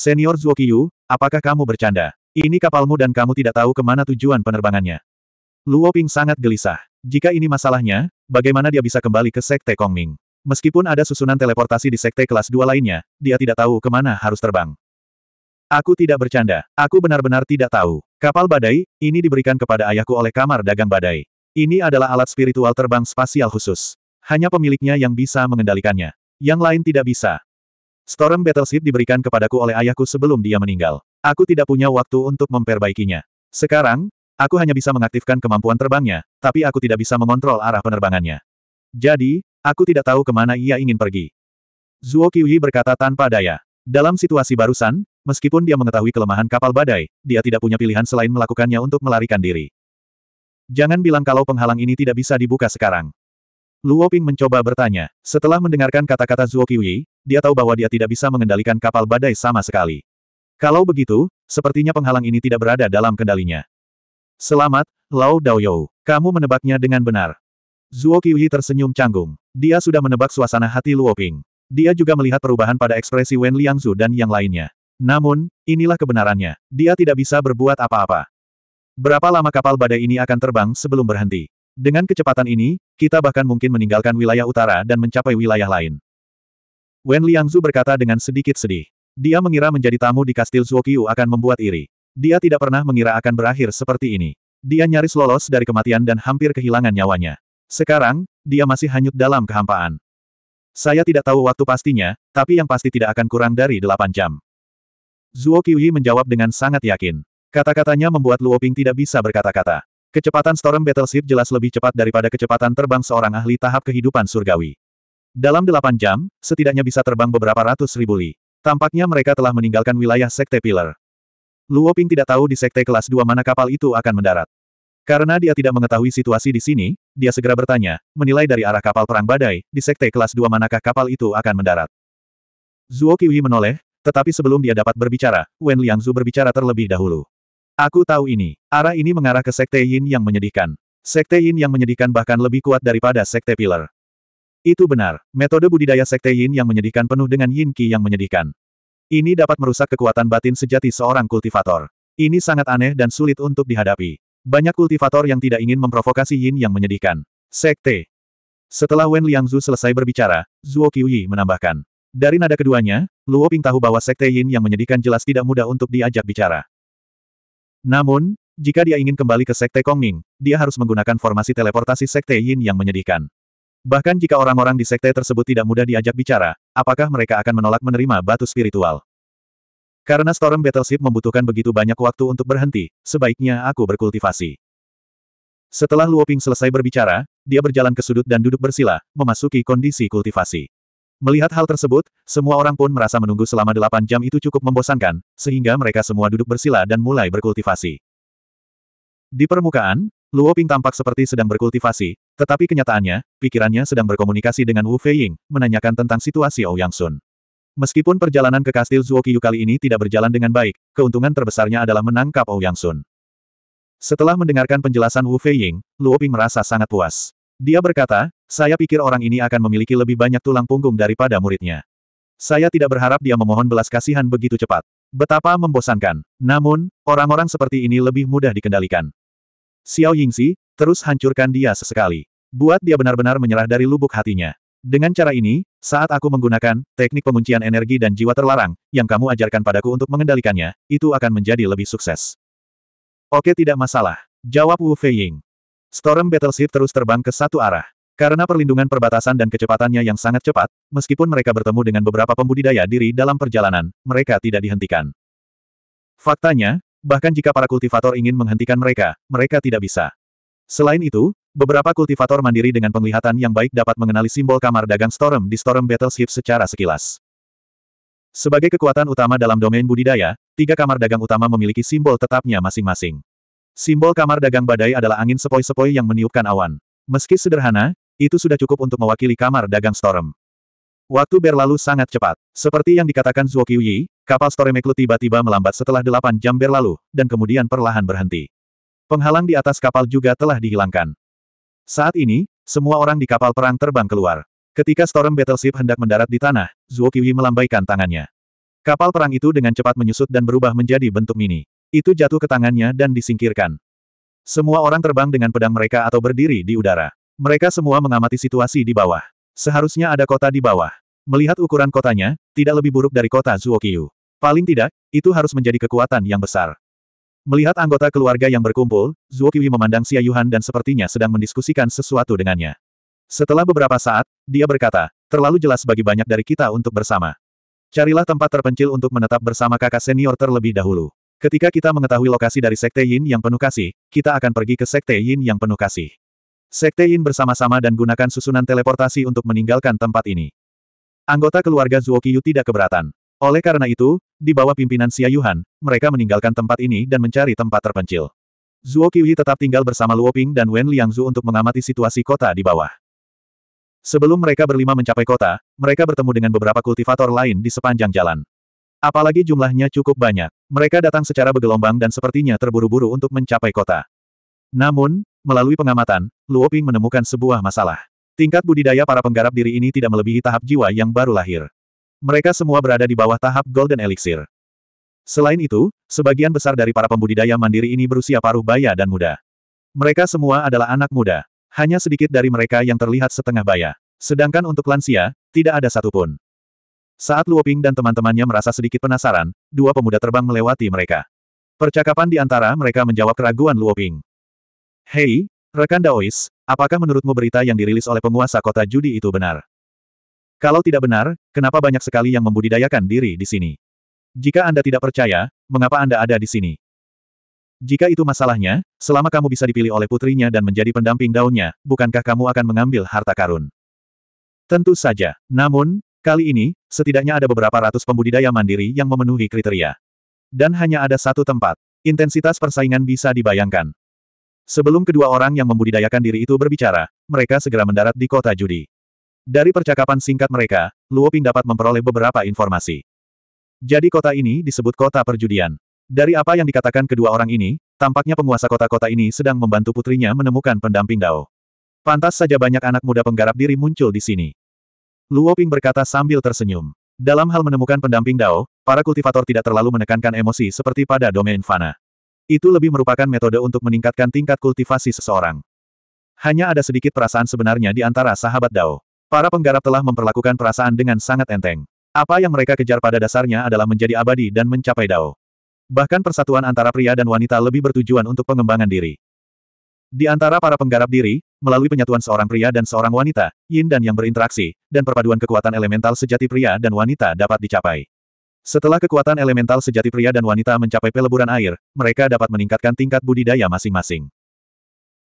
Senior Zuokiyu, apakah kamu bercanda? Ini kapalmu dan kamu tidak tahu kemana tujuan penerbangannya. Luo Ping sangat gelisah. Jika ini masalahnya, bagaimana dia bisa kembali ke Sekte Kongming? Meskipun ada susunan teleportasi di Sekte kelas 2 lainnya, dia tidak tahu kemana harus terbang. Aku tidak bercanda, aku benar-benar tidak tahu. Kapal badai, ini diberikan kepada ayahku oleh kamar dagang badai. Ini adalah alat spiritual terbang spasial khusus. Hanya pemiliknya yang bisa mengendalikannya. Yang lain tidak bisa. Storm Battleship diberikan kepadaku oleh ayahku sebelum dia meninggal. Aku tidak punya waktu untuk memperbaikinya. Sekarang, aku hanya bisa mengaktifkan kemampuan terbangnya, tapi aku tidak bisa mengontrol arah penerbangannya. Jadi, aku tidak tahu kemana ia ingin pergi. Zuo Kiwi berkata tanpa daya. Dalam situasi barusan, meskipun dia mengetahui kelemahan kapal badai, dia tidak punya pilihan selain melakukannya untuk melarikan diri. Jangan bilang kalau penghalang ini tidak bisa dibuka sekarang. Luo Ping mencoba bertanya. Setelah mendengarkan kata-kata Zuo Qiyi, dia tahu bahwa dia tidak bisa mengendalikan kapal badai sama sekali. Kalau begitu, sepertinya penghalang ini tidak berada dalam kendalinya. Selamat, Lao Daoyou. Kamu menebaknya dengan benar. Zuo Qiyi tersenyum canggung. Dia sudah menebak suasana hati Luo Ping. Dia juga melihat perubahan pada ekspresi Wen Liangzu dan yang lainnya. Namun, inilah kebenarannya. Dia tidak bisa berbuat apa-apa. Berapa lama kapal badai ini akan terbang sebelum berhenti? Dengan kecepatan ini, kita bahkan mungkin meninggalkan wilayah utara dan mencapai wilayah lain. Wen Liangzu berkata dengan sedikit sedih. Dia mengira menjadi tamu di kastil Zuoqiu akan membuat iri. Dia tidak pernah mengira akan berakhir seperti ini. Dia nyaris lolos dari kematian dan hampir kehilangan nyawanya. Sekarang, dia masih hanyut dalam kehampaan. Saya tidak tahu waktu pastinya, tapi yang pasti tidak akan kurang dari delapan jam. Zuo Qiuyi menjawab dengan sangat yakin. Kata-katanya membuat Luo Ping tidak bisa berkata-kata. Kecepatan Storm Battleship jelas lebih cepat daripada kecepatan terbang seorang ahli tahap kehidupan surgawi. Dalam delapan jam, setidaknya bisa terbang beberapa ratus ribu li. Tampaknya mereka telah meninggalkan wilayah Sekte Pillar. Luo Ping tidak tahu di Sekte kelas 2 mana kapal itu akan mendarat. Karena dia tidak mengetahui situasi di sini, dia segera bertanya, menilai dari arah kapal perang badai, di sekte kelas 2 manakah kapal itu akan mendarat. Zuo Qiuyi menoleh, tetapi sebelum dia dapat berbicara, Wen Liangzu berbicara terlebih dahulu. Aku tahu ini. Arah ini mengarah ke Sekte Yin yang menyedihkan. Sekte Yin yang menyedihkan bahkan lebih kuat daripada Sekte Pilar. Itu benar. Metode budidaya Sekte Yin yang menyedihkan penuh dengan Yin Qi yang menyedihkan. Ini dapat merusak kekuatan batin sejati seorang kultivator. Ini sangat aneh dan sulit untuk dihadapi. Banyak kultivator yang tidak ingin memprovokasi Yin yang menyedihkan. Sekte. Setelah Wen Liangzu selesai berbicara, Zhuo Qiuyi menambahkan. Dari nada keduanya, Luo Ping tahu bahwa Sekte Yin yang menyedihkan jelas tidak mudah untuk diajak bicara. Namun, jika dia ingin kembali ke Sekte Kongming, dia harus menggunakan formasi teleportasi Sekte Yin yang menyedihkan. Bahkan jika orang-orang di Sekte tersebut tidak mudah diajak bicara, apakah mereka akan menolak menerima batu spiritual? Karena Storm Battleship membutuhkan begitu banyak waktu untuk berhenti, sebaiknya aku berkultivasi. Setelah Luoping selesai berbicara, dia berjalan ke sudut dan duduk bersila, memasuki kondisi kultivasi. Melihat hal tersebut, semua orang pun merasa menunggu selama delapan jam itu cukup membosankan, sehingga mereka semua duduk bersila dan mulai berkultivasi. Di permukaan, Luo Ping tampak seperti sedang berkultivasi, tetapi kenyataannya, pikirannya sedang berkomunikasi dengan Wu Feiying, menanyakan tentang situasi Ouyang Sun. Meskipun perjalanan ke kastil Zuokiyu kali ini tidak berjalan dengan baik, keuntungan terbesarnya adalah menangkap Ouyang Sun. Setelah mendengarkan penjelasan Wu Feiying, Luo Ping merasa sangat puas. Dia berkata, saya pikir orang ini akan memiliki lebih banyak tulang punggung daripada muridnya. Saya tidak berharap dia memohon belas kasihan begitu cepat. Betapa membosankan. Namun, orang-orang seperti ini lebih mudah dikendalikan. Xiao Yingxi, terus hancurkan dia sesekali. Buat dia benar-benar menyerah dari lubuk hatinya. Dengan cara ini, saat aku menggunakan teknik penguncian energi dan jiwa terlarang yang kamu ajarkan padaku untuk mengendalikannya, itu akan menjadi lebih sukses. Oke, tidak masalah, jawab Wu Feiying. Storm Battleship terus terbang ke satu arah. Karena perlindungan perbatasan dan kecepatannya yang sangat cepat, meskipun mereka bertemu dengan beberapa pembudidaya diri dalam perjalanan, mereka tidak dihentikan. Faktanya, bahkan jika para kultivator ingin menghentikan mereka, mereka tidak bisa. Selain itu, beberapa kultivator mandiri dengan penglihatan yang baik dapat mengenali simbol kamar dagang Storm di Storm Battleship secara sekilas. Sebagai kekuatan utama dalam domain budidaya, tiga kamar dagang utama memiliki simbol tetapnya masing-masing. Simbol kamar dagang badai adalah angin sepoi-sepoi yang meniupkan awan. Meski sederhana, itu sudah cukup untuk mewakili kamar dagang Storm. Waktu berlalu sangat cepat. Seperti yang dikatakan Zuo Qiyi, kapal Storemeklu tiba-tiba melambat setelah 8 jam berlalu, dan kemudian perlahan berhenti. Penghalang di atas kapal juga telah dihilangkan. Saat ini, semua orang di kapal perang terbang keluar. Ketika Storm Battleship hendak mendarat di tanah, Zuo Qiyi melambaikan tangannya. Kapal perang itu dengan cepat menyusut dan berubah menjadi bentuk mini. Itu jatuh ke tangannya dan disingkirkan. Semua orang terbang dengan pedang mereka atau berdiri di udara. Mereka semua mengamati situasi di bawah. Seharusnya ada kota di bawah. Melihat ukuran kotanya, tidak lebih buruk dari kota Zuokyu. Paling tidak, itu harus menjadi kekuatan yang besar. Melihat anggota keluarga yang berkumpul, Zuokyu memandang Xia Yuhan dan sepertinya sedang mendiskusikan sesuatu dengannya. Setelah beberapa saat, dia berkata, terlalu jelas bagi banyak dari kita untuk bersama. Carilah tempat terpencil untuk menetap bersama kakak senior terlebih dahulu. Ketika kita mengetahui lokasi dari Sekte Yin yang penuh kasih, kita akan pergi ke Sekte Yin yang penuh kasih. Sekte Yin bersama-sama dan gunakan susunan teleportasi untuk meninggalkan tempat ini. Anggota keluarga Zuo Qiyu tidak keberatan. Oleh karena itu, di bawah pimpinan Xia Yuhan, mereka meninggalkan tempat ini dan mencari tempat terpencil. Zuo Qiyu tetap tinggal bersama Luo Ping dan Wen Zhu untuk mengamati situasi kota di bawah. Sebelum mereka berlima mencapai kota, mereka bertemu dengan beberapa kultivator lain di sepanjang jalan. Apalagi jumlahnya cukup banyak. Mereka datang secara bergelombang dan sepertinya terburu-buru untuk mencapai kota. Namun, melalui pengamatan, Luo Ping menemukan sebuah masalah. Tingkat budidaya para penggarap diri ini tidak melebihi tahap jiwa yang baru lahir. Mereka semua berada di bawah tahap Golden Elixir. Selain itu, sebagian besar dari para pembudidaya mandiri ini berusia paruh baya dan muda. Mereka semua adalah anak muda. Hanya sedikit dari mereka yang terlihat setengah baya. Sedangkan untuk lansia, tidak ada satupun. Saat Luoping dan teman-temannya merasa sedikit penasaran, dua pemuda terbang melewati mereka. Percakapan di antara mereka menjawab keraguan Luoping. Hei, rekan Daois, apakah menurutmu berita yang dirilis oleh penguasa kota judi itu benar? Kalau tidak benar, kenapa banyak sekali yang membudidayakan diri di sini? Jika Anda tidak percaya, mengapa Anda ada di sini? Jika itu masalahnya, selama kamu bisa dipilih oleh putrinya dan menjadi pendamping daunnya, bukankah kamu akan mengambil harta karun? Tentu saja. Namun, Kali ini, setidaknya ada beberapa ratus pembudidaya mandiri yang memenuhi kriteria. Dan hanya ada satu tempat. Intensitas persaingan bisa dibayangkan. Sebelum kedua orang yang membudidayakan diri itu berbicara, mereka segera mendarat di kota judi. Dari percakapan singkat mereka, Luoping dapat memperoleh beberapa informasi. Jadi kota ini disebut kota perjudian. Dari apa yang dikatakan kedua orang ini, tampaknya penguasa kota-kota ini sedang membantu putrinya menemukan pendamping Dao. Pantas saja banyak anak muda penggarap diri muncul di sini. Luo Ping berkata sambil tersenyum. Dalam hal menemukan pendamping Dao, para kultivator tidak terlalu menekankan emosi seperti pada domain Fana. Itu lebih merupakan metode untuk meningkatkan tingkat kultivasi seseorang. Hanya ada sedikit perasaan sebenarnya di antara sahabat Dao. Para penggarap telah memperlakukan perasaan dengan sangat enteng. Apa yang mereka kejar pada dasarnya adalah menjadi abadi dan mencapai Dao. Bahkan persatuan antara pria dan wanita lebih bertujuan untuk pengembangan diri. Di antara para penggarap diri, melalui penyatuan seorang pria dan seorang wanita, yin dan yang berinteraksi, dan perpaduan kekuatan elemental sejati pria dan wanita dapat dicapai. Setelah kekuatan elemental sejati pria dan wanita mencapai peleburan air, mereka dapat meningkatkan tingkat budidaya masing-masing.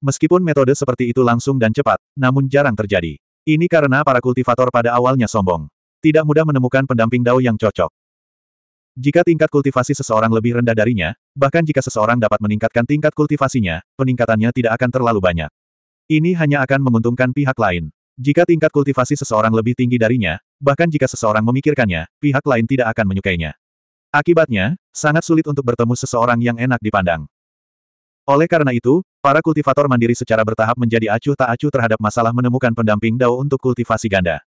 Meskipun metode seperti itu langsung dan cepat, namun jarang terjadi. Ini karena para kultivator pada awalnya sombong. Tidak mudah menemukan pendamping dao yang cocok. Jika tingkat kultivasi seseorang lebih rendah darinya, bahkan jika seseorang dapat meningkatkan tingkat kultivasinya, peningkatannya tidak akan terlalu banyak. Ini hanya akan menguntungkan pihak lain. Jika tingkat kultivasi seseorang lebih tinggi darinya, bahkan jika seseorang memikirkannya, pihak lain tidak akan menyukainya. Akibatnya, sangat sulit untuk bertemu seseorang yang enak dipandang. Oleh karena itu, para kultivator mandiri secara bertahap menjadi acuh tak acuh terhadap masalah menemukan pendamping dao untuk kultivasi ganda.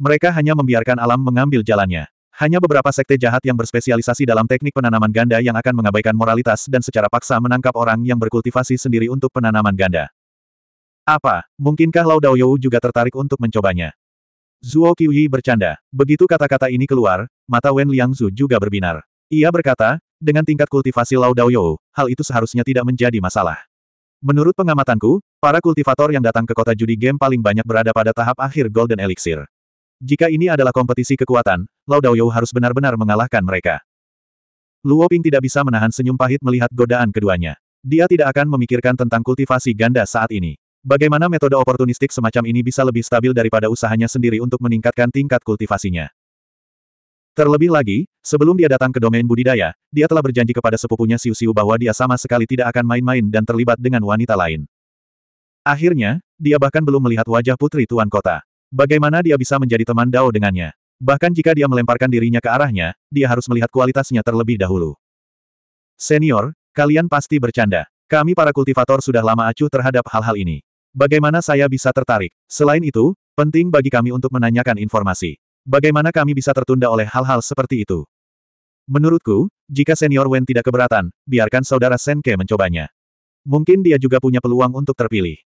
Mereka hanya membiarkan alam mengambil jalannya. Hanya beberapa sekte jahat yang berspesialisasi dalam teknik penanaman ganda yang akan mengabaikan moralitas dan secara paksa menangkap orang yang berkultivasi sendiri untuk penanaman ganda. Apa, mungkinkah Lao Daoyou juga tertarik untuk mencobanya? Zhuo Qiuyi bercanda. Begitu kata-kata ini keluar, mata Wen Liangzu juga berbinar. Ia berkata, dengan tingkat kultivasi Lao Daoyou, hal itu seharusnya tidak menjadi masalah. Menurut pengamatanku, para kultivator yang datang ke kota judi game paling banyak berada pada tahap akhir Golden Elixir. Jika ini adalah kompetisi kekuatan, Lao Daoyou harus benar-benar mengalahkan mereka. Luo Ping tidak bisa menahan senyum pahit melihat godaan keduanya. Dia tidak akan memikirkan tentang kultivasi ganda saat ini. Bagaimana metode oportunistik semacam ini bisa lebih stabil daripada usahanya sendiri untuk meningkatkan tingkat kultivasinya. Terlebih lagi, sebelum dia datang ke domain budidaya, dia telah berjanji kepada sepupunya Siu Siu bahwa dia sama sekali tidak akan main-main dan terlibat dengan wanita lain. Akhirnya, dia bahkan belum melihat wajah putri tuan kota. Bagaimana dia bisa menjadi teman Dao dengannya? Bahkan jika dia melemparkan dirinya ke arahnya, dia harus melihat kualitasnya terlebih dahulu. Senior, kalian pasti bercanda. Kami para kultivator sudah lama acuh terhadap hal-hal ini. Bagaimana saya bisa tertarik? Selain itu, penting bagi kami untuk menanyakan informasi. Bagaimana kami bisa tertunda oleh hal-hal seperti itu? Menurutku, jika senior Wen tidak keberatan, biarkan saudara Senke mencobanya. Mungkin dia juga punya peluang untuk terpilih.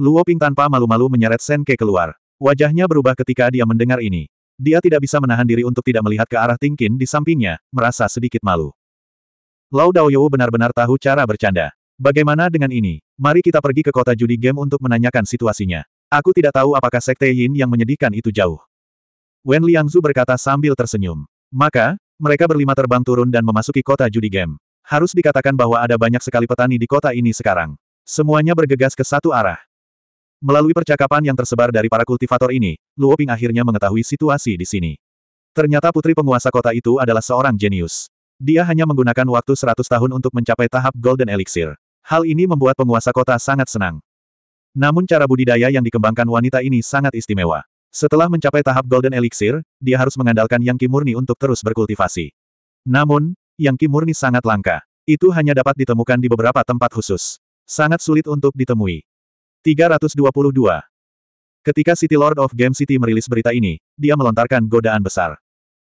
Luo Ping tanpa malu-malu menyeret Senke keluar. Wajahnya berubah ketika dia mendengar ini. Dia tidak bisa menahan diri untuk tidak melihat ke arah Tingkin di sampingnya, merasa sedikit malu. Lau Daoyou benar-benar tahu cara bercanda. Bagaimana dengan ini? Mari kita pergi ke kota judi game untuk menanyakan situasinya. Aku tidak tahu apakah Sekte Yin yang menyedihkan itu jauh. Wen Liangzu berkata sambil tersenyum. Maka, mereka berlima terbang turun dan memasuki kota judi game. Harus dikatakan bahwa ada banyak sekali petani di kota ini sekarang. Semuanya bergegas ke satu arah. Melalui percakapan yang tersebar dari para kultivator ini, Luo Ping akhirnya mengetahui situasi di sini. Ternyata putri penguasa kota itu adalah seorang jenius. Dia hanya menggunakan waktu 100 tahun untuk mencapai tahap Golden Elixir. Hal ini membuat penguasa kota sangat senang. Namun cara budidaya yang dikembangkan wanita ini sangat istimewa. Setelah mencapai tahap Golden Elixir, dia harus mengandalkan Yang Kimurni untuk terus berkultivasi. Namun, Yang Kimurni sangat langka. Itu hanya dapat ditemukan di beberapa tempat khusus. Sangat sulit untuk ditemui. 322. Ketika City Lord of Game City merilis berita ini, dia melontarkan godaan besar.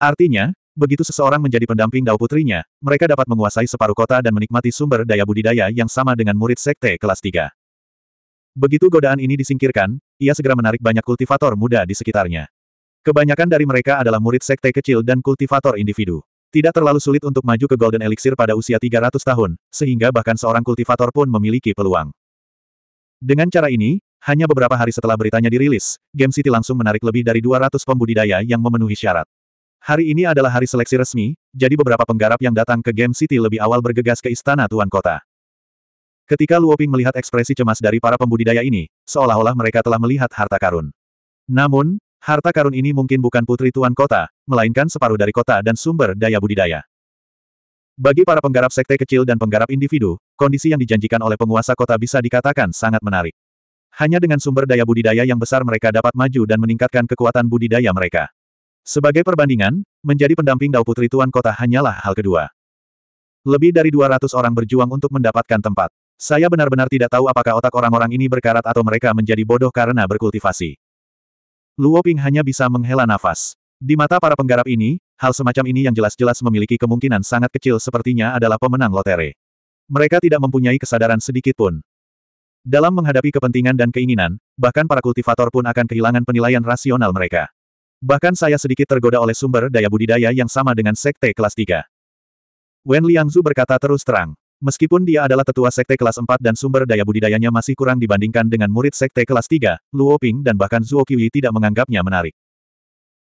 Artinya, begitu seseorang menjadi pendamping Dao Putrinya, mereka dapat menguasai separuh kota dan menikmati sumber daya budidaya yang sama dengan murid sekte kelas 3. Begitu godaan ini disingkirkan, ia segera menarik banyak kultivator muda di sekitarnya. Kebanyakan dari mereka adalah murid sekte kecil dan kultivator individu. Tidak terlalu sulit untuk maju ke Golden Elixir pada usia 300 tahun, sehingga bahkan seorang kultivator pun memiliki peluang. Dengan cara ini, hanya beberapa hari setelah beritanya dirilis, Game City langsung menarik lebih dari 200 pembudidaya yang memenuhi syarat. Hari ini adalah hari seleksi resmi, jadi beberapa penggarap yang datang ke Game City lebih awal bergegas ke istana Tuan Kota. Ketika Luoping melihat ekspresi cemas dari para pembudidaya ini, seolah-olah mereka telah melihat harta karun. Namun, harta karun ini mungkin bukan putri Tuan Kota, melainkan separuh dari kota dan sumber daya budidaya. Bagi para penggarap sekte kecil dan penggarap individu, kondisi yang dijanjikan oleh penguasa kota bisa dikatakan sangat menarik. Hanya dengan sumber daya budidaya yang besar mereka dapat maju dan meningkatkan kekuatan budidaya mereka. Sebagai perbandingan, menjadi pendamping Dao Putri Tuan Kota hanyalah hal kedua. Lebih dari 200 orang berjuang untuk mendapatkan tempat. Saya benar-benar tidak tahu apakah otak orang-orang ini berkarat atau mereka menjadi bodoh karena berkultivasi. Luo Ping hanya bisa menghela nafas. Di mata para penggarap ini, hal semacam ini yang jelas-jelas memiliki kemungkinan sangat kecil sepertinya adalah pemenang lotere. Mereka tidak mempunyai kesadaran sedikit pun. Dalam menghadapi kepentingan dan keinginan, bahkan para kultivator pun akan kehilangan penilaian rasional mereka. Bahkan saya sedikit tergoda oleh sumber daya budidaya yang sama dengan sekte kelas 3. Wen Liangzu berkata terus terang, meskipun dia adalah tetua sekte kelas 4 dan sumber daya budidayanya masih kurang dibandingkan dengan murid sekte kelas 3, Luo Ping dan bahkan Zhuo Qiyi tidak menganggapnya menarik.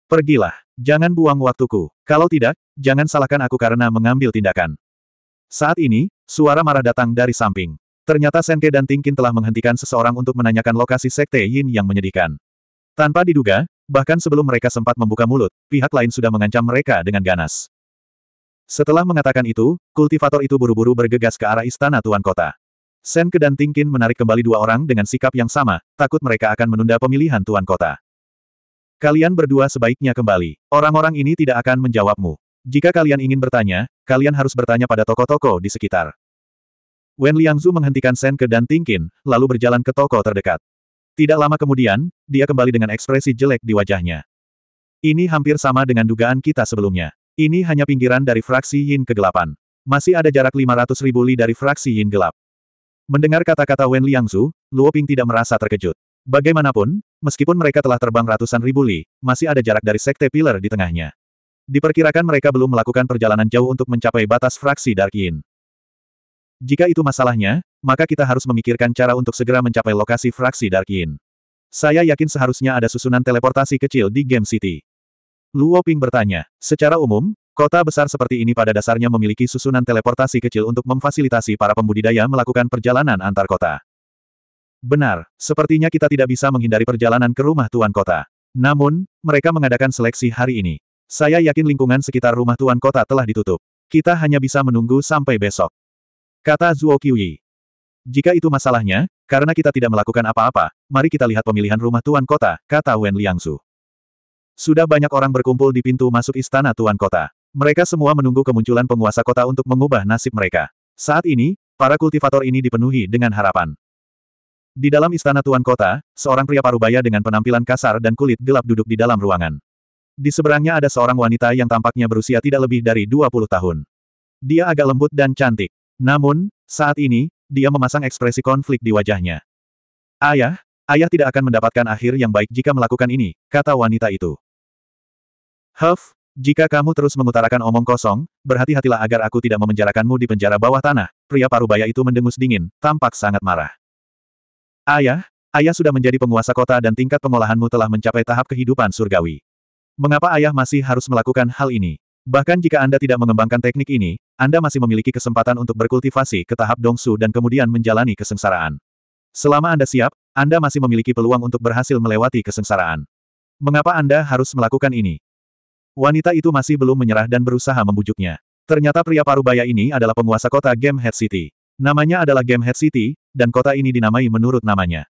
Pergilah, jangan buang waktuku. Kalau tidak, jangan salahkan aku karena mengambil tindakan. Saat ini, suara marah datang dari samping. Ternyata Senke dan Tingkin telah menghentikan seseorang untuk menanyakan lokasi Sekte Yin yang menyedihkan. Tanpa diduga, bahkan sebelum mereka sempat membuka mulut, pihak lain sudah mengancam mereka dengan ganas. Setelah mengatakan itu, kultivator itu buru-buru bergegas ke arah istana Tuan Kota. Senke dan Tingkin menarik kembali dua orang dengan sikap yang sama, takut mereka akan menunda pemilihan Tuan Kota. Kalian berdua sebaiknya kembali. Orang-orang ini tidak akan menjawabmu. Jika kalian ingin bertanya, kalian harus bertanya pada toko-toko di sekitar. Wen Liangzu menghentikan Shen Ke dan Tingkin, lalu berjalan ke toko terdekat. Tidak lama kemudian, dia kembali dengan ekspresi jelek di wajahnya. Ini hampir sama dengan dugaan kita sebelumnya. Ini hanya pinggiran dari fraksi Yin kegelapan. Masih ada jarak 500 ribu li dari fraksi Yin gelap. Mendengar kata-kata Wen Liangzu, Luo Ping tidak merasa terkejut. Bagaimanapun, Meskipun mereka telah terbang ratusan ribu li, masih ada jarak dari sekte pilar di tengahnya. Diperkirakan mereka belum melakukan perjalanan jauh untuk mencapai batas fraksi Dark Yin. Jika itu masalahnya, maka kita harus memikirkan cara untuk segera mencapai lokasi fraksi Dark Yin. Saya yakin seharusnya ada susunan teleportasi kecil di Game City. Luo Ping bertanya, secara umum, kota besar seperti ini pada dasarnya memiliki susunan teleportasi kecil untuk memfasilitasi para pembudidaya melakukan perjalanan antar kota. Benar, sepertinya kita tidak bisa menghindari perjalanan ke rumah tuan kota. Namun, mereka mengadakan seleksi hari ini. Saya yakin lingkungan sekitar rumah tuan kota telah ditutup. Kita hanya bisa menunggu sampai besok. Kata Zuo Qiyi. Jika itu masalahnya, karena kita tidak melakukan apa-apa, mari kita lihat pemilihan rumah tuan kota, kata Wen Liangsu. Sudah banyak orang berkumpul di pintu masuk istana tuan kota. Mereka semua menunggu kemunculan penguasa kota untuk mengubah nasib mereka. Saat ini, para kultivator ini dipenuhi dengan harapan. Di dalam istana Tuan Kota, seorang pria parubaya dengan penampilan kasar dan kulit gelap duduk di dalam ruangan. Di seberangnya ada seorang wanita yang tampaknya berusia tidak lebih dari 20 tahun. Dia agak lembut dan cantik. Namun, saat ini, dia memasang ekspresi konflik di wajahnya. Ayah, ayah tidak akan mendapatkan akhir yang baik jika melakukan ini, kata wanita itu. Huff, jika kamu terus mengutarakan omong kosong, berhati-hatilah agar aku tidak memenjarakanmu di penjara bawah tanah. Pria parubaya itu mendengus dingin, tampak sangat marah. Ayah, ayah sudah menjadi penguasa kota dan tingkat pengolahanmu telah mencapai tahap kehidupan surgawi. Mengapa ayah masih harus melakukan hal ini? Bahkan jika Anda tidak mengembangkan teknik ini, Anda masih memiliki kesempatan untuk berkultivasi ke tahap dongsu dan kemudian menjalani kesengsaraan. Selama Anda siap, Anda masih memiliki peluang untuk berhasil melewati kesengsaraan. Mengapa Anda harus melakukan ini? Wanita itu masih belum menyerah dan berusaha membujuknya. Ternyata pria parubaya ini adalah penguasa kota Game Head City. Namanya adalah Game Head City, dan kota ini dinamai menurut namanya.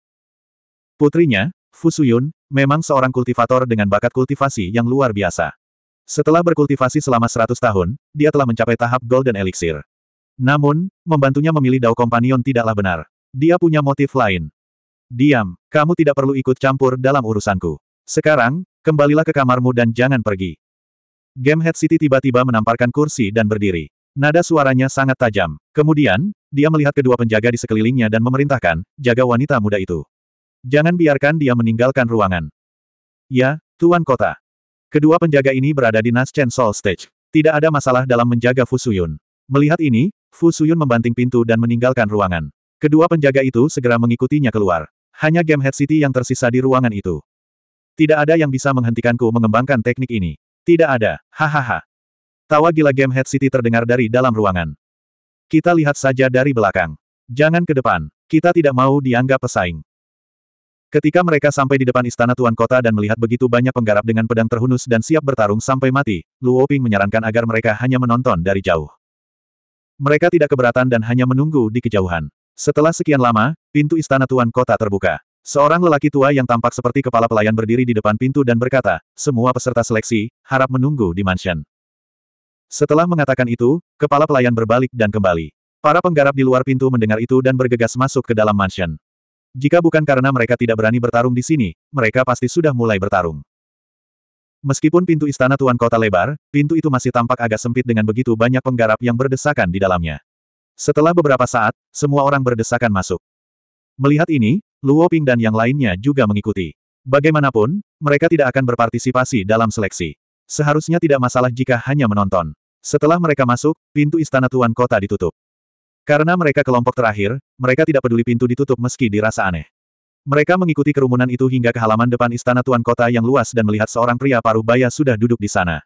Putrinya, Fusuyun, memang seorang kultivator dengan bakat kultivasi yang luar biasa. Setelah berkultivasi selama 100 tahun, dia telah mencapai tahap Golden Elixir. Namun, membantunya memilih Dao Companion tidaklah benar. Dia punya motif lain. Diam, kamu tidak perlu ikut campur dalam urusanku. Sekarang, kembalilah ke kamarmu dan jangan pergi. Gamehead City tiba-tiba menamparkan kursi dan berdiri. Nada suaranya sangat tajam. Kemudian, dia melihat kedua penjaga di sekelilingnya dan memerintahkan, jaga wanita muda itu. Jangan biarkan dia meninggalkan ruangan. Ya, Tuan Kota. Kedua penjaga ini berada di Naschen Soul Stage. Tidak ada masalah dalam menjaga Fusuyun. Melihat ini, Fusuyun membanting pintu dan meninggalkan ruangan. Kedua penjaga itu segera mengikutinya keluar. Hanya Game Head City yang tersisa di ruangan itu. Tidak ada yang bisa menghentikanku mengembangkan teknik ini. Tidak ada, hahaha. Tawa gila Game Head City terdengar dari dalam ruangan. Kita lihat saja dari belakang. Jangan ke depan. Kita tidak mau dianggap pesaing. Ketika mereka sampai di depan istana Tuan Kota dan melihat begitu banyak penggarap dengan pedang terhunus dan siap bertarung sampai mati, Luo Ping menyarankan agar mereka hanya menonton dari jauh. Mereka tidak keberatan dan hanya menunggu di kejauhan. Setelah sekian lama, pintu istana Tuan Kota terbuka. Seorang lelaki tua yang tampak seperti kepala pelayan berdiri di depan pintu dan berkata, semua peserta seleksi, harap menunggu di mansion. Setelah mengatakan itu, kepala pelayan berbalik dan kembali. Para penggarap di luar pintu mendengar itu dan bergegas masuk ke dalam mansion. Jika bukan karena mereka tidak berani bertarung di sini, mereka pasti sudah mulai bertarung. Meskipun pintu istana Tuan Kota lebar, pintu itu masih tampak agak sempit dengan begitu banyak penggarap yang berdesakan di dalamnya. Setelah beberapa saat, semua orang berdesakan masuk. Melihat ini, Luo Ping dan yang lainnya juga mengikuti. Bagaimanapun, mereka tidak akan berpartisipasi dalam seleksi. Seharusnya tidak masalah jika hanya menonton. Setelah mereka masuk, pintu istana tuan kota ditutup. Karena mereka kelompok terakhir, mereka tidak peduli pintu ditutup meski dirasa aneh. Mereka mengikuti kerumunan itu hingga ke halaman depan istana tuan kota yang luas dan melihat seorang pria paruh baya sudah duduk di sana.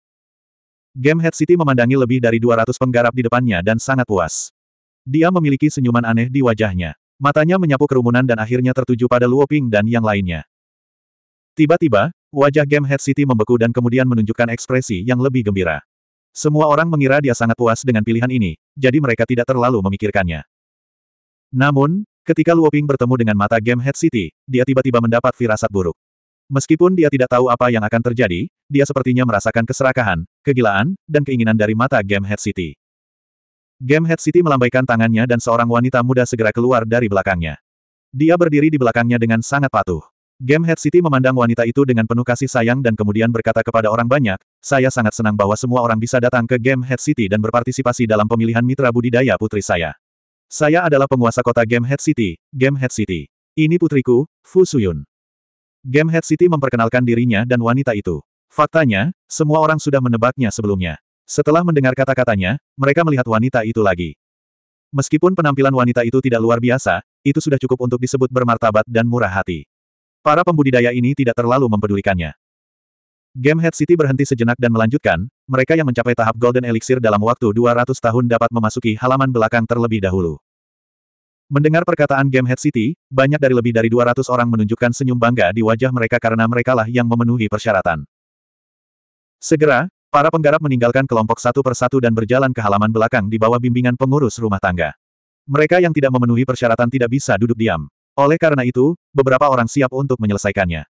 Game Head City memandangi lebih dari 200 penggarap di depannya dan sangat puas. Dia memiliki senyuman aneh di wajahnya. Matanya menyapu kerumunan dan akhirnya tertuju pada Luo Ping dan yang lainnya. Tiba-tiba, wajah Game Head City membeku dan kemudian menunjukkan ekspresi yang lebih gembira. Semua orang mengira dia sangat puas dengan pilihan ini, jadi mereka tidak terlalu memikirkannya. Namun, ketika Luoping bertemu dengan mata game Head City, dia tiba-tiba mendapat firasat buruk. Meskipun dia tidak tahu apa yang akan terjadi, dia sepertinya merasakan keserakahan, kegilaan, dan keinginan dari mata game Head City. Game Head City melambaikan tangannya dan seorang wanita muda segera keluar dari belakangnya. Dia berdiri di belakangnya dengan sangat patuh. Game Head City memandang wanita itu dengan penuh kasih sayang dan kemudian berkata kepada orang banyak, saya sangat senang bahwa semua orang bisa datang ke Game Head City dan berpartisipasi dalam pemilihan mitra budidaya putri saya. Saya adalah penguasa kota Game Head City, Game Head City. Ini putriku, Fu Suyun. Game Head City memperkenalkan dirinya dan wanita itu. Faktanya, semua orang sudah menebaknya sebelumnya. Setelah mendengar kata-katanya, mereka melihat wanita itu lagi. Meskipun penampilan wanita itu tidak luar biasa, itu sudah cukup untuk disebut bermartabat dan murah hati. Para pembudidaya ini tidak terlalu mempedulikannya. Game Head City berhenti sejenak dan melanjutkan, mereka yang mencapai tahap Golden Elixir dalam waktu 200 tahun dapat memasuki halaman belakang terlebih dahulu. Mendengar perkataan Game Head City, banyak dari lebih dari 200 orang menunjukkan senyum bangga di wajah mereka karena merekalah yang memenuhi persyaratan. Segera, para penggarap meninggalkan kelompok satu persatu dan berjalan ke halaman belakang di bawah bimbingan pengurus rumah tangga. Mereka yang tidak memenuhi persyaratan tidak bisa duduk diam. Oleh karena itu, beberapa orang siap untuk menyelesaikannya.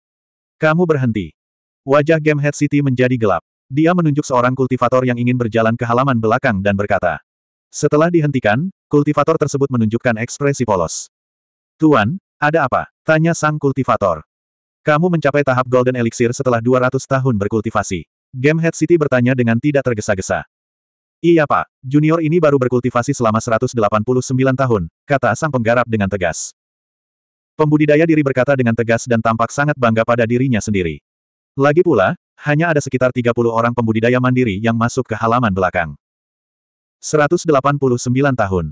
Kamu berhenti. Wajah Head City menjadi gelap. Dia menunjuk seorang kultivator yang ingin berjalan ke halaman belakang dan berkata. Setelah dihentikan, kultivator tersebut menunjukkan ekspresi polos. Tuan, ada apa? Tanya sang kultivator. Kamu mencapai tahap Golden Elixir setelah 200 tahun berkultivasi. Head City bertanya dengan tidak tergesa-gesa. Iya pak, junior ini baru berkultivasi selama 189 tahun, kata sang penggarap dengan tegas. Pembudidaya diri berkata dengan tegas dan tampak sangat bangga pada dirinya sendiri. Lagi pula, hanya ada sekitar 30 orang pembudidaya mandiri yang masuk ke halaman belakang. 189 tahun.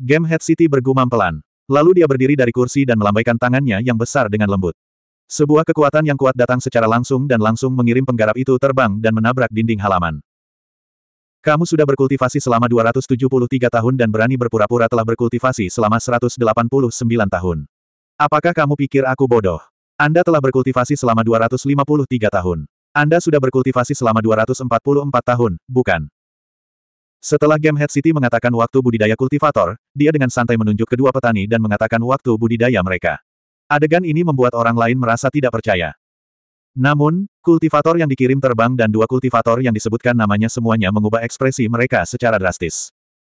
Game Head City bergumam pelan. Lalu dia berdiri dari kursi dan melambaikan tangannya yang besar dengan lembut. Sebuah kekuatan yang kuat datang secara langsung dan langsung mengirim penggarap itu terbang dan menabrak dinding halaman. Kamu sudah berkultivasi selama 273 tahun dan berani berpura-pura telah berkultivasi selama 189 tahun. Apakah kamu pikir aku bodoh? Anda telah berkultivasi selama 253 tahun. Anda sudah berkultivasi selama 244 tahun, bukan? Setelah Game Head City mengatakan waktu budidaya kultivator, dia dengan santai menunjuk kedua petani dan mengatakan waktu budidaya mereka. Adegan ini membuat orang lain merasa tidak percaya. Namun, kultivator yang dikirim terbang dan dua kultivator yang disebutkan namanya semuanya mengubah ekspresi mereka secara drastis.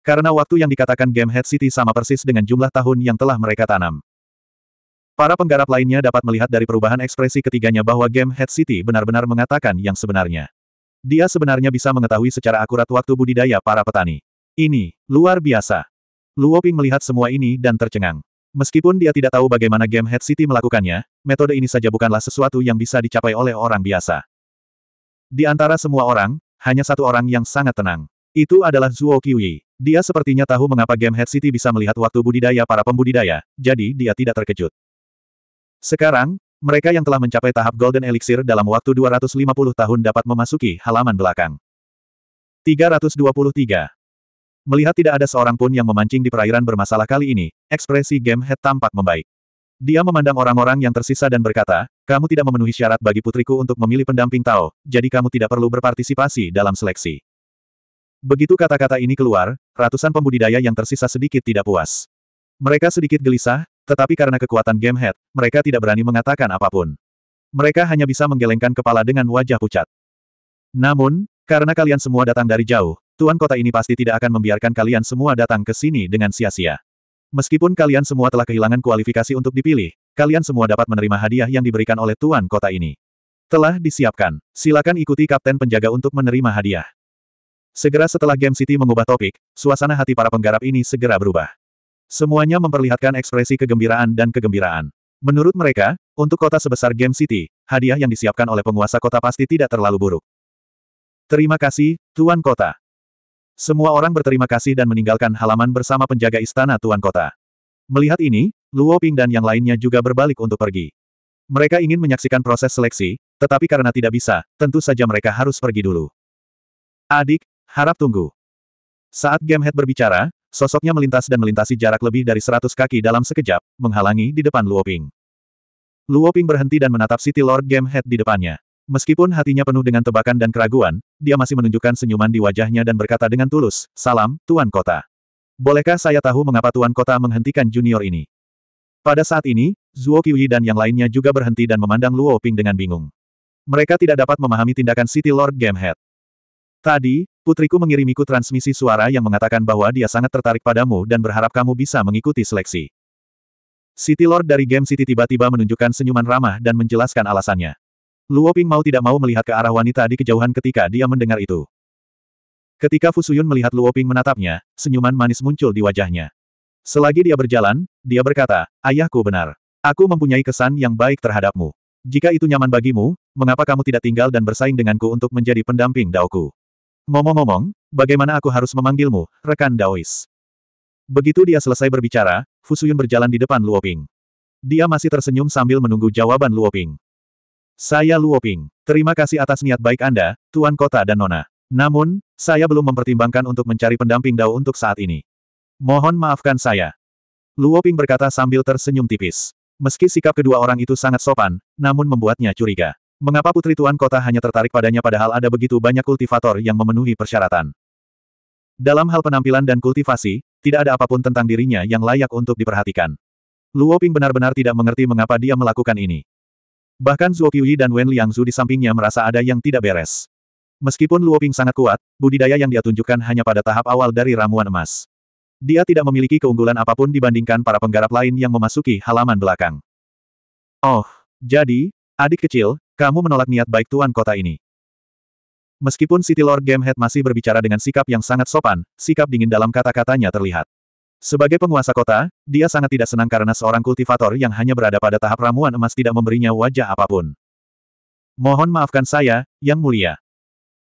Karena waktu yang dikatakan Game Head City sama persis dengan jumlah tahun yang telah mereka tanam. Para penggarap lainnya dapat melihat dari perubahan ekspresi ketiganya bahwa game Head City benar-benar mengatakan yang sebenarnya. Dia sebenarnya bisa mengetahui secara akurat waktu budidaya para petani. Ini, luar biasa. Luo Ping melihat semua ini dan tercengang. Meskipun dia tidak tahu bagaimana game Head City melakukannya, metode ini saja bukanlah sesuatu yang bisa dicapai oleh orang biasa. Di antara semua orang, hanya satu orang yang sangat tenang. Itu adalah Zhuo Qiyi. Dia sepertinya tahu mengapa game Head City bisa melihat waktu budidaya para pembudidaya, jadi dia tidak terkejut. Sekarang, mereka yang telah mencapai tahap Golden Elixir dalam waktu 250 tahun dapat memasuki halaman belakang. 323. Melihat tidak ada seorang pun yang memancing di perairan bermasalah kali ini, ekspresi Game Head tampak membaik. Dia memandang orang-orang yang tersisa dan berkata, kamu tidak memenuhi syarat bagi putriku untuk memilih pendamping Tao, jadi kamu tidak perlu berpartisipasi dalam seleksi. Begitu kata-kata ini keluar, ratusan pembudidaya yang tersisa sedikit tidak puas. Mereka sedikit gelisah, tetapi karena kekuatan Game Head, mereka tidak berani mengatakan apapun. Mereka hanya bisa menggelengkan kepala dengan wajah pucat. Namun, karena kalian semua datang dari jauh, Tuan Kota ini pasti tidak akan membiarkan kalian semua datang ke sini dengan sia-sia. Meskipun kalian semua telah kehilangan kualifikasi untuk dipilih, kalian semua dapat menerima hadiah yang diberikan oleh Tuan Kota ini. Telah disiapkan. Silakan ikuti Kapten Penjaga untuk menerima hadiah. Segera setelah Game City mengubah topik, suasana hati para penggarap ini segera berubah. Semuanya memperlihatkan ekspresi kegembiraan dan kegembiraan. Menurut mereka, untuk kota sebesar Game City, hadiah yang disiapkan oleh penguasa kota pasti tidak terlalu buruk. Terima kasih, Tuan Kota. Semua orang berterima kasih dan meninggalkan halaman bersama penjaga istana Tuan Kota. Melihat ini, Luo Ping dan yang lainnya juga berbalik untuk pergi. Mereka ingin menyaksikan proses seleksi, tetapi karena tidak bisa, tentu saja mereka harus pergi dulu. Adik, harap tunggu. Saat Gamehead berbicara, Sosoknya melintas dan melintasi jarak lebih dari seratus kaki dalam sekejap, menghalangi di depan Luoping. Luoping berhenti dan menatap City Lord Game Head di depannya. Meskipun hatinya penuh dengan tebakan dan keraguan, dia masih menunjukkan senyuman di wajahnya dan berkata dengan tulus, Salam, Tuan Kota. Bolehkah saya tahu mengapa Tuan Kota menghentikan junior ini? Pada saat ini, Zhuo Qiyi dan yang lainnya juga berhenti dan memandang Luoping dengan bingung. Mereka tidak dapat memahami tindakan City Lord Game Head. Tadi, putriku mengirimiku transmisi suara yang mengatakan bahwa dia sangat tertarik padamu dan berharap kamu bisa mengikuti seleksi. City Lord dari Game City tiba-tiba menunjukkan senyuman ramah dan menjelaskan alasannya. Luo Ping mau tidak mau melihat ke arah wanita di kejauhan ketika dia mendengar itu. Ketika Fusuyun melihat Luo Ping menatapnya, senyuman manis muncul di wajahnya. Selagi dia berjalan, dia berkata, Ayahku benar. Aku mempunyai kesan yang baik terhadapmu. Jika itu nyaman bagimu, mengapa kamu tidak tinggal dan bersaing denganku untuk menjadi pendamping Daoku? Ngomong-ngomong, bagaimana aku harus memanggilmu, rekan Daois? Begitu dia selesai berbicara, Fusuyun berjalan di depan Luoping. Dia masih tersenyum sambil menunggu jawaban Luoping. Saya Luoping. Terima kasih atas niat baik Anda, Tuan Kota dan Nona. Namun, saya belum mempertimbangkan untuk mencari pendamping Dao untuk saat ini. Mohon maafkan saya. Luoping berkata sambil tersenyum tipis. Meski sikap kedua orang itu sangat sopan, namun membuatnya curiga. Mengapa putri tuan kota hanya tertarik padanya padahal ada begitu banyak kultivator yang memenuhi persyaratan? Dalam hal penampilan dan kultivasi, tidak ada apapun tentang dirinya yang layak untuk diperhatikan. Luo Ping benar-benar tidak mengerti mengapa dia melakukan ini. Bahkan Zuo Qiyi dan Wen Liangzu di sampingnya merasa ada yang tidak beres. Meskipun Luo Ping sangat kuat, budidaya yang dia tunjukkan hanya pada tahap awal dari ramuan emas. Dia tidak memiliki keunggulan apapun dibandingkan para penggarap lain yang memasuki halaman belakang. Oh, jadi, adik kecil, kamu menolak niat baik tuan kota ini. Meskipun City Lord Gamehead masih berbicara dengan sikap yang sangat sopan, sikap dingin dalam kata-katanya terlihat. Sebagai penguasa kota, dia sangat tidak senang karena seorang kultivator yang hanya berada pada tahap ramuan emas tidak memberinya wajah apapun. Mohon maafkan saya, Yang Mulia.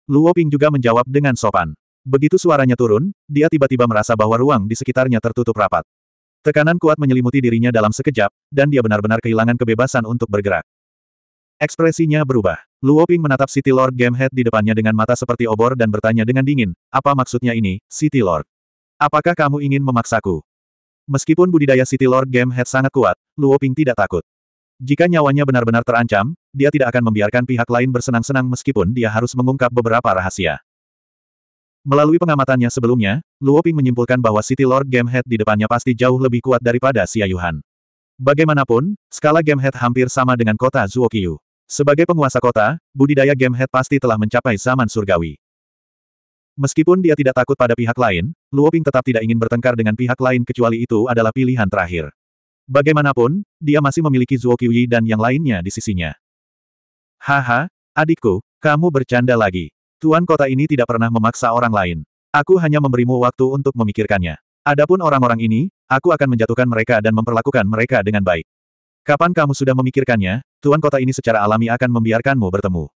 Luo Ping juga menjawab dengan sopan. Begitu suaranya turun, dia tiba-tiba merasa bahwa ruang di sekitarnya tertutup rapat. Tekanan kuat menyelimuti dirinya dalam sekejap, dan dia benar-benar kehilangan kebebasan untuk bergerak. Ekspresinya berubah. Luoping menatap City Lord Gamehead di depannya dengan mata seperti obor dan bertanya dengan dingin, apa maksudnya ini, City Lord? Apakah kamu ingin memaksaku? Meskipun budidaya City Lord Gamehead sangat kuat, Luoping tidak takut. Jika nyawanya benar-benar terancam, dia tidak akan membiarkan pihak lain bersenang-senang meskipun dia harus mengungkap beberapa rahasia. Melalui pengamatannya sebelumnya, Luoping menyimpulkan bahwa City Lord Gamehead di depannya pasti jauh lebih kuat daripada Yuhan. Bagaimanapun, skala Gamehead hampir sama dengan kota Zuokiyu. Sebagai penguasa kota, budidaya Game Head pasti telah mencapai zaman surgawi. Meskipun dia tidak takut pada pihak lain, Luo Ping tetap tidak ingin bertengkar dengan pihak lain kecuali itu adalah pilihan terakhir. Bagaimanapun, dia masih memiliki Zuo Qiyi dan yang lainnya di sisinya. Haha, adikku, kamu bercanda lagi. Tuan kota ini tidak pernah memaksa orang lain. Aku hanya memberimu waktu untuk memikirkannya. Adapun orang-orang ini, aku akan menjatuhkan mereka dan memperlakukan mereka dengan baik. Kapan kamu sudah memikirkannya, Tuan kota ini secara alami akan membiarkanmu bertemu.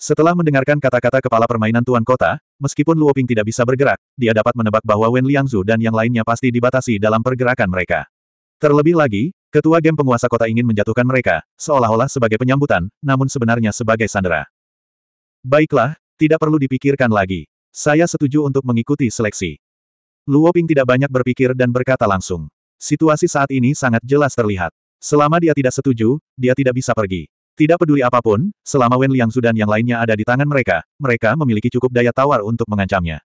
Setelah mendengarkan kata-kata kepala permainan Tuan Kota, meskipun Luo Ping tidak bisa bergerak, dia dapat menebak bahwa Wen Liangzu dan yang lainnya pasti dibatasi dalam pergerakan mereka. Terlebih lagi, ketua Game penguasa kota ingin menjatuhkan mereka, seolah-olah sebagai penyambutan, namun sebenarnya sebagai sandera. Baiklah, tidak perlu dipikirkan lagi. Saya setuju untuk mengikuti seleksi. Luo Ping tidak banyak berpikir dan berkata langsung. Situasi saat ini sangat jelas terlihat. Selama dia tidak setuju, dia tidak bisa pergi. Tidak peduli apapun, selama Wen Liang Sudan yang lainnya ada di tangan mereka, mereka memiliki cukup daya tawar untuk mengancamnya.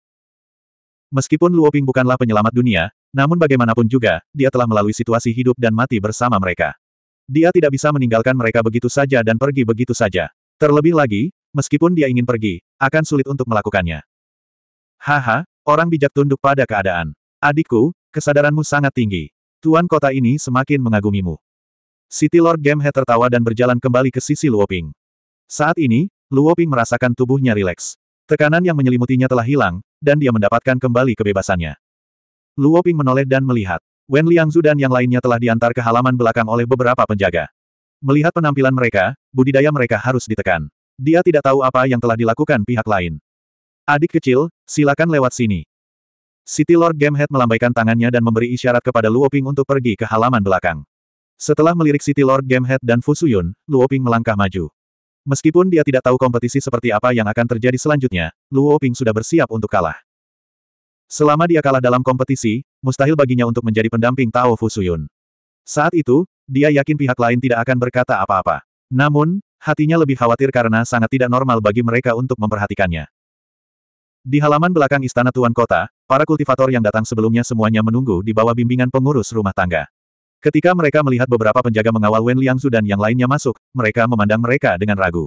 Meskipun Luo Ping bukanlah penyelamat dunia, namun bagaimanapun juga, dia telah melalui situasi hidup dan mati bersama mereka. Dia tidak bisa meninggalkan mereka begitu saja dan pergi begitu saja. Terlebih lagi, meskipun dia ingin pergi, akan sulit untuk melakukannya. Haha, orang bijak tunduk pada keadaan. Adikku, kesadaranmu sangat tinggi. Tuan kota ini semakin mengagumimu. City Lord Game tertawa dan berjalan kembali ke sisi Luoping. Saat ini, Luoping merasakan tubuhnya rileks. Tekanan yang menyelimutinya telah hilang, dan dia mendapatkan kembali kebebasannya. Luoping menoleh dan melihat. Wen Liangzu dan yang lainnya telah diantar ke halaman belakang oleh beberapa penjaga. Melihat penampilan mereka, budidaya mereka harus ditekan. Dia tidak tahu apa yang telah dilakukan pihak lain. Adik kecil, silakan lewat sini. City Lord Gamehead melambaikan tangannya dan memberi isyarat kepada Luoping untuk pergi ke halaman belakang. Setelah melirik City Lord Gamehead dan Fusuyun, Luo Ping melangkah maju. Meskipun dia tidak tahu kompetisi seperti apa yang akan terjadi selanjutnya, Luo Ping sudah bersiap untuk kalah. Selama dia kalah dalam kompetisi, mustahil baginya untuk menjadi pendamping Tao Fusuyun. Saat itu, dia yakin pihak lain tidak akan berkata apa-apa. Namun, hatinya lebih khawatir karena sangat tidak normal bagi mereka untuk memperhatikannya. Di halaman belakang Istana Tuan Kota, para kultivator yang datang sebelumnya semuanya menunggu di bawah bimbingan pengurus rumah tangga. Ketika mereka melihat beberapa penjaga mengawal Wen Liangsu dan yang lainnya masuk, mereka memandang mereka dengan ragu.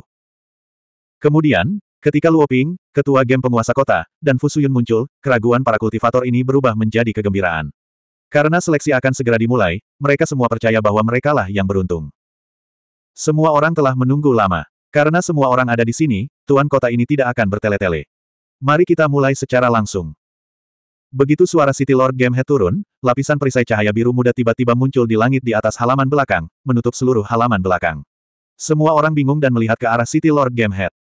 Kemudian, ketika Luo Ping, ketua game penguasa kota, dan Fusuyun muncul, keraguan para kultivator ini berubah menjadi kegembiraan. Karena seleksi akan segera dimulai, mereka semua percaya bahwa merekalah yang beruntung. Semua orang telah menunggu lama. Karena semua orang ada di sini, tuan kota ini tidak akan bertele-tele. Mari kita mulai secara langsung. Begitu suara City Lord Gamehead turun, lapisan perisai cahaya biru muda tiba-tiba muncul di langit di atas halaman belakang, menutup seluruh halaman belakang. Semua orang bingung dan melihat ke arah City Lord Gamehead.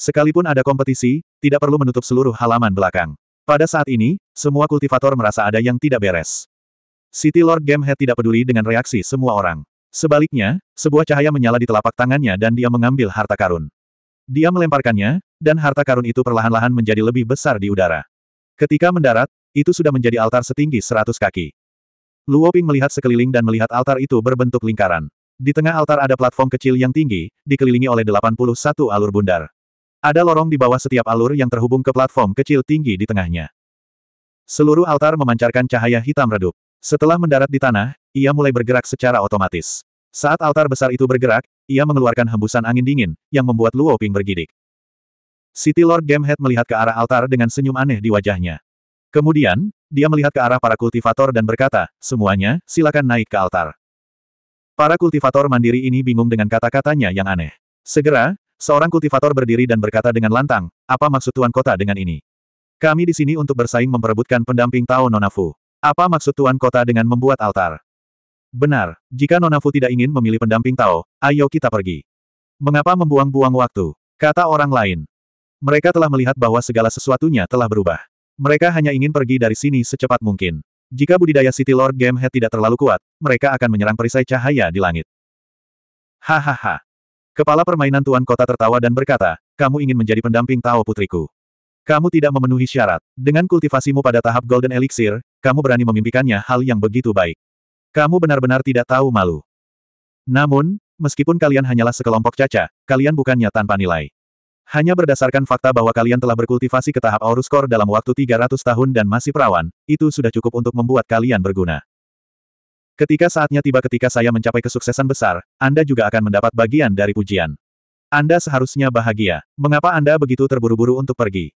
Sekalipun ada kompetisi, tidak perlu menutup seluruh halaman belakang. Pada saat ini, semua kultivator merasa ada yang tidak beres. City Lord Gamehead tidak peduli dengan reaksi semua orang. Sebaliknya, sebuah cahaya menyala di telapak tangannya dan dia mengambil harta karun. Dia melemparkannya, dan harta karun itu perlahan-lahan menjadi lebih besar di udara. Ketika mendarat, itu sudah menjadi altar setinggi seratus kaki. Luo Ping melihat sekeliling dan melihat altar itu berbentuk lingkaran. Di tengah altar ada platform kecil yang tinggi, dikelilingi oleh 81 alur bundar. Ada lorong di bawah setiap alur yang terhubung ke platform kecil tinggi di tengahnya. Seluruh altar memancarkan cahaya hitam redup. Setelah mendarat di tanah, ia mulai bergerak secara otomatis. Saat altar besar itu bergerak, ia mengeluarkan hembusan angin dingin, yang membuat Luo Ping bergidik. City Lord Gamehead melihat ke arah altar dengan senyum aneh di wajahnya. Kemudian, dia melihat ke arah para kultivator dan berkata, semuanya, silakan naik ke altar. Para kultivator mandiri ini bingung dengan kata-katanya yang aneh. Segera, seorang kultivator berdiri dan berkata dengan lantang, apa maksud Tuan Kota dengan ini? Kami di sini untuk bersaing memperebutkan pendamping Tao Nonafu. Apa maksud Tuan Kota dengan membuat altar? Benar, jika Nonafu tidak ingin memilih pendamping Tao, ayo kita pergi. Mengapa membuang-buang waktu? Kata orang lain. Mereka telah melihat bahwa segala sesuatunya telah berubah. Mereka hanya ingin pergi dari sini secepat mungkin. Jika budidaya City Lord Head tidak terlalu kuat, mereka akan menyerang perisai cahaya di langit. Hahaha. Kepala permainan Tuan Kota tertawa dan berkata, kamu ingin menjadi pendamping Tao Putriku. Kamu tidak memenuhi syarat. Dengan kultivasimu pada tahap Golden Elixir, kamu berani memimpikannya hal yang begitu baik. Kamu benar-benar tidak tahu malu. Namun, meskipun kalian hanyalah sekelompok caca, kalian bukannya tanpa nilai. Hanya berdasarkan fakta bahwa kalian telah berkultivasi ke tahap Aurus Core dalam waktu 300 tahun dan masih perawan, itu sudah cukup untuk membuat kalian berguna. Ketika saatnya tiba ketika saya mencapai kesuksesan besar, Anda juga akan mendapat bagian dari pujian. Anda seharusnya bahagia. Mengapa Anda begitu terburu-buru untuk pergi?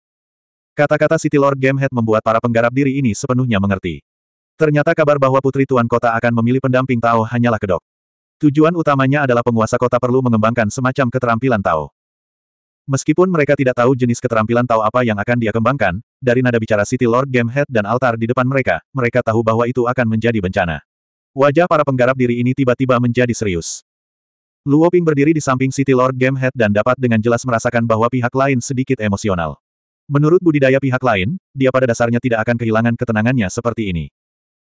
Kata-kata City Lord Gamehead membuat para penggarap diri ini sepenuhnya mengerti. Ternyata kabar bahwa putri tuan kota akan memilih pendamping Tao hanyalah kedok. Tujuan utamanya adalah penguasa kota perlu mengembangkan semacam keterampilan Tao. Meskipun mereka tidak tahu jenis keterampilan tahu apa yang akan dia kembangkan, dari nada bicara City Lord Game Head, dan altar di depan mereka, mereka tahu bahwa itu akan menjadi bencana. Wajah para penggarap diri ini tiba-tiba menjadi serius. Luo Ping berdiri di samping City Lord Game Head, dan dapat dengan jelas merasakan bahwa pihak lain sedikit emosional. Menurut budidaya pihak lain, dia pada dasarnya tidak akan kehilangan ketenangannya seperti ini.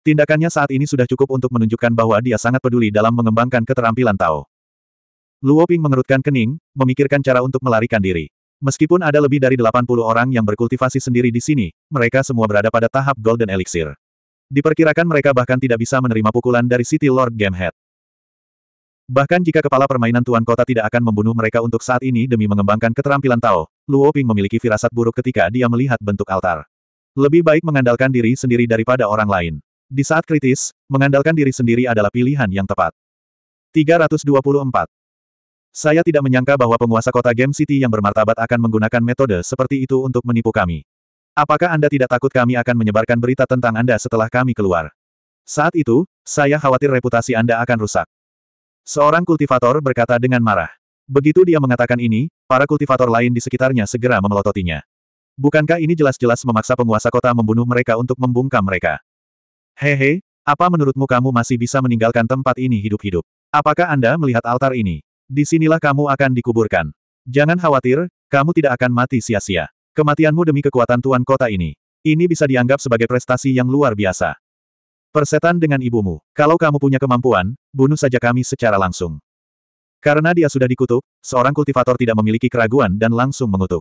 Tindakannya saat ini sudah cukup untuk menunjukkan bahwa dia sangat peduli dalam mengembangkan keterampilan Tao. Luo Ping mengerutkan kening, memikirkan cara untuk melarikan diri. Meskipun ada lebih dari 80 orang yang berkultivasi sendiri di sini, mereka semua berada pada tahap Golden Elixir. Diperkirakan mereka bahkan tidak bisa menerima pukulan dari City Lord Gamehead. Bahkan jika kepala permainan tuan kota tidak akan membunuh mereka untuk saat ini demi mengembangkan keterampilan Tao, Luo Ping memiliki firasat buruk ketika dia melihat bentuk altar. Lebih baik mengandalkan diri sendiri daripada orang lain. Di saat kritis, mengandalkan diri sendiri adalah pilihan yang tepat. 324. Saya tidak menyangka bahwa penguasa kota Game City yang bermartabat akan menggunakan metode seperti itu untuk menipu kami. Apakah Anda tidak takut kami akan menyebarkan berita tentang Anda setelah kami keluar? Saat itu, saya khawatir reputasi Anda akan rusak. Seorang kultivator berkata dengan marah. Begitu dia mengatakan ini, para kultivator lain di sekitarnya segera memelototinya. Bukankah ini jelas-jelas memaksa penguasa kota membunuh mereka untuk membungkam mereka? Hehe, apa menurutmu kamu masih bisa meninggalkan tempat ini hidup-hidup? Apakah Anda melihat altar ini? Di sinilah kamu akan dikuburkan. Jangan khawatir, kamu tidak akan mati sia-sia. Kematianmu demi kekuatan tuan kota ini. Ini bisa dianggap sebagai prestasi yang luar biasa. Persetan dengan ibumu. Kalau kamu punya kemampuan, bunuh saja kami secara langsung. Karena dia sudah dikutuk, seorang kultivator tidak memiliki keraguan dan langsung mengutuk.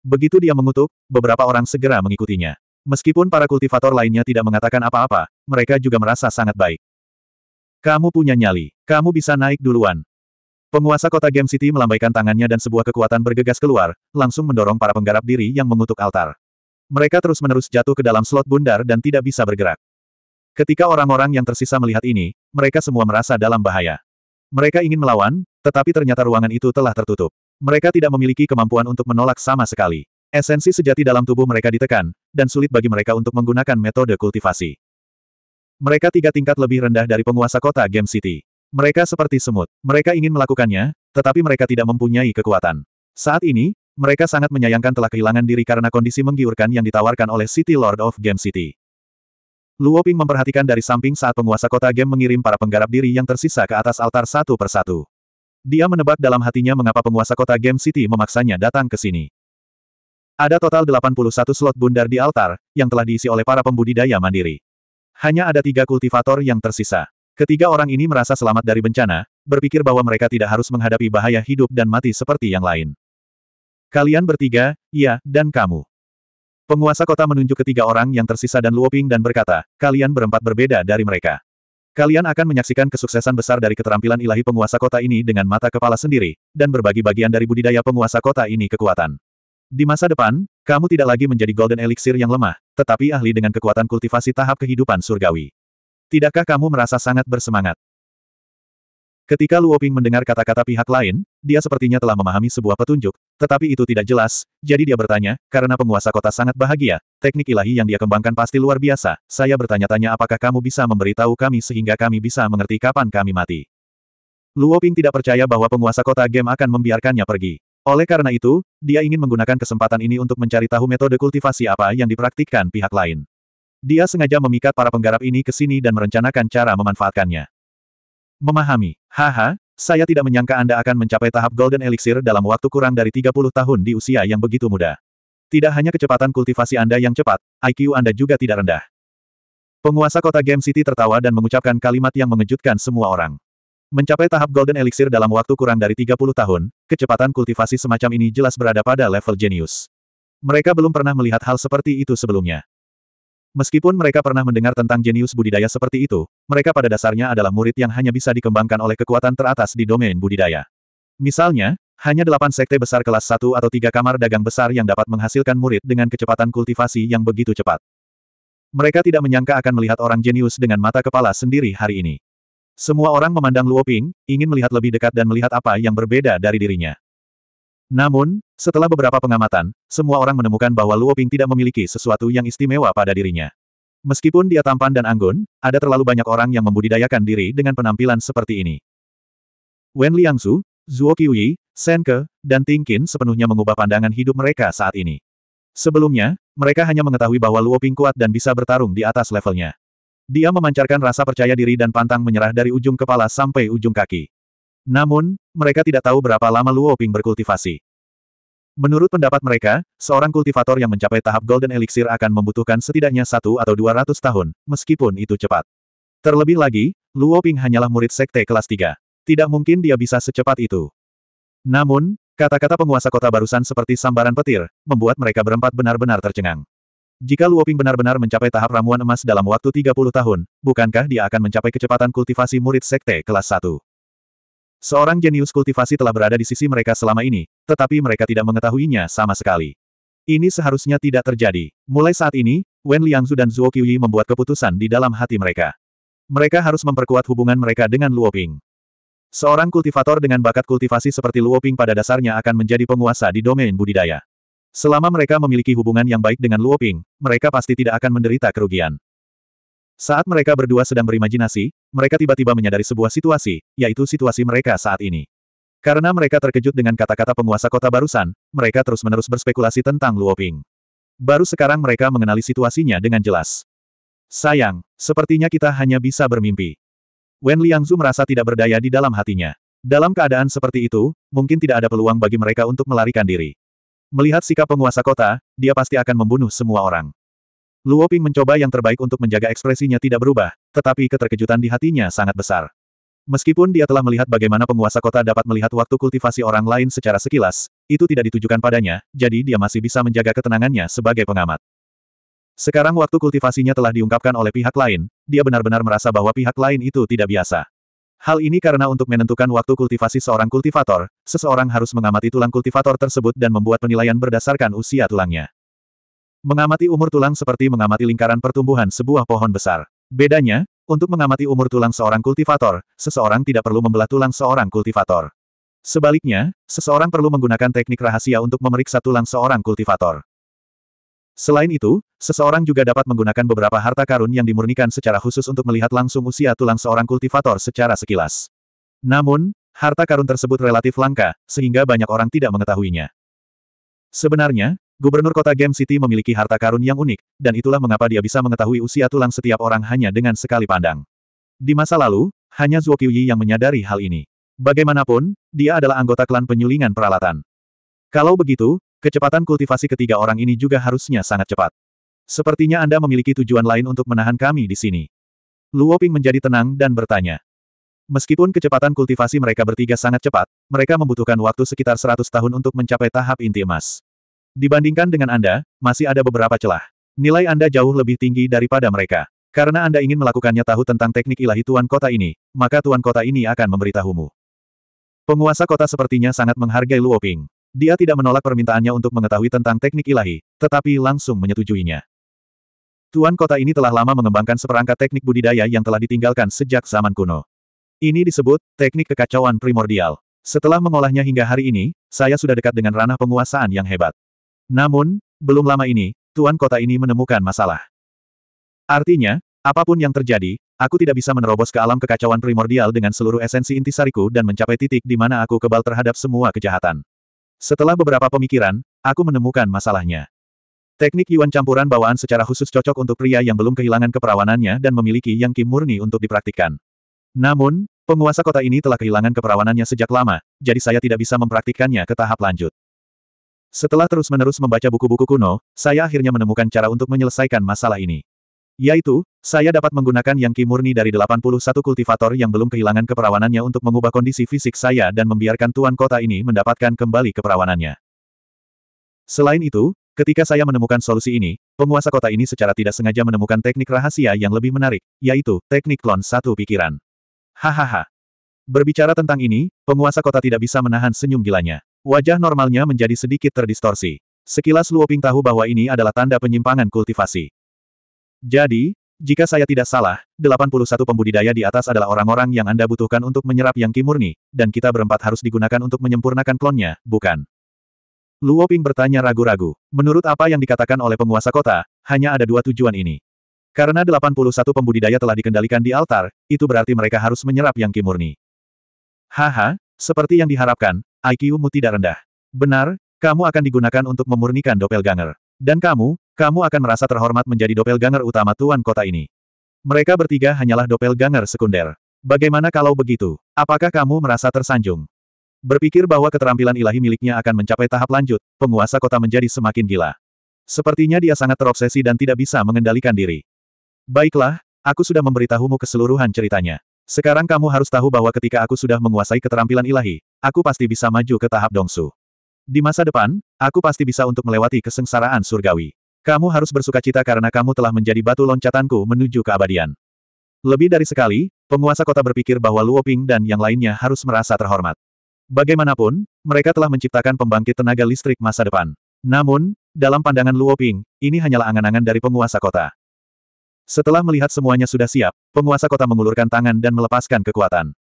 Begitu dia mengutuk, beberapa orang segera mengikutinya. Meskipun para kultivator lainnya tidak mengatakan apa-apa, mereka juga merasa sangat baik. Kamu punya nyali. Kamu bisa naik duluan. Penguasa kota Game City melambaikan tangannya dan sebuah kekuatan bergegas keluar, langsung mendorong para penggarap diri yang mengutuk altar. Mereka terus-menerus jatuh ke dalam slot bundar dan tidak bisa bergerak. Ketika orang-orang yang tersisa melihat ini, mereka semua merasa dalam bahaya. Mereka ingin melawan, tetapi ternyata ruangan itu telah tertutup. Mereka tidak memiliki kemampuan untuk menolak sama sekali. Esensi sejati dalam tubuh mereka ditekan, dan sulit bagi mereka untuk menggunakan metode kultivasi. Mereka tiga tingkat lebih rendah dari penguasa kota Game City. Mereka seperti semut. Mereka ingin melakukannya, tetapi mereka tidak mempunyai kekuatan. Saat ini, mereka sangat menyayangkan telah kehilangan diri karena kondisi menggiurkan yang ditawarkan oleh City Lord of Game City. Luo Ping memperhatikan dari samping saat penguasa kota game mengirim para penggarap diri yang tersisa ke atas altar satu persatu. Dia menebak dalam hatinya mengapa penguasa kota Game City memaksanya datang ke sini. Ada total 81 slot bundar di altar, yang telah diisi oleh para pembudidaya mandiri. Hanya ada tiga kultivator yang tersisa. Ketiga orang ini merasa selamat dari bencana, berpikir bahwa mereka tidak harus menghadapi bahaya hidup dan mati seperti yang lain. Kalian bertiga, ya, dan kamu. Penguasa kota menunjuk ketiga orang yang tersisa dan Luoping dan berkata, kalian berempat berbeda dari mereka. Kalian akan menyaksikan kesuksesan besar dari keterampilan ilahi penguasa kota ini dengan mata kepala sendiri, dan berbagi bagian dari budidaya penguasa kota ini kekuatan. Di masa depan, kamu tidak lagi menjadi Golden Elixir yang lemah, tetapi ahli dengan kekuatan kultivasi tahap kehidupan surgawi. Tidakkah kamu merasa sangat bersemangat? Ketika Luo Ping mendengar kata-kata pihak lain, dia sepertinya telah memahami sebuah petunjuk, tetapi itu tidak jelas, jadi dia bertanya, karena penguasa kota sangat bahagia, teknik ilahi yang dia kembangkan pasti luar biasa, saya bertanya-tanya apakah kamu bisa memberitahu kami sehingga kami bisa mengerti kapan kami mati. Luo Ping tidak percaya bahwa penguasa kota game akan membiarkannya pergi. Oleh karena itu, dia ingin menggunakan kesempatan ini untuk mencari tahu metode kultivasi apa yang dipraktikkan pihak lain. Dia sengaja memikat para penggarap ini ke sini dan merencanakan cara memanfaatkannya. Memahami. Haha, saya tidak menyangka Anda akan mencapai tahap Golden Elixir dalam waktu kurang dari 30 tahun di usia yang begitu muda. Tidak hanya kecepatan kultivasi Anda yang cepat, IQ Anda juga tidak rendah. Penguasa kota Game City tertawa dan mengucapkan kalimat yang mengejutkan semua orang. Mencapai tahap Golden Elixir dalam waktu kurang dari 30 tahun, kecepatan kultivasi semacam ini jelas berada pada level genius. Mereka belum pernah melihat hal seperti itu sebelumnya. Meskipun mereka pernah mendengar tentang jenius budidaya seperti itu, mereka pada dasarnya adalah murid yang hanya bisa dikembangkan oleh kekuatan teratas di domain budidaya. Misalnya, hanya delapan sekte besar kelas satu atau tiga kamar dagang besar yang dapat menghasilkan murid dengan kecepatan kultivasi yang begitu cepat. Mereka tidak menyangka akan melihat orang jenius dengan mata kepala sendiri hari ini. Semua orang memandang Luo Ping, ingin melihat lebih dekat dan melihat apa yang berbeda dari dirinya. Namun, setelah beberapa pengamatan, semua orang menemukan bahwa Luo Ping tidak memiliki sesuatu yang istimewa pada dirinya. Meskipun dia tampan dan anggun, ada terlalu banyak orang yang membudidayakan diri dengan penampilan seperti ini. Wen Liangzu, Zhuo Qiyi, Shen Ke, dan Ting Qin sepenuhnya mengubah pandangan hidup mereka saat ini. Sebelumnya, mereka hanya mengetahui bahwa Luo Ping kuat dan bisa bertarung di atas levelnya. Dia memancarkan rasa percaya diri dan pantang menyerah dari ujung kepala sampai ujung kaki. Namun, mereka tidak tahu berapa lama Luo Ping berkultivasi. Menurut pendapat mereka, seorang kultivator yang mencapai tahap Golden Elixir akan membutuhkan setidaknya satu atau dua ratus tahun, meskipun itu cepat. Terlebih lagi, Luo Ping hanyalah murid sekte kelas Tiga, Tidak mungkin dia bisa secepat itu. Namun, kata-kata penguasa kota barusan seperti sambaran petir, membuat mereka berempat benar-benar tercengang. Jika Luo Ping benar-benar mencapai tahap ramuan emas dalam waktu 30 tahun, bukankah dia akan mencapai kecepatan kultivasi murid sekte kelas 1? Seorang jenius kultivasi telah berada di sisi mereka selama ini, tetapi mereka tidak mengetahuinya sama sekali. Ini seharusnya tidak terjadi. Mulai saat ini, Wen Liangzu dan Zhuo Qiuyi membuat keputusan di dalam hati mereka. Mereka harus memperkuat hubungan mereka dengan Luoping. Seorang kultivator dengan bakat kultivasi seperti Luoping pada dasarnya akan menjadi penguasa di domain budidaya. Selama mereka memiliki hubungan yang baik dengan Luoping, mereka pasti tidak akan menderita kerugian. Saat mereka berdua sedang berimajinasi, mereka tiba-tiba menyadari sebuah situasi, yaitu situasi mereka saat ini. Karena mereka terkejut dengan kata-kata penguasa kota barusan, mereka terus-menerus berspekulasi tentang Luoping. Baru sekarang mereka mengenali situasinya dengan jelas. Sayang, sepertinya kita hanya bisa bermimpi. Wen Liangzu merasa tidak berdaya di dalam hatinya. Dalam keadaan seperti itu, mungkin tidak ada peluang bagi mereka untuk melarikan diri. Melihat sikap penguasa kota, dia pasti akan membunuh semua orang. Luo Ping mencoba yang terbaik untuk menjaga ekspresinya tidak berubah, tetapi keterkejutan di hatinya sangat besar. Meskipun dia telah melihat bagaimana penguasa kota dapat melihat waktu kultivasi orang lain secara sekilas, itu tidak ditujukan padanya, jadi dia masih bisa menjaga ketenangannya sebagai pengamat. Sekarang waktu kultivasinya telah diungkapkan oleh pihak lain, dia benar-benar merasa bahwa pihak lain itu tidak biasa. Hal ini karena untuk menentukan waktu kultivasi seorang kultivator, seseorang harus mengamati tulang kultivator tersebut dan membuat penilaian berdasarkan usia tulangnya. Mengamati umur tulang seperti mengamati lingkaran pertumbuhan sebuah pohon besar. Bedanya, untuk mengamati umur tulang seorang kultivator, seseorang tidak perlu membelah tulang seorang kultivator. Sebaliknya, seseorang perlu menggunakan teknik rahasia untuk memeriksa tulang seorang kultivator. Selain itu, seseorang juga dapat menggunakan beberapa harta karun yang dimurnikan secara khusus untuk melihat langsung usia tulang seorang kultivator secara sekilas. Namun, harta karun tersebut relatif langka, sehingga banyak orang tidak mengetahuinya. Sebenarnya, Gubernur kota Game City memiliki harta karun yang unik, dan itulah mengapa dia bisa mengetahui usia tulang setiap orang hanya dengan sekali pandang. Di masa lalu, hanya Zuo Qiuyi yang menyadari hal ini. Bagaimanapun, dia adalah anggota klan penyulingan peralatan. Kalau begitu, kecepatan kultivasi ketiga orang ini juga harusnya sangat cepat. Sepertinya Anda memiliki tujuan lain untuk menahan kami di sini. Luo Ping menjadi tenang dan bertanya. Meskipun kecepatan kultivasi mereka bertiga sangat cepat, mereka membutuhkan waktu sekitar 100 tahun untuk mencapai tahap inti emas. Dibandingkan dengan Anda, masih ada beberapa celah. Nilai Anda jauh lebih tinggi daripada mereka. Karena Anda ingin melakukannya tahu tentang teknik ilahi Tuan Kota ini, maka Tuan Kota ini akan memberitahumu. Penguasa kota sepertinya sangat menghargai Luoping. Dia tidak menolak permintaannya untuk mengetahui tentang teknik ilahi, tetapi langsung menyetujuinya. Tuan kota ini telah lama mengembangkan seperangkat teknik budidaya yang telah ditinggalkan sejak zaman kuno. Ini disebut teknik kekacauan primordial. Setelah mengolahnya hingga hari ini, saya sudah dekat dengan ranah penguasaan yang hebat. Namun, belum lama ini, tuan kota ini menemukan masalah. Artinya, apapun yang terjadi, aku tidak bisa menerobos ke alam kekacauan primordial dengan seluruh esensi intisariku dan mencapai titik di mana aku kebal terhadap semua kejahatan. Setelah beberapa pemikiran, aku menemukan masalahnya. Teknik Yuan campuran bawaan secara khusus cocok untuk pria yang belum kehilangan keperawanannya dan memiliki yang kim murni untuk dipraktikkan. Namun, penguasa kota ini telah kehilangan keperawanannya sejak lama, jadi saya tidak bisa mempraktikkannya ke tahap lanjut. Setelah terus-menerus membaca buku-buku kuno, saya akhirnya menemukan cara untuk menyelesaikan masalah ini. Yaitu, saya dapat menggunakan yang Kimurni dari 81 kultivator yang belum kehilangan keperawanannya untuk mengubah kondisi fisik saya dan membiarkan tuan kota ini mendapatkan kembali keperawanannya. Selain itu, ketika saya menemukan solusi ini, penguasa kota ini secara tidak sengaja menemukan teknik rahasia yang lebih menarik, yaitu teknik klon satu pikiran. Hahaha. Berbicara tentang ini, penguasa kota tidak bisa menahan senyum gilanya. Wajah normalnya menjadi sedikit terdistorsi. Sekilas Luoping tahu bahwa ini adalah tanda penyimpangan kultivasi. Jadi, jika saya tidak salah, 81 pembudidaya di atas adalah orang-orang yang Anda butuhkan untuk menyerap yang kimurni, dan kita berempat harus digunakan untuk menyempurnakan klonnya, bukan? Luoping bertanya ragu-ragu. Menurut apa yang dikatakan oleh penguasa kota, hanya ada dua tujuan ini. Karena 81 pembudidaya telah dikendalikan di altar, itu berarti mereka harus menyerap yang kimurni. Haha, seperti yang diharapkan, IQ-mu tidak rendah. Benar, kamu akan digunakan untuk memurnikan doppelganger. Dan kamu, kamu akan merasa terhormat menjadi doppelganger utama tuan kota ini. Mereka bertiga hanyalah doppelganger sekunder. Bagaimana kalau begitu? Apakah kamu merasa tersanjung? Berpikir bahwa keterampilan ilahi miliknya akan mencapai tahap lanjut, penguasa kota menjadi semakin gila. Sepertinya dia sangat terobsesi dan tidak bisa mengendalikan diri. Baiklah, aku sudah memberitahumu keseluruhan ceritanya. Sekarang kamu harus tahu bahwa ketika aku sudah menguasai keterampilan ilahi, aku pasti bisa maju ke tahap dongsu. Di masa depan, aku pasti bisa untuk melewati kesengsaraan surgawi. Kamu harus bersuka cita karena kamu telah menjadi batu loncatanku menuju keabadian. Lebih dari sekali, penguasa kota berpikir bahwa Luoping dan yang lainnya harus merasa terhormat. Bagaimanapun, mereka telah menciptakan pembangkit tenaga listrik masa depan. Namun, dalam pandangan Luoping, ini hanyalah angan-angan dari penguasa kota. Setelah melihat semuanya sudah siap, penguasa kota mengulurkan tangan dan melepaskan kekuatan.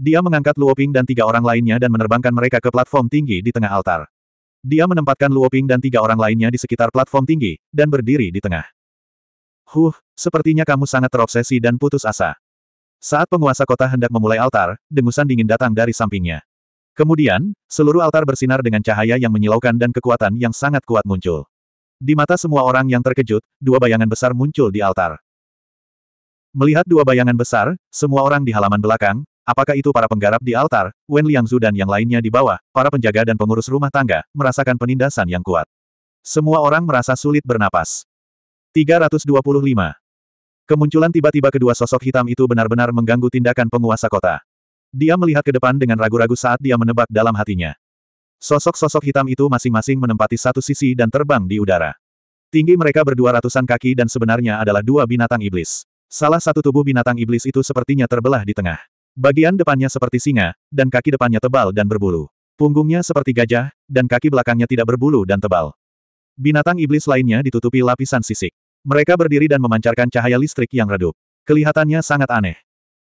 Dia mengangkat Luoping dan tiga orang lainnya dan menerbangkan mereka ke platform tinggi di tengah altar. Dia menempatkan Luoping dan tiga orang lainnya di sekitar platform tinggi, dan berdiri di tengah. Huh, sepertinya kamu sangat terobsesi dan putus asa. Saat penguasa kota hendak memulai altar, dengusan dingin datang dari sampingnya. Kemudian, seluruh altar bersinar dengan cahaya yang menyilaukan dan kekuatan yang sangat kuat muncul. Di mata semua orang yang terkejut, dua bayangan besar muncul di altar. Melihat dua bayangan besar, semua orang di halaman belakang, apakah itu para penggarap di altar, Wen Liangzu dan yang lainnya di bawah, para penjaga dan pengurus rumah tangga, merasakan penindasan yang kuat. Semua orang merasa sulit bernapas. 325. Kemunculan tiba-tiba kedua sosok hitam itu benar-benar mengganggu tindakan penguasa kota. Dia melihat ke depan dengan ragu-ragu saat dia menebak dalam hatinya. Sosok-sosok hitam itu masing-masing menempati satu sisi dan terbang di udara. Tinggi mereka berdua ratusan kaki dan sebenarnya adalah dua binatang iblis. Salah satu tubuh binatang iblis itu sepertinya terbelah di tengah. Bagian depannya seperti singa, dan kaki depannya tebal dan berbulu. Punggungnya seperti gajah, dan kaki belakangnya tidak berbulu dan tebal. Binatang iblis lainnya ditutupi lapisan sisik. Mereka berdiri dan memancarkan cahaya listrik yang redup. Kelihatannya sangat aneh.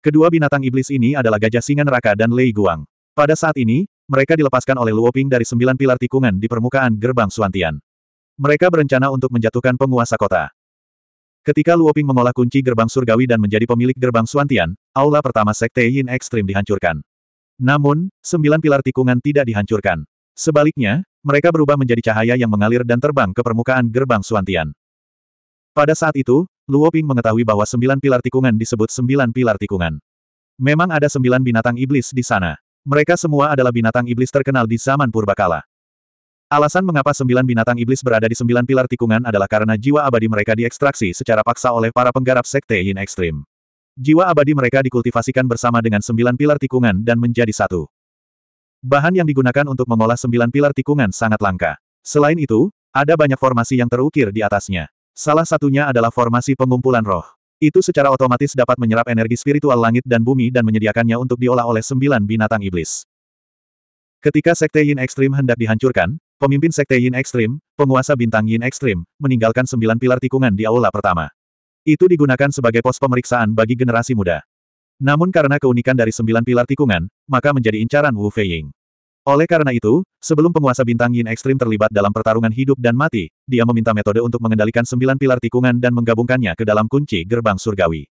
Kedua binatang iblis ini adalah gajah singa neraka dan Lei Guang. Pada saat ini, mereka dilepaskan oleh Luoping dari sembilan pilar tikungan di permukaan gerbang Suantian. Mereka berencana untuk menjatuhkan penguasa kota. Ketika Luoping mengolah kunci gerbang surgawi dan menjadi pemilik gerbang Suantian, aula pertama Sekte Yin Ekstrim dihancurkan. Namun, sembilan pilar tikungan tidak dihancurkan. Sebaliknya, mereka berubah menjadi cahaya yang mengalir dan terbang ke permukaan gerbang Suantian. Pada saat itu, Luoping mengetahui bahwa sembilan pilar tikungan disebut sembilan pilar tikungan. Memang ada sembilan binatang iblis di sana. Mereka semua adalah binatang iblis terkenal di zaman purbakala. Alasan mengapa sembilan binatang iblis berada di sembilan pilar tikungan adalah karena jiwa abadi mereka diekstraksi secara paksa oleh para penggarap sekte Yin Ekstrim. Jiwa abadi mereka dikultivasikan bersama dengan sembilan pilar tikungan dan menjadi satu. Bahan yang digunakan untuk mengolah sembilan pilar tikungan sangat langka. Selain itu, ada banyak formasi yang terukir di atasnya. Salah satunya adalah formasi pengumpulan roh. Itu secara otomatis dapat menyerap energi spiritual langit dan bumi dan menyediakannya untuk diolah oleh sembilan binatang iblis. Ketika Sekte Yin Ekstrim hendak dihancurkan, Pemimpin Sekte Yin Ekstrim, penguasa bintang Yin Ekstrim, meninggalkan sembilan pilar tikungan di aula pertama. Itu digunakan sebagai pos pemeriksaan bagi generasi muda. Namun karena keunikan dari sembilan pilar tikungan, maka menjadi incaran Wu Feiying. Oleh karena itu, sebelum penguasa bintang Yin Ekstrim terlibat dalam pertarungan hidup dan mati, dia meminta metode untuk mengendalikan sembilan pilar tikungan dan menggabungkannya ke dalam kunci gerbang surgawi.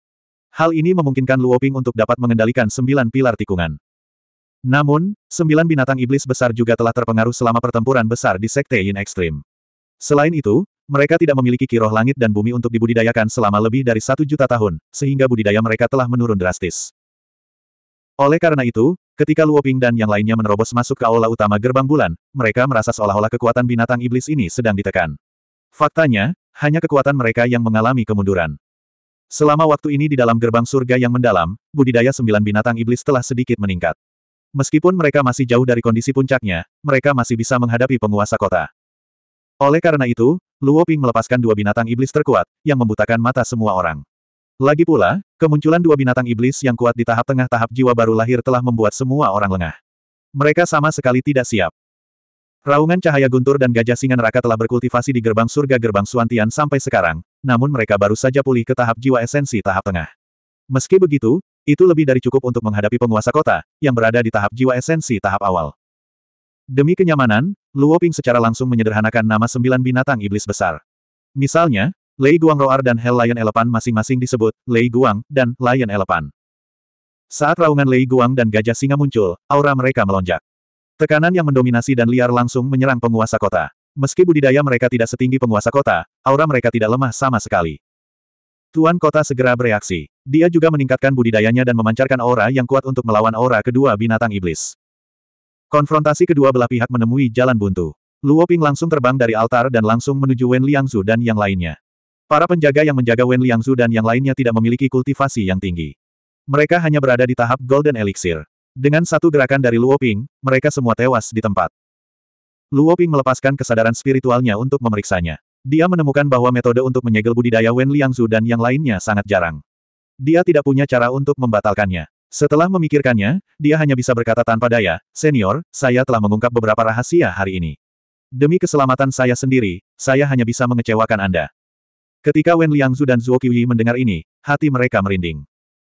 Hal ini memungkinkan Luoping untuk dapat mengendalikan sembilan pilar tikungan. Namun, sembilan binatang iblis besar juga telah terpengaruh selama pertempuran besar di Sekte Yin Ekstrim. Selain itu, mereka tidak memiliki kiroh langit dan bumi untuk dibudidayakan selama lebih dari satu juta tahun, sehingga budidaya mereka telah menurun drastis. Oleh karena itu, ketika Luoping dan yang lainnya menerobos masuk ke aula utama gerbang bulan, mereka merasa seolah-olah kekuatan binatang iblis ini sedang ditekan. Faktanya, hanya kekuatan mereka yang mengalami kemunduran. Selama waktu ini di dalam gerbang surga yang mendalam, budidaya sembilan binatang iblis telah sedikit meningkat. Meskipun mereka masih jauh dari kondisi puncaknya, mereka masih bisa menghadapi penguasa kota. Oleh karena itu, Luo Ping melepaskan dua binatang iblis terkuat, yang membutakan mata semua orang. Lagi pula, kemunculan dua binatang iblis yang kuat di tahap tengah tahap jiwa baru lahir telah membuat semua orang lengah. Mereka sama sekali tidak siap. Raungan cahaya guntur dan gajah singa neraka telah berkultivasi di gerbang surga gerbang Suantian sampai sekarang, namun mereka baru saja pulih ke tahap jiwa esensi tahap tengah. Meski begitu, itu lebih dari cukup untuk menghadapi penguasa kota, yang berada di tahap jiwa esensi tahap awal. Demi kenyamanan, Luo Ping secara langsung menyederhanakan nama sembilan binatang iblis besar. Misalnya, Lei Guang Roar dan Hell Lion Elephant masing-masing disebut Lei Guang dan Lion Elephant. Saat raungan Lei Guang dan Gajah Singa muncul, aura mereka melonjak. Tekanan yang mendominasi dan liar langsung menyerang penguasa kota. Meski budidaya mereka tidak setinggi penguasa kota, aura mereka tidak lemah sama sekali. Tuan kota segera bereaksi. Dia juga meningkatkan budidayanya dan memancarkan aura yang kuat untuk melawan aura kedua binatang iblis. Konfrontasi kedua belah pihak menemui jalan buntu. Luo Ping langsung terbang dari altar dan langsung menuju Wen Liangzu dan yang lainnya. Para penjaga yang menjaga Wen Liangzu dan yang lainnya tidak memiliki kultivasi yang tinggi. Mereka hanya berada di tahap Golden Elixir. Dengan satu gerakan dari Luo Ping, mereka semua tewas di tempat. Luo Ping melepaskan kesadaran spiritualnya untuk memeriksanya. Dia menemukan bahwa metode untuk menyegel budidaya Wen Liangzu dan yang lainnya sangat jarang. Dia tidak punya cara untuk membatalkannya. Setelah memikirkannya, dia hanya bisa berkata tanpa daya, Senior, saya telah mengungkap beberapa rahasia hari ini. Demi keselamatan saya sendiri, saya hanya bisa mengecewakan Anda. Ketika Wen Liangzu dan Zhuo Qiyi mendengar ini, hati mereka merinding.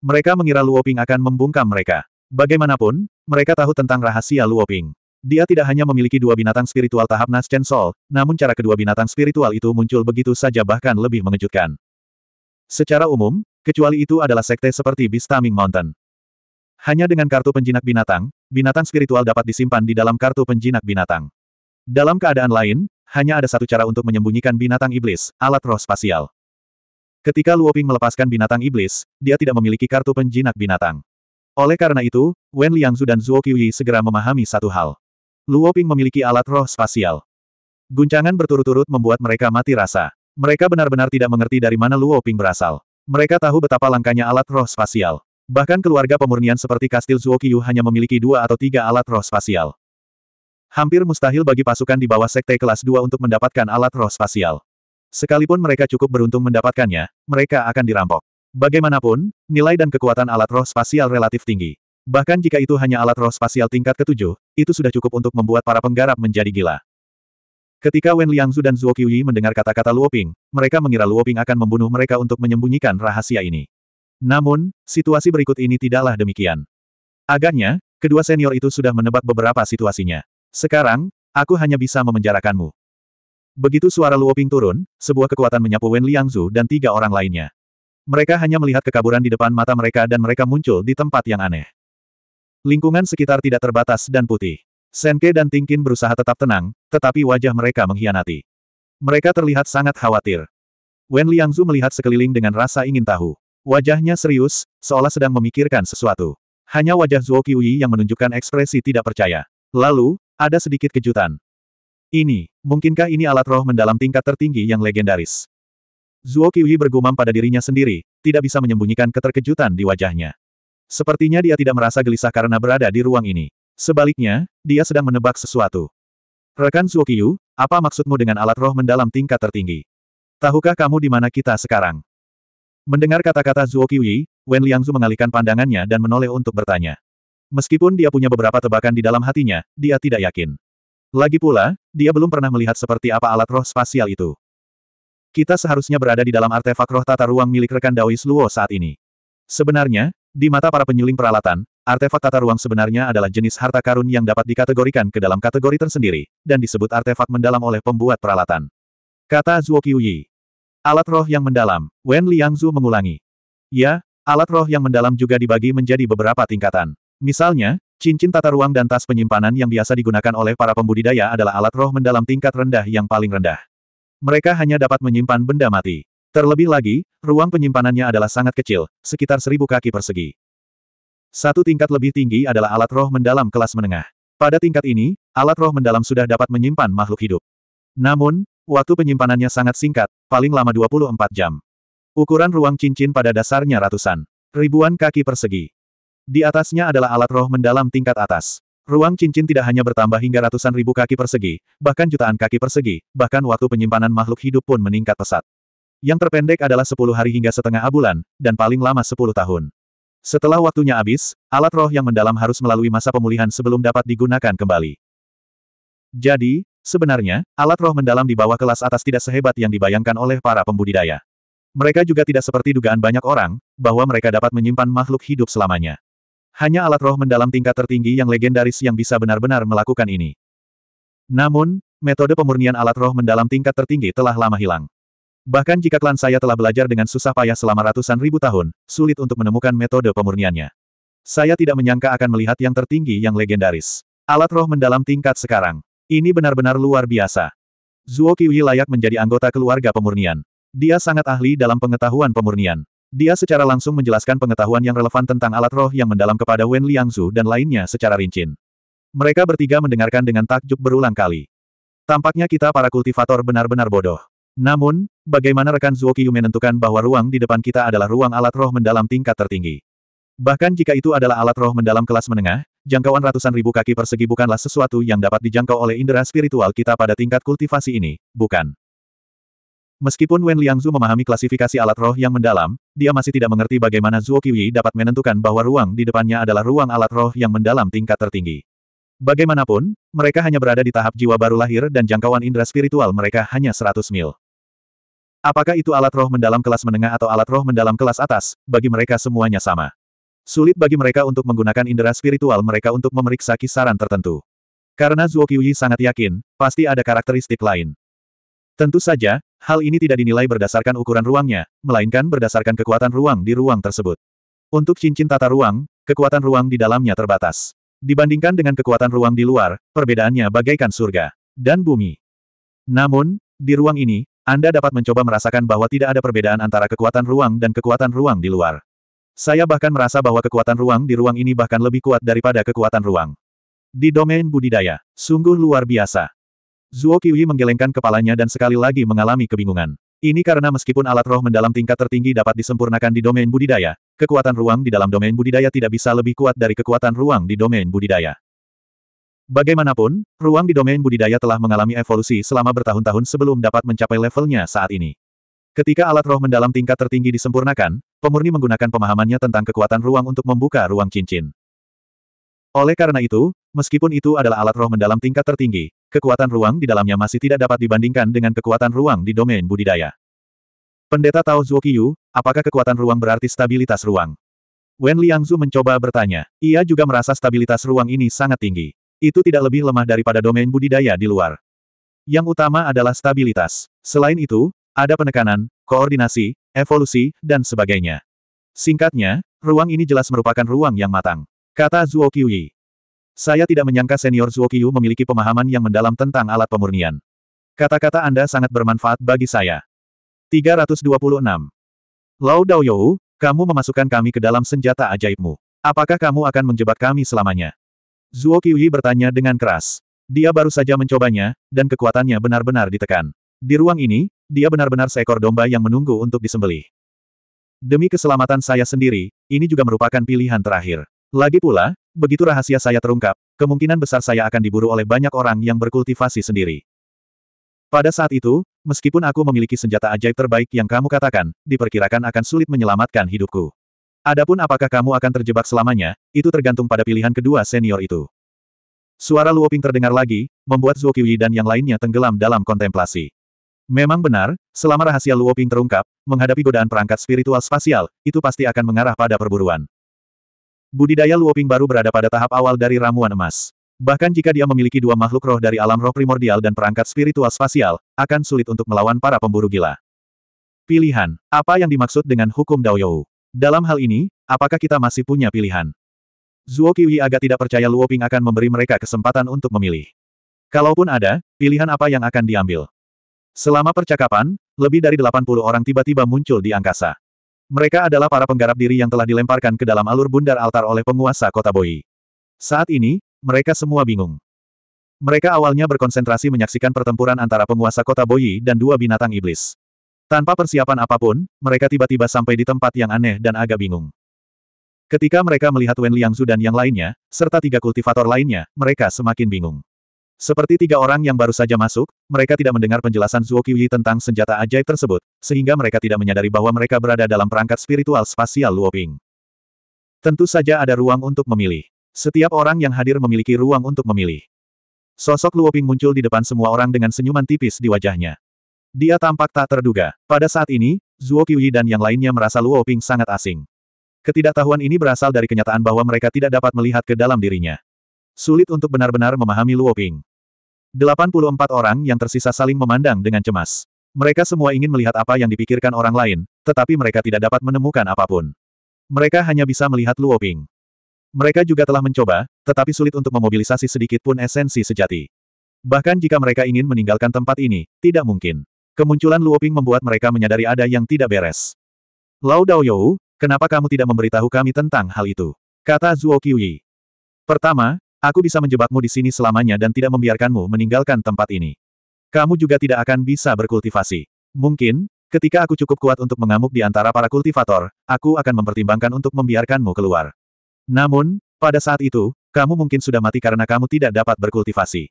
Mereka mengira Luo Ping akan membungkam mereka. Bagaimanapun, mereka tahu tentang rahasia Luo Ping. Dia tidak hanya memiliki dua binatang spiritual tahap Nas Chen Sol, namun cara kedua binatang spiritual itu muncul begitu saja bahkan lebih mengejutkan. Secara umum, Kecuali itu adalah sekte seperti Bistaming Mountain. Hanya dengan kartu penjinak binatang, binatang spiritual dapat disimpan di dalam kartu penjinak binatang. Dalam keadaan lain, hanya ada satu cara untuk menyembunyikan binatang iblis, alat roh spasial. Ketika Luoping melepaskan binatang iblis, dia tidak memiliki kartu penjinak binatang. Oleh karena itu, Wen Liangzu dan Zhuo Qiuyi segera memahami satu hal. Luoping memiliki alat roh spasial. Guncangan berturut-turut membuat mereka mati rasa. Mereka benar-benar tidak mengerti dari mana Luoping berasal. Mereka tahu betapa langkanya alat roh spasial. Bahkan keluarga pemurnian seperti kastil Zuokiyu hanya memiliki dua atau tiga alat roh spasial. Hampir mustahil bagi pasukan di bawah sekte kelas 2 untuk mendapatkan alat roh spasial. Sekalipun mereka cukup beruntung mendapatkannya, mereka akan dirampok. Bagaimanapun, nilai dan kekuatan alat roh spasial relatif tinggi. Bahkan jika itu hanya alat roh spasial tingkat ketujuh, itu sudah cukup untuk membuat para penggarap menjadi gila. Ketika Wen Liangzu dan Zhuo Qiuyi mendengar kata-kata Luoping, mereka mengira Luoping akan membunuh mereka untuk menyembunyikan rahasia ini. Namun, situasi berikut ini tidaklah demikian. Agaknya, kedua senior itu sudah menebak beberapa situasinya. Sekarang, aku hanya bisa memenjarakanmu. Begitu suara Luoping turun, sebuah kekuatan menyapu Wen Liangzu dan tiga orang lainnya. Mereka hanya melihat kekaburan di depan mata mereka dan mereka muncul di tempat yang aneh. Lingkungan sekitar tidak terbatas dan putih. Senke dan Tingkin berusaha tetap tenang, tetapi wajah mereka mengkhianati. Mereka terlihat sangat khawatir. Wen Liangzu melihat sekeliling dengan rasa ingin tahu. Wajahnya serius, seolah sedang memikirkan sesuatu. Hanya wajah Zuo Qiuyi yang menunjukkan ekspresi tidak percaya. Lalu, ada sedikit kejutan. Ini, mungkinkah ini alat roh mendalam tingkat tertinggi yang legendaris? Zuo Qiuyi bergumam pada dirinya sendiri, tidak bisa menyembunyikan keterkejutan di wajahnya. Sepertinya dia tidak merasa gelisah karena berada di ruang ini. Sebaliknya, dia sedang menebak sesuatu. Rekan Suokiyu, apa maksudmu dengan alat roh mendalam tingkat tertinggi? Tahukah kamu di mana kita sekarang? Mendengar kata-kata Zuo Wen Liangzu mengalihkan pandangannya dan menoleh untuk bertanya. Meskipun dia punya beberapa tebakan di dalam hatinya, dia tidak yakin. Lagi pula, dia belum pernah melihat seperti apa alat roh spasial itu. Kita seharusnya berada di dalam artefak roh tata ruang milik rekan Daois Luo saat ini. Sebenarnya, di mata para penyuling peralatan, artefak tata ruang sebenarnya adalah jenis harta karun yang dapat dikategorikan ke dalam kategori tersendiri, dan disebut artefak mendalam oleh pembuat peralatan. Kata Zuo Qiuyi. Alat roh yang mendalam, Wen Liangzu mengulangi. Ya, alat roh yang mendalam juga dibagi menjadi beberapa tingkatan. Misalnya, cincin tata ruang dan tas penyimpanan yang biasa digunakan oleh para pembudidaya adalah alat roh mendalam tingkat rendah yang paling rendah. Mereka hanya dapat menyimpan benda mati. Terlebih lagi, ruang penyimpanannya adalah sangat kecil, sekitar seribu kaki persegi. Satu tingkat lebih tinggi adalah alat roh mendalam kelas menengah. Pada tingkat ini, alat roh mendalam sudah dapat menyimpan makhluk hidup. Namun, waktu penyimpanannya sangat singkat, paling lama 24 jam. Ukuran ruang cincin pada dasarnya ratusan. Ribuan kaki persegi. Di atasnya adalah alat roh mendalam tingkat atas. Ruang cincin tidak hanya bertambah hingga ratusan ribu kaki persegi, bahkan jutaan kaki persegi, bahkan waktu penyimpanan makhluk hidup pun meningkat pesat. Yang terpendek adalah 10 hari hingga setengah bulan, dan paling lama 10 tahun. Setelah waktunya habis, alat roh yang mendalam harus melalui masa pemulihan sebelum dapat digunakan kembali. Jadi, sebenarnya, alat roh mendalam di bawah kelas atas tidak sehebat yang dibayangkan oleh para pembudidaya. Mereka juga tidak seperti dugaan banyak orang, bahwa mereka dapat menyimpan makhluk hidup selamanya. Hanya alat roh mendalam tingkat tertinggi yang legendaris yang bisa benar-benar melakukan ini. Namun, metode pemurnian alat roh mendalam tingkat tertinggi telah lama hilang. Bahkan jika klan saya telah belajar dengan susah payah selama ratusan ribu tahun, sulit untuk menemukan metode pemurniannya. Saya tidak menyangka akan melihat yang tertinggi yang legendaris. Alat roh mendalam tingkat sekarang. Ini benar-benar luar biasa. Zuo Qiyi layak menjadi anggota keluarga pemurnian. Dia sangat ahli dalam pengetahuan pemurnian. Dia secara langsung menjelaskan pengetahuan yang relevan tentang alat roh yang mendalam kepada Wen Liangzu dan lainnya secara rinci. Mereka bertiga mendengarkan dengan takjub berulang kali. Tampaknya kita para kultivator benar-benar bodoh. Namun, bagaimana rekan Zuokiyu menentukan bahwa ruang di depan kita adalah ruang alat roh mendalam tingkat tertinggi? Bahkan jika itu adalah alat roh mendalam kelas menengah, jangkauan ratusan ribu kaki persegi bukanlah sesuatu yang dapat dijangkau oleh indera spiritual kita pada tingkat kultivasi ini, bukan? Meskipun Wen Liangzu memahami klasifikasi alat roh yang mendalam, dia masih tidak mengerti bagaimana Zuo Qiyi dapat menentukan bahwa ruang di depannya adalah ruang alat roh yang mendalam tingkat tertinggi. Bagaimanapun, mereka hanya berada di tahap jiwa baru lahir dan jangkauan indera spiritual mereka hanya 100 mil. Apakah itu alat roh mendalam kelas menengah atau alat roh mendalam kelas atas, bagi mereka semuanya sama. Sulit bagi mereka untuk menggunakan indera spiritual mereka untuk memeriksa kisaran tertentu. Karena Zuo Qiuyi sangat yakin, pasti ada karakteristik lain. Tentu saja, hal ini tidak dinilai berdasarkan ukuran ruangnya, melainkan berdasarkan kekuatan ruang di ruang tersebut. Untuk cincin tata ruang, kekuatan ruang di dalamnya terbatas. Dibandingkan dengan kekuatan ruang di luar, perbedaannya bagaikan surga dan bumi. Namun, di ruang ini, anda dapat mencoba merasakan bahwa tidak ada perbedaan antara kekuatan ruang dan kekuatan ruang di luar. Saya bahkan merasa bahwa kekuatan ruang di ruang ini bahkan lebih kuat daripada kekuatan ruang. Di domain budidaya, sungguh luar biasa. Zuo Kiwi menggelengkan kepalanya dan sekali lagi mengalami kebingungan. Ini karena meskipun alat roh mendalam tingkat tertinggi dapat disempurnakan di domain budidaya, kekuatan ruang di dalam domain budidaya tidak bisa lebih kuat dari kekuatan ruang di domain budidaya. Bagaimanapun, ruang di domain budidaya telah mengalami evolusi selama bertahun-tahun sebelum dapat mencapai levelnya saat ini. Ketika alat roh mendalam tingkat tertinggi disempurnakan, pemurni menggunakan pemahamannya tentang kekuatan ruang untuk membuka ruang cincin. Oleh karena itu, meskipun itu adalah alat roh mendalam tingkat tertinggi, kekuatan ruang di dalamnya masih tidak dapat dibandingkan dengan kekuatan ruang di domain budidaya. Pendeta Tao Zuokiyu, apakah kekuatan ruang berarti stabilitas ruang? Wen Liangzu mencoba bertanya. Ia juga merasa stabilitas ruang ini sangat tinggi. Itu tidak lebih lemah daripada domain budidaya di luar. Yang utama adalah stabilitas. Selain itu, ada penekanan, koordinasi, evolusi, dan sebagainya. Singkatnya, ruang ini jelas merupakan ruang yang matang. Kata Zhuo Qiyi. Saya tidak menyangka senior Zhuo Qiyu memiliki pemahaman yang mendalam tentang alat pemurnian. Kata-kata Anda sangat bermanfaat bagi saya. 326. Lao Daoyou, kamu memasukkan kami ke dalam senjata ajaibmu. Apakah kamu akan menjebak kami selamanya? Zuo Qiyi bertanya dengan keras. Dia baru saja mencobanya, dan kekuatannya benar-benar ditekan. Di ruang ini, dia benar-benar seekor domba yang menunggu untuk disembelih. Demi keselamatan saya sendiri, ini juga merupakan pilihan terakhir. Lagi pula, begitu rahasia saya terungkap, kemungkinan besar saya akan diburu oleh banyak orang yang berkultivasi sendiri. Pada saat itu, meskipun aku memiliki senjata ajaib terbaik yang kamu katakan, diperkirakan akan sulit menyelamatkan hidupku. Adapun apakah kamu akan terjebak selamanya, itu tergantung pada pilihan kedua senior itu. Suara Luoping terdengar lagi, membuat Zhuo Qiyi dan yang lainnya tenggelam dalam kontemplasi. Memang benar, selama rahasia Luoping terungkap, menghadapi godaan perangkat spiritual spasial, itu pasti akan mengarah pada perburuan. Budidaya Luoping baru berada pada tahap awal dari ramuan emas. Bahkan jika dia memiliki dua makhluk roh dari alam roh primordial dan perangkat spiritual spasial, akan sulit untuk melawan para pemburu gila. Pilihan, apa yang dimaksud dengan hukum Daoyou? Dalam hal ini, apakah kita masih punya pilihan? Zuo Qiyi agak tidak percaya Luo Ping akan memberi mereka kesempatan untuk memilih. Kalaupun ada, pilihan apa yang akan diambil? Selama percakapan, lebih dari 80 orang tiba-tiba muncul di angkasa. Mereka adalah para penggarap diri yang telah dilemparkan ke dalam alur bundar altar oleh penguasa kota Boyi. Saat ini, mereka semua bingung. Mereka awalnya berkonsentrasi menyaksikan pertempuran antara penguasa kota Boyi dan dua binatang iblis. Tanpa persiapan apapun, mereka tiba-tiba sampai di tempat yang aneh dan agak bingung. Ketika mereka melihat Wen Liangzu dan yang lainnya, serta tiga kultivator lainnya, mereka semakin bingung. Seperti tiga orang yang baru saja masuk, mereka tidak mendengar penjelasan Zuo Qiyi tentang senjata ajaib tersebut, sehingga mereka tidak menyadari bahwa mereka berada dalam perangkat spiritual spasial Luoping. Tentu saja ada ruang untuk memilih. Setiap orang yang hadir memiliki ruang untuk memilih. Sosok Luoping muncul di depan semua orang dengan senyuman tipis di wajahnya. Dia tampak tak terduga. Pada saat ini, Zuo Qiyi dan yang lainnya merasa Luo Ping sangat asing. Ketidaktahuan ini berasal dari kenyataan bahwa mereka tidak dapat melihat ke dalam dirinya. Sulit untuk benar-benar memahami Luo Ping. 84 orang yang tersisa saling memandang dengan cemas. Mereka semua ingin melihat apa yang dipikirkan orang lain, tetapi mereka tidak dapat menemukan apapun. Mereka hanya bisa melihat Luo Ping. Mereka juga telah mencoba, tetapi sulit untuk memobilisasi sedikit pun esensi sejati. Bahkan jika mereka ingin meninggalkan tempat ini, tidak mungkin. Kemunculan Luoping membuat mereka menyadari ada yang tidak beres. Lao Daoyou, kenapa kamu tidak memberitahu kami tentang hal itu? Kata Zuo Qiuyi. Pertama, aku bisa menjebakmu di sini selamanya dan tidak membiarkanmu meninggalkan tempat ini. Kamu juga tidak akan bisa berkultivasi. Mungkin, ketika aku cukup kuat untuk mengamuk di antara para kultivator, aku akan mempertimbangkan untuk membiarkanmu keluar. Namun, pada saat itu, kamu mungkin sudah mati karena kamu tidak dapat berkultivasi.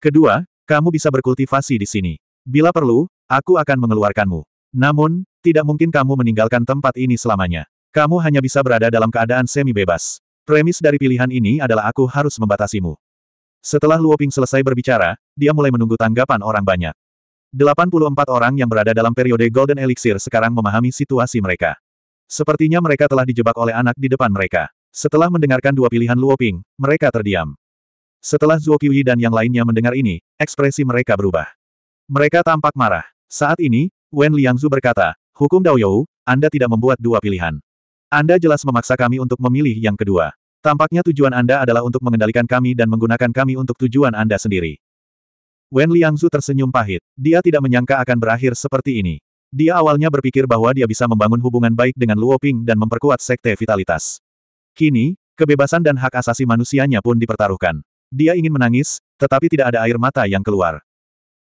Kedua, kamu bisa berkultivasi di sini. Bila perlu, aku akan mengeluarkanmu. Namun, tidak mungkin kamu meninggalkan tempat ini selamanya. Kamu hanya bisa berada dalam keadaan semi-bebas. Premis dari pilihan ini adalah aku harus membatasimu. Setelah Luoping selesai berbicara, dia mulai menunggu tanggapan orang banyak. 84 orang yang berada dalam periode Golden Elixir sekarang memahami situasi mereka. Sepertinya mereka telah dijebak oleh anak di depan mereka. Setelah mendengarkan dua pilihan Luoping, mereka terdiam. Setelah Zhuo Qiyi dan yang lainnya mendengar ini, ekspresi mereka berubah. Mereka tampak marah. Saat ini, Wen Liangzu berkata, Hukum Daoyou, Anda tidak membuat dua pilihan. Anda jelas memaksa kami untuk memilih yang kedua. Tampaknya tujuan Anda adalah untuk mengendalikan kami dan menggunakan kami untuk tujuan Anda sendiri. Wen Liangzu tersenyum pahit. Dia tidak menyangka akan berakhir seperti ini. Dia awalnya berpikir bahwa dia bisa membangun hubungan baik dengan Luo Ping dan memperkuat sekte vitalitas. Kini, kebebasan dan hak asasi manusianya pun dipertaruhkan. Dia ingin menangis, tetapi tidak ada air mata yang keluar.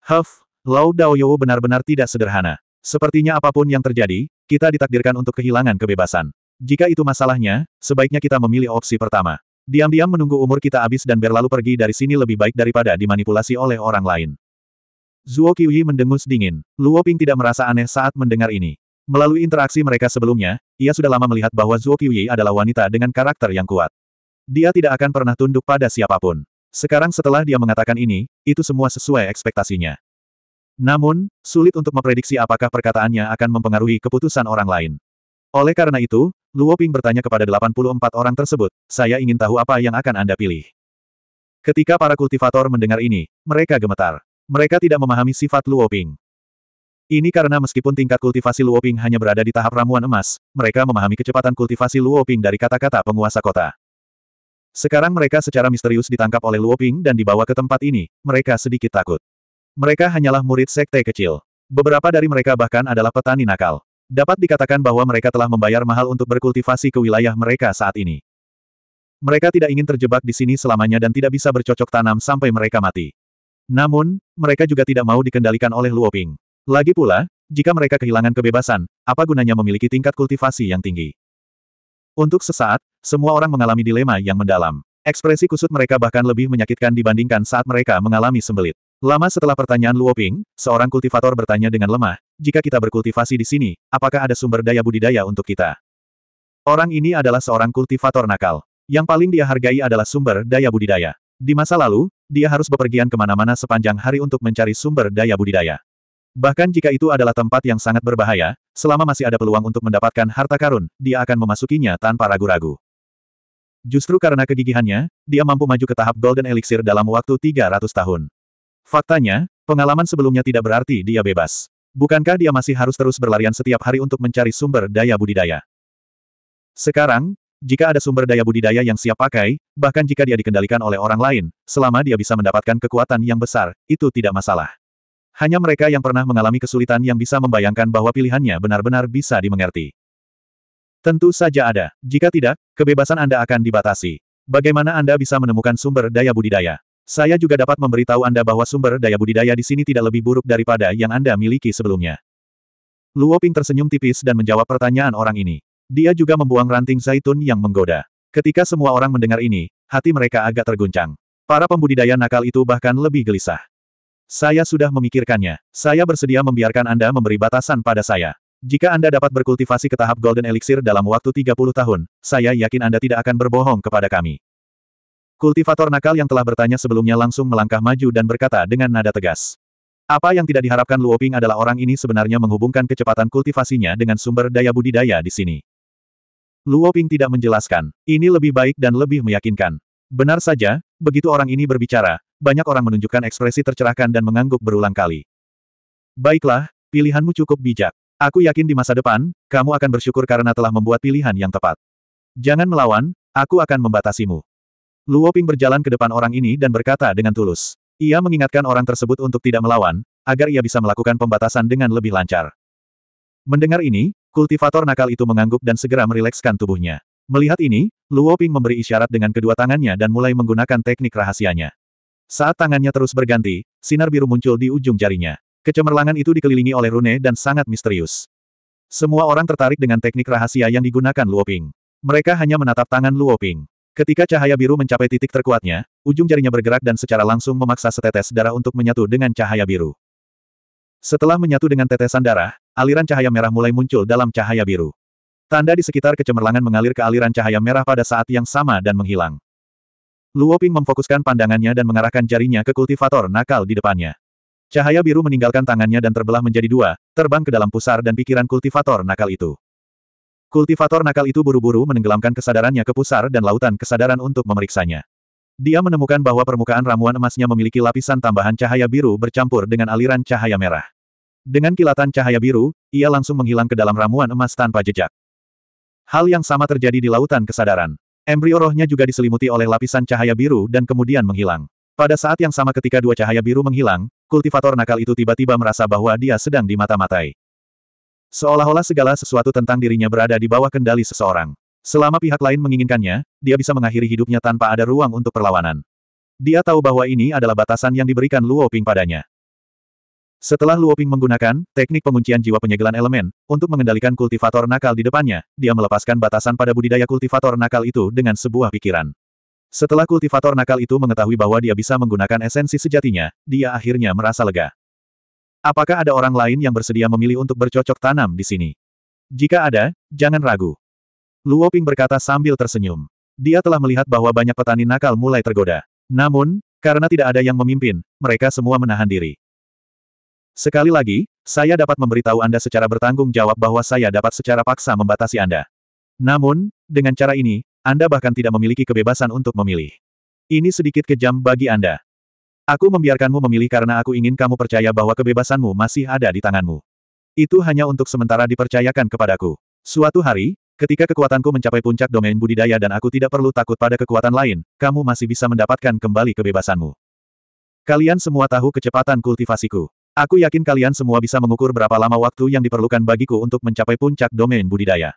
Huff, Lao Daoyou benar-benar tidak sederhana. Sepertinya apapun yang terjadi, kita ditakdirkan untuk kehilangan kebebasan. Jika itu masalahnya, sebaiknya kita memilih opsi pertama. Diam-diam menunggu umur kita habis dan berlalu pergi dari sini lebih baik daripada dimanipulasi oleh orang lain. Zuo Qiyi mendengus dingin. Luo Ping tidak merasa aneh saat mendengar ini. Melalui interaksi mereka sebelumnya, ia sudah lama melihat bahwa Zuo Qiyi adalah wanita dengan karakter yang kuat. Dia tidak akan pernah tunduk pada siapapun. Sekarang setelah dia mengatakan ini, itu semua sesuai ekspektasinya. Namun, sulit untuk memprediksi apakah perkataannya akan mempengaruhi keputusan orang lain. Oleh karena itu, Luo Ping bertanya kepada 84 orang tersebut, saya ingin tahu apa yang akan Anda pilih. Ketika para kultivator mendengar ini, mereka gemetar. Mereka tidak memahami sifat Luo Ping. Ini karena meskipun tingkat kultivasi Luo Ping hanya berada di tahap ramuan emas, mereka memahami kecepatan kultivasi Luo Ping dari kata-kata penguasa kota. Sekarang mereka secara misterius ditangkap oleh Luo Ping dan dibawa ke tempat ini, mereka sedikit takut. Mereka hanyalah murid sekte kecil. Beberapa dari mereka bahkan adalah petani nakal. Dapat dikatakan bahwa mereka telah membayar mahal untuk berkultivasi ke wilayah mereka saat ini. Mereka tidak ingin terjebak di sini selamanya dan tidak bisa bercocok tanam sampai mereka mati. Namun, mereka juga tidak mau dikendalikan oleh Luoping. Lagi pula, jika mereka kehilangan kebebasan, apa gunanya memiliki tingkat kultivasi yang tinggi? Untuk sesaat, semua orang mengalami dilema yang mendalam. Ekspresi kusut mereka bahkan lebih menyakitkan dibandingkan saat mereka mengalami sembelit. Lama setelah pertanyaan Luoping, seorang kultivator bertanya dengan lemah, jika kita berkultivasi di sini, apakah ada sumber daya budidaya untuk kita? Orang ini adalah seorang kultivator nakal. Yang paling dia hargai adalah sumber daya budidaya. Di masa lalu, dia harus bepergian kemana-mana sepanjang hari untuk mencari sumber daya budidaya. Bahkan jika itu adalah tempat yang sangat berbahaya, selama masih ada peluang untuk mendapatkan harta karun, dia akan memasukinya tanpa ragu-ragu. Justru karena kegigihannya, dia mampu maju ke tahap Golden Elixir dalam waktu 300 tahun. Faktanya, pengalaman sebelumnya tidak berarti dia bebas. Bukankah dia masih harus terus berlarian setiap hari untuk mencari sumber daya budidaya? Sekarang, jika ada sumber daya budidaya yang siap pakai, bahkan jika dia dikendalikan oleh orang lain, selama dia bisa mendapatkan kekuatan yang besar, itu tidak masalah. Hanya mereka yang pernah mengalami kesulitan yang bisa membayangkan bahwa pilihannya benar-benar bisa dimengerti. Tentu saja ada. Jika tidak, kebebasan Anda akan dibatasi. Bagaimana Anda bisa menemukan sumber daya budidaya? Saya juga dapat memberitahu Anda bahwa sumber daya budidaya di sini tidak lebih buruk daripada yang Anda miliki sebelumnya. Luo Ping tersenyum tipis dan menjawab pertanyaan orang ini. Dia juga membuang ranting zaitun yang menggoda. Ketika semua orang mendengar ini, hati mereka agak terguncang. Para pembudidaya nakal itu bahkan lebih gelisah. Saya sudah memikirkannya. Saya bersedia membiarkan Anda memberi batasan pada saya. Jika Anda dapat berkultivasi ke tahap Golden Elixir dalam waktu 30 tahun, saya yakin Anda tidak akan berbohong kepada kami. Kultivator nakal yang telah bertanya sebelumnya langsung melangkah maju dan berkata dengan nada tegas. Apa yang tidak diharapkan Luoping adalah orang ini sebenarnya menghubungkan kecepatan kultivasinya dengan sumber daya budidaya di sini. Luoping tidak menjelaskan. Ini lebih baik dan lebih meyakinkan. Benar saja, begitu orang ini berbicara, banyak orang menunjukkan ekspresi tercerahkan dan mengangguk berulang kali. Baiklah, pilihanmu cukup bijak. Aku yakin di masa depan, kamu akan bersyukur karena telah membuat pilihan yang tepat. Jangan melawan, aku akan membatasimu. Luo Ping berjalan ke depan orang ini dan berkata dengan tulus. Ia mengingatkan orang tersebut untuk tidak melawan, agar ia bisa melakukan pembatasan dengan lebih lancar. Mendengar ini, kultivator nakal itu mengangguk dan segera merilekskan tubuhnya. Melihat ini, Luo Ping memberi isyarat dengan kedua tangannya dan mulai menggunakan teknik rahasianya. Saat tangannya terus berganti, sinar biru muncul di ujung jarinya. Kecemerlangan itu dikelilingi oleh rune dan sangat misterius. Semua orang tertarik dengan teknik rahasia yang digunakan Luo Ping. Mereka hanya menatap tangan Luo Ping. Ketika cahaya biru mencapai titik terkuatnya, ujung jarinya bergerak dan secara langsung memaksa setetes darah untuk menyatu dengan cahaya biru. Setelah menyatu dengan tetesan darah, aliran cahaya merah mulai muncul dalam cahaya biru. Tanda di sekitar kecemerlangan mengalir ke aliran cahaya merah pada saat yang sama dan menghilang. Luoping memfokuskan pandangannya dan mengarahkan jarinya ke kultivator nakal di depannya. Cahaya biru meninggalkan tangannya dan terbelah menjadi dua, terbang ke dalam pusar dan pikiran kultivator nakal itu. Kultivator nakal itu buru-buru menenggelamkan kesadarannya ke pusar dan lautan kesadaran untuk memeriksanya. Dia menemukan bahwa permukaan ramuan emasnya memiliki lapisan tambahan cahaya biru bercampur dengan aliran cahaya merah. Dengan kilatan cahaya biru, ia langsung menghilang ke dalam ramuan emas tanpa jejak. Hal yang sama terjadi di lautan kesadaran. Embrio rohnya juga diselimuti oleh lapisan cahaya biru dan kemudian menghilang. Pada saat yang sama ketika dua cahaya biru menghilang, kultivator nakal itu tiba-tiba merasa bahwa dia sedang dimata-matai. Seolah-olah segala sesuatu tentang dirinya berada di bawah kendali seseorang. Selama pihak lain menginginkannya, dia bisa mengakhiri hidupnya tanpa ada ruang untuk perlawanan. Dia tahu bahwa ini adalah batasan yang diberikan Luo Ping padanya. Setelah Luo Ping menggunakan teknik penguncian jiwa penyegelan elemen untuk mengendalikan kultivator nakal di depannya, dia melepaskan batasan pada budidaya kultivator nakal itu dengan sebuah pikiran. Setelah kultivator nakal itu mengetahui bahwa dia bisa menggunakan esensi sejatinya, dia akhirnya merasa lega. Apakah ada orang lain yang bersedia memilih untuk bercocok tanam di sini? Jika ada, jangan ragu. Luo Ping berkata sambil tersenyum. Dia telah melihat bahwa banyak petani nakal mulai tergoda. Namun, karena tidak ada yang memimpin, mereka semua menahan diri. Sekali lagi, saya dapat memberitahu Anda secara bertanggung jawab bahwa saya dapat secara paksa membatasi Anda. Namun, dengan cara ini, Anda bahkan tidak memiliki kebebasan untuk memilih. Ini sedikit kejam bagi Anda. Aku membiarkanmu memilih karena aku ingin kamu percaya bahwa kebebasanmu masih ada di tanganmu. Itu hanya untuk sementara dipercayakan kepadaku. Suatu hari, ketika kekuatanku mencapai puncak domain budidaya dan aku tidak perlu takut pada kekuatan lain, kamu masih bisa mendapatkan kembali kebebasanmu. Kalian semua tahu kecepatan kultivasiku. Aku yakin kalian semua bisa mengukur berapa lama waktu yang diperlukan bagiku untuk mencapai puncak domain budidaya.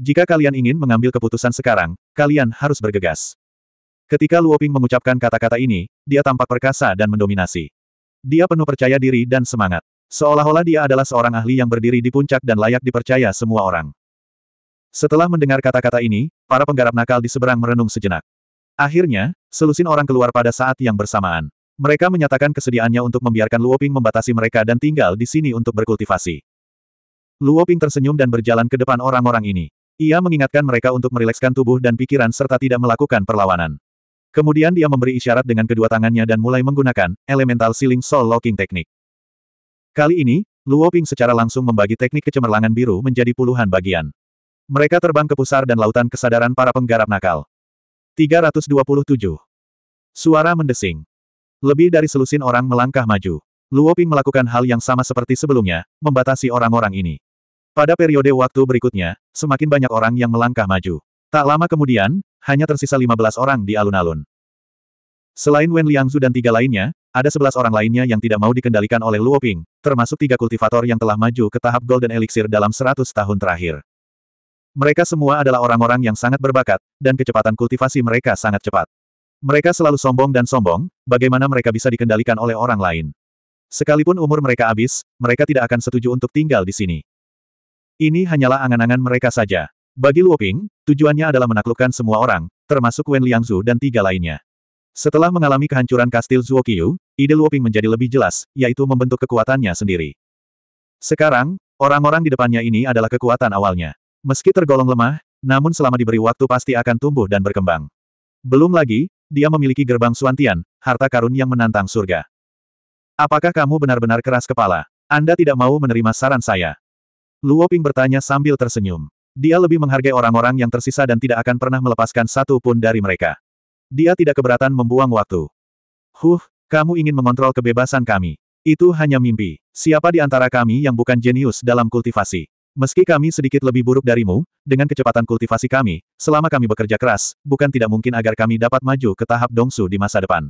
Jika kalian ingin mengambil keputusan sekarang, kalian harus bergegas. Ketika Luoping mengucapkan kata-kata ini, dia tampak perkasa dan mendominasi. Dia penuh percaya diri dan semangat. Seolah-olah dia adalah seorang ahli yang berdiri di puncak dan layak dipercaya semua orang. Setelah mendengar kata-kata ini, para penggarap nakal di seberang merenung sejenak. Akhirnya, selusin orang keluar pada saat yang bersamaan. Mereka menyatakan kesediaannya untuk membiarkan Luoping membatasi mereka dan tinggal di sini untuk berkultivasi. Luoping tersenyum dan berjalan ke depan orang-orang ini. Ia mengingatkan mereka untuk merilekskan tubuh dan pikiran serta tidak melakukan perlawanan. Kemudian dia memberi isyarat dengan kedua tangannya dan mulai menggunakan Elemental Sealing Soul Locking Teknik. Kali ini, Luo Ping secara langsung membagi teknik kecemerlangan biru menjadi puluhan bagian. Mereka terbang ke pusar dan lautan kesadaran para penggarap nakal. 327. Suara mendesing. Lebih dari selusin orang melangkah maju. Luo Ping melakukan hal yang sama seperti sebelumnya, membatasi orang-orang ini. Pada periode waktu berikutnya, semakin banyak orang yang melangkah maju. Tak lama kemudian, hanya tersisa 15 orang di alun-alun. Selain Wen Liangzu dan tiga lainnya, ada 11 orang lainnya yang tidak mau dikendalikan oleh Luoping, termasuk tiga kultivator yang telah maju ke tahap Golden Elixir dalam 100 tahun terakhir. Mereka semua adalah orang-orang yang sangat berbakat, dan kecepatan kultivasi mereka sangat cepat. Mereka selalu sombong dan sombong, bagaimana mereka bisa dikendalikan oleh orang lain. Sekalipun umur mereka habis, mereka tidak akan setuju untuk tinggal di sini. Ini hanyalah angan-angan mereka saja. Bagi Luoping, tujuannya adalah menaklukkan semua orang, termasuk Wen Liangzu dan tiga lainnya. Setelah mengalami kehancuran kastil Zuokiu, ide Luoping menjadi lebih jelas, yaitu membentuk kekuatannya sendiri. Sekarang, orang-orang di depannya ini adalah kekuatan awalnya. Meski tergolong lemah, namun selama diberi waktu pasti akan tumbuh dan berkembang. Belum lagi, dia memiliki gerbang Suantian, harta karun yang menantang surga. Apakah kamu benar-benar keras kepala? Anda tidak mau menerima saran saya? Luoping bertanya sambil tersenyum. Dia lebih menghargai orang-orang yang tersisa dan tidak akan pernah melepaskan satu pun dari mereka. Dia tidak keberatan membuang waktu. Huh, kamu ingin mengontrol kebebasan kami. Itu hanya mimpi. Siapa di antara kami yang bukan jenius dalam kultivasi? Meski kami sedikit lebih buruk darimu, dengan kecepatan kultivasi kami, selama kami bekerja keras, bukan tidak mungkin agar kami dapat maju ke tahap dongsu di masa depan.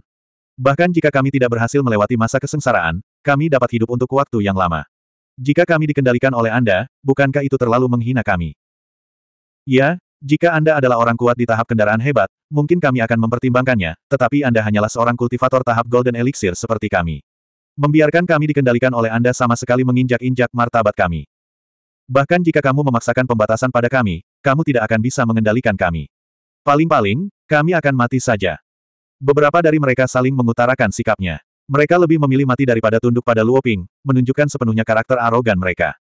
Bahkan jika kami tidak berhasil melewati masa kesengsaraan, kami dapat hidup untuk waktu yang lama. Jika kami dikendalikan oleh Anda, bukankah itu terlalu menghina kami? Ya, jika Anda adalah orang kuat di tahap kendaraan hebat, mungkin kami akan mempertimbangkannya, tetapi Anda hanyalah seorang kultivator tahap Golden Elixir seperti kami. Membiarkan kami dikendalikan oleh Anda sama sekali menginjak-injak martabat kami. Bahkan jika kamu memaksakan pembatasan pada kami, kamu tidak akan bisa mengendalikan kami. Paling-paling, kami akan mati saja. Beberapa dari mereka saling mengutarakan sikapnya. Mereka lebih memilih mati daripada tunduk pada Luoping, menunjukkan sepenuhnya karakter arogan mereka.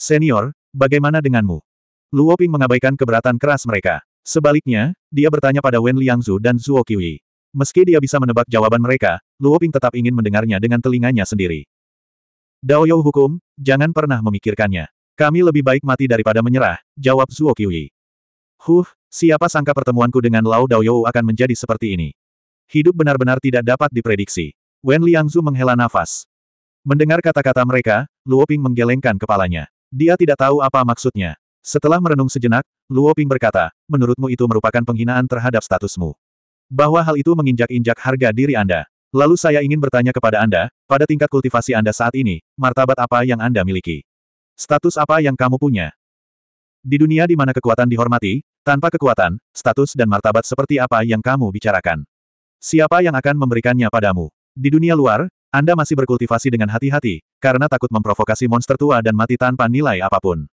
Senior, bagaimana denganmu? Luo Ping mengabaikan keberatan keras mereka. Sebaliknya, dia bertanya pada Wen Liangzu dan Zhuo Qiyi. Meski dia bisa menebak jawaban mereka, Luo Ping tetap ingin mendengarnya dengan telinganya sendiri. Dao You hukum, jangan pernah memikirkannya. Kami lebih baik mati daripada menyerah, jawab Zhuo Qiyi. Huh, siapa sangka pertemuanku dengan Lao Dao You akan menjadi seperti ini. Hidup benar-benar tidak dapat diprediksi. Wen Liangzu menghela nafas. Mendengar kata-kata mereka, Luo Ping menggelengkan kepalanya. Dia tidak tahu apa maksudnya. Setelah merenung sejenak, Luo Ping berkata, menurutmu itu merupakan penghinaan terhadap statusmu. Bahwa hal itu menginjak-injak harga diri Anda. Lalu saya ingin bertanya kepada Anda, pada tingkat kultivasi Anda saat ini, martabat apa yang Anda miliki? Status apa yang kamu punya? Di dunia di mana kekuatan dihormati, tanpa kekuatan, status dan martabat seperti apa yang kamu bicarakan? Siapa yang akan memberikannya padamu? Di dunia luar, Anda masih berkultivasi dengan hati-hati, karena takut memprovokasi monster tua dan mati tanpa nilai apapun.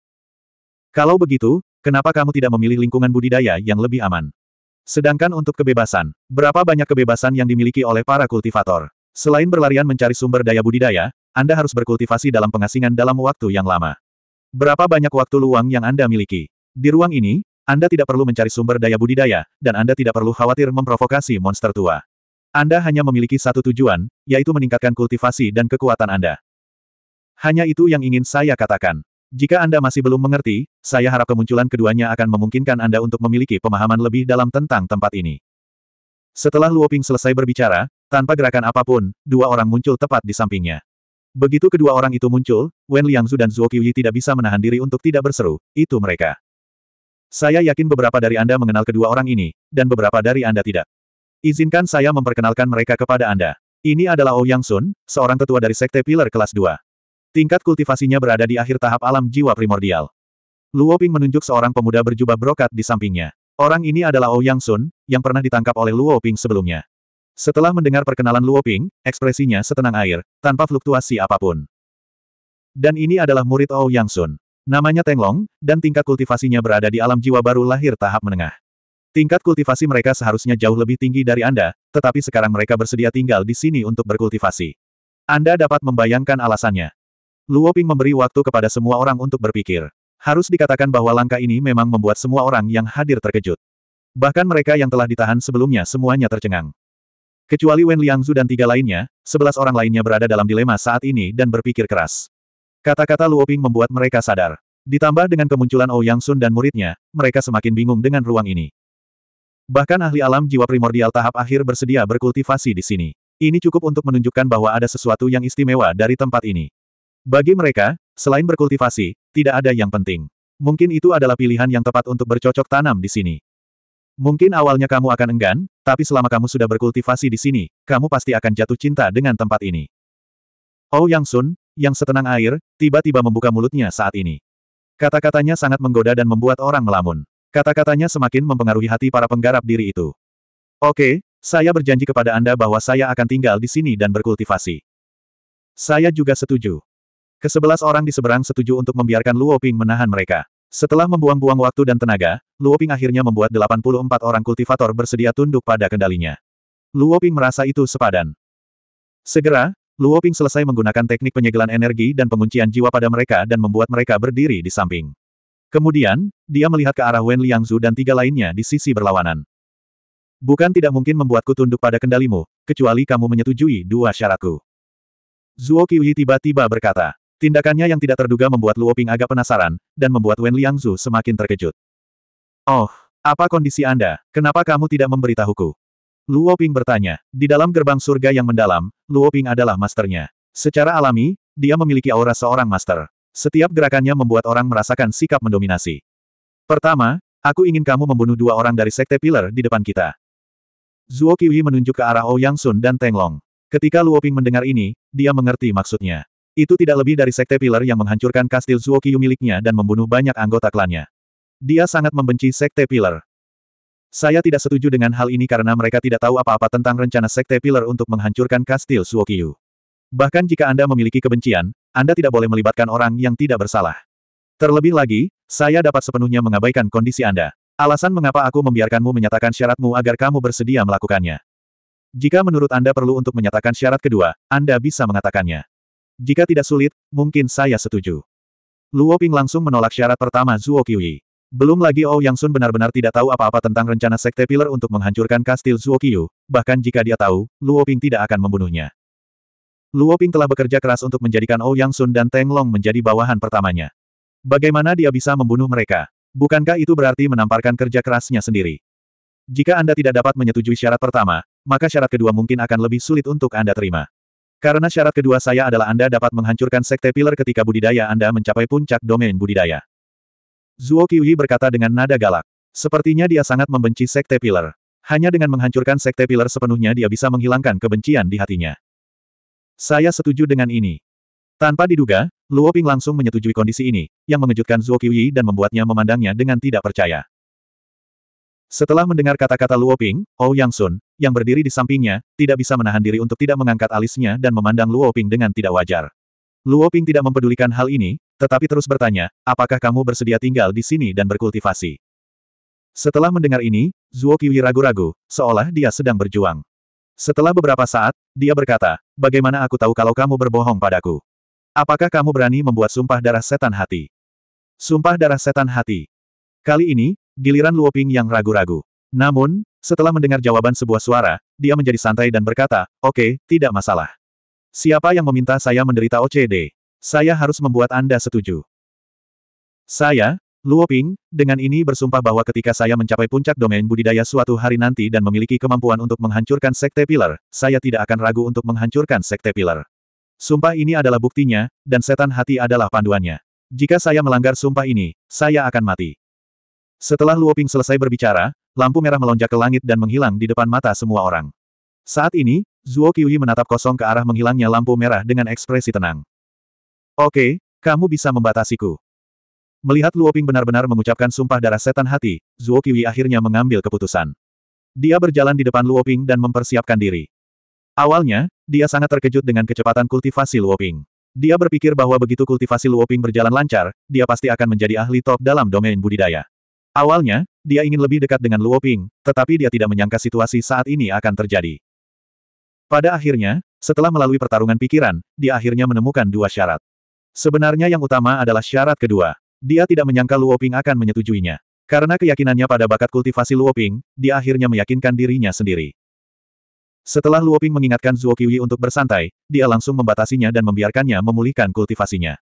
Kalau begitu, kenapa kamu tidak memilih lingkungan budidaya yang lebih aman? Sedangkan untuk kebebasan, berapa banyak kebebasan yang dimiliki oleh para kultivator? Selain berlarian mencari sumber daya budidaya, Anda harus berkultivasi dalam pengasingan dalam waktu yang lama. Berapa banyak waktu luang yang Anda miliki? Di ruang ini, Anda tidak perlu mencari sumber daya budidaya, dan Anda tidak perlu khawatir memprovokasi monster tua. Anda hanya memiliki satu tujuan, yaitu meningkatkan kultivasi dan kekuatan Anda. Hanya itu yang ingin saya katakan. Jika Anda masih belum mengerti, saya harap kemunculan keduanya akan memungkinkan Anda untuk memiliki pemahaman lebih dalam tentang tempat ini. Setelah Luoping selesai berbicara, tanpa gerakan apapun, dua orang muncul tepat di sampingnya. Begitu kedua orang itu muncul, Wen Liangzu dan Zhuo Qiuyi tidak bisa menahan diri untuk tidak berseru, itu mereka. Saya yakin beberapa dari Anda mengenal kedua orang ini, dan beberapa dari Anda tidak. Izinkan saya memperkenalkan mereka kepada Anda. Ini adalah Ouyang oh Sun, seorang tetua dari Sekte Pilar kelas 2. Tingkat kultivasinya berada di akhir tahap alam jiwa primordial. Luo Ping menunjuk seorang pemuda berjubah brokat di sampingnya. Orang ini adalah Ouyang oh Sun, yang pernah ditangkap oleh Luo Ping sebelumnya. Setelah mendengar perkenalan Luo Ping, ekspresinya setenang air, tanpa fluktuasi apapun. Dan ini adalah murid Ouyang oh Sun. Namanya Tenglong, dan tingkat kultivasinya berada di alam jiwa baru lahir tahap menengah. Tingkat kultivasi mereka seharusnya jauh lebih tinggi dari Anda, tetapi sekarang mereka bersedia tinggal di sini untuk berkultivasi. Anda dapat membayangkan alasannya. Luo Ping memberi waktu kepada semua orang untuk berpikir. Harus dikatakan bahwa langkah ini memang membuat semua orang yang hadir terkejut. Bahkan mereka yang telah ditahan sebelumnya semuanya tercengang. Kecuali Wen Liangzu dan tiga lainnya, sebelas orang lainnya berada dalam dilema saat ini dan berpikir keras. Kata-kata Luo Ping membuat mereka sadar. Ditambah dengan kemunculan Ouyang oh Sun dan muridnya, mereka semakin bingung dengan ruang ini. Bahkan ahli alam jiwa primordial tahap akhir bersedia berkultivasi di sini. Ini cukup untuk menunjukkan bahwa ada sesuatu yang istimewa dari tempat ini. Bagi mereka, selain berkultivasi, tidak ada yang penting. Mungkin itu adalah pilihan yang tepat untuk bercocok tanam di sini. Mungkin awalnya kamu akan enggan, tapi selama kamu sudah berkultivasi di sini, kamu pasti akan jatuh cinta dengan tempat ini. Oh Yang Sun, yang setenang air, tiba-tiba membuka mulutnya saat ini. Kata-katanya sangat menggoda dan membuat orang melamun. Kata-katanya semakin mempengaruhi hati para penggarap diri itu. Oke, saya berjanji kepada Anda bahwa saya akan tinggal di sini dan berkultivasi. Saya juga setuju. Kesebelas orang di seberang setuju untuk membiarkan Luo Ping menahan mereka. Setelah membuang-buang waktu dan tenaga, Luo Ping akhirnya membuat 84 orang kultivator bersedia tunduk pada kendalinya. Luo Ping merasa itu sepadan. Segera, Luo Ping selesai menggunakan teknik penyegelan energi dan penguncian jiwa pada mereka dan membuat mereka berdiri di samping. Kemudian, dia melihat ke arah Wen Liangzu dan tiga lainnya di sisi berlawanan. Bukan tidak mungkin membuatku tunduk pada kendalimu, kecuali kamu menyetujui dua syaratku. Zuo Qiyi tiba-tiba berkata. Tindakannya yang tidak terduga membuat Luo Ping agak penasaran, dan membuat Wen Liangzu semakin terkejut. Oh, apa kondisi Anda? Kenapa kamu tidak memberitahuku? Luo Ping bertanya. Di dalam gerbang surga yang mendalam, Luo Ping adalah masternya. Secara alami, dia memiliki aura seorang master. Setiap gerakannya membuat orang merasakan sikap mendominasi. Pertama, aku ingin kamu membunuh dua orang dari Sekte Pilar di depan kita. Zuo Qiyi menunjuk ke arah Ouyang oh Sun dan Teng Long. Ketika Luo Ping mendengar ini, dia mengerti maksudnya. Itu tidak lebih dari sekte pilar yang menghancurkan kastil Zuokiyu miliknya dan membunuh banyak anggota klannya. Dia sangat membenci sekte pilar. Saya tidak setuju dengan hal ini karena mereka tidak tahu apa-apa tentang rencana sekte pilar untuk menghancurkan kastil Zuokiyu. Bahkan jika Anda memiliki kebencian, Anda tidak boleh melibatkan orang yang tidak bersalah. Terlebih lagi, saya dapat sepenuhnya mengabaikan kondisi Anda. Alasan mengapa aku membiarkanmu menyatakan syaratmu agar kamu bersedia melakukannya. Jika menurut Anda perlu untuk menyatakan syarat kedua, Anda bisa mengatakannya. Jika tidak sulit, mungkin saya setuju. Luo Ping langsung menolak syarat pertama Zuo Qiyi. Belum lagi Ou Yang Sun benar-benar tidak tahu apa-apa tentang rencana Sekte Pilar untuk menghancurkan kastil Zuo Qiyu, bahkan jika dia tahu, Luo Ping tidak akan membunuhnya. Luo Ping telah bekerja keras untuk menjadikan Ou Yang Sun dan Teng Long menjadi bawahan pertamanya. Bagaimana dia bisa membunuh mereka? Bukankah itu berarti menamparkan kerja kerasnya sendiri? Jika Anda tidak dapat menyetujui syarat pertama, maka syarat kedua mungkin akan lebih sulit untuk Anda terima. Karena syarat kedua saya adalah Anda dapat menghancurkan sekte pilar ketika budidaya Anda mencapai puncak domain budidaya. Zuo Qiyi berkata dengan nada galak. Sepertinya dia sangat membenci sekte pilar. Hanya dengan menghancurkan sekte pilar sepenuhnya dia bisa menghilangkan kebencian di hatinya. Saya setuju dengan ini. Tanpa diduga, Luo Ping langsung menyetujui kondisi ini, yang mengejutkan Zuo Qiyi dan membuatnya memandangnya dengan tidak percaya. Setelah mendengar kata-kata Luoping, Ping, Yangsun, Yang yang berdiri di sampingnya, tidak bisa menahan diri untuk tidak mengangkat alisnya dan memandang Luoping dengan tidak wajar. Luoping tidak mempedulikan hal ini, tetapi terus bertanya, apakah kamu bersedia tinggal di sini dan berkultivasi? Setelah mendengar ini, Zuo Qiyi ragu-ragu, seolah dia sedang berjuang. Setelah beberapa saat, dia berkata, bagaimana aku tahu kalau kamu berbohong padaku? Apakah kamu berani membuat sumpah darah setan hati? Sumpah darah setan hati. Kali ini, Giliran Luoping yang ragu-ragu. Namun, setelah mendengar jawaban sebuah suara, dia menjadi santai dan berkata, oke, okay, tidak masalah. Siapa yang meminta saya menderita OCD? Saya harus membuat Anda setuju. Saya, Luoping, dengan ini bersumpah bahwa ketika saya mencapai puncak domain budidaya suatu hari nanti dan memiliki kemampuan untuk menghancurkan sekte pilar, saya tidak akan ragu untuk menghancurkan sekte pilar. Sumpah ini adalah buktinya, dan setan hati adalah panduannya. Jika saya melanggar sumpah ini, saya akan mati. Setelah Luoping selesai berbicara, lampu merah melonjak ke langit dan menghilang di depan mata semua orang. Saat ini, Zuo Qiyi menatap kosong ke arah menghilangnya lampu merah dengan ekspresi tenang. Oke, kamu bisa membatasiku. Melihat Luoping benar-benar mengucapkan sumpah darah setan hati, Zuo Qiyi akhirnya mengambil keputusan. Dia berjalan di depan Luoping dan mempersiapkan diri. Awalnya, dia sangat terkejut dengan kecepatan kultivasi Luoping. Dia berpikir bahwa begitu kultivasi Luoping berjalan lancar, dia pasti akan menjadi ahli top dalam domain budidaya. Awalnya, dia ingin lebih dekat dengan Luo Ping, tetapi dia tidak menyangka situasi saat ini akan terjadi. Pada akhirnya, setelah melalui pertarungan pikiran, dia akhirnya menemukan dua syarat. Sebenarnya yang utama adalah syarat kedua. Dia tidak menyangka Luo Ping akan menyetujuinya. Karena keyakinannya pada bakat kultivasi Luo Ping, dia akhirnya meyakinkan dirinya sendiri. Setelah Luo Ping mengingatkan Zuo Qiyi untuk bersantai, dia langsung membatasinya dan membiarkannya memulihkan kultivasinya.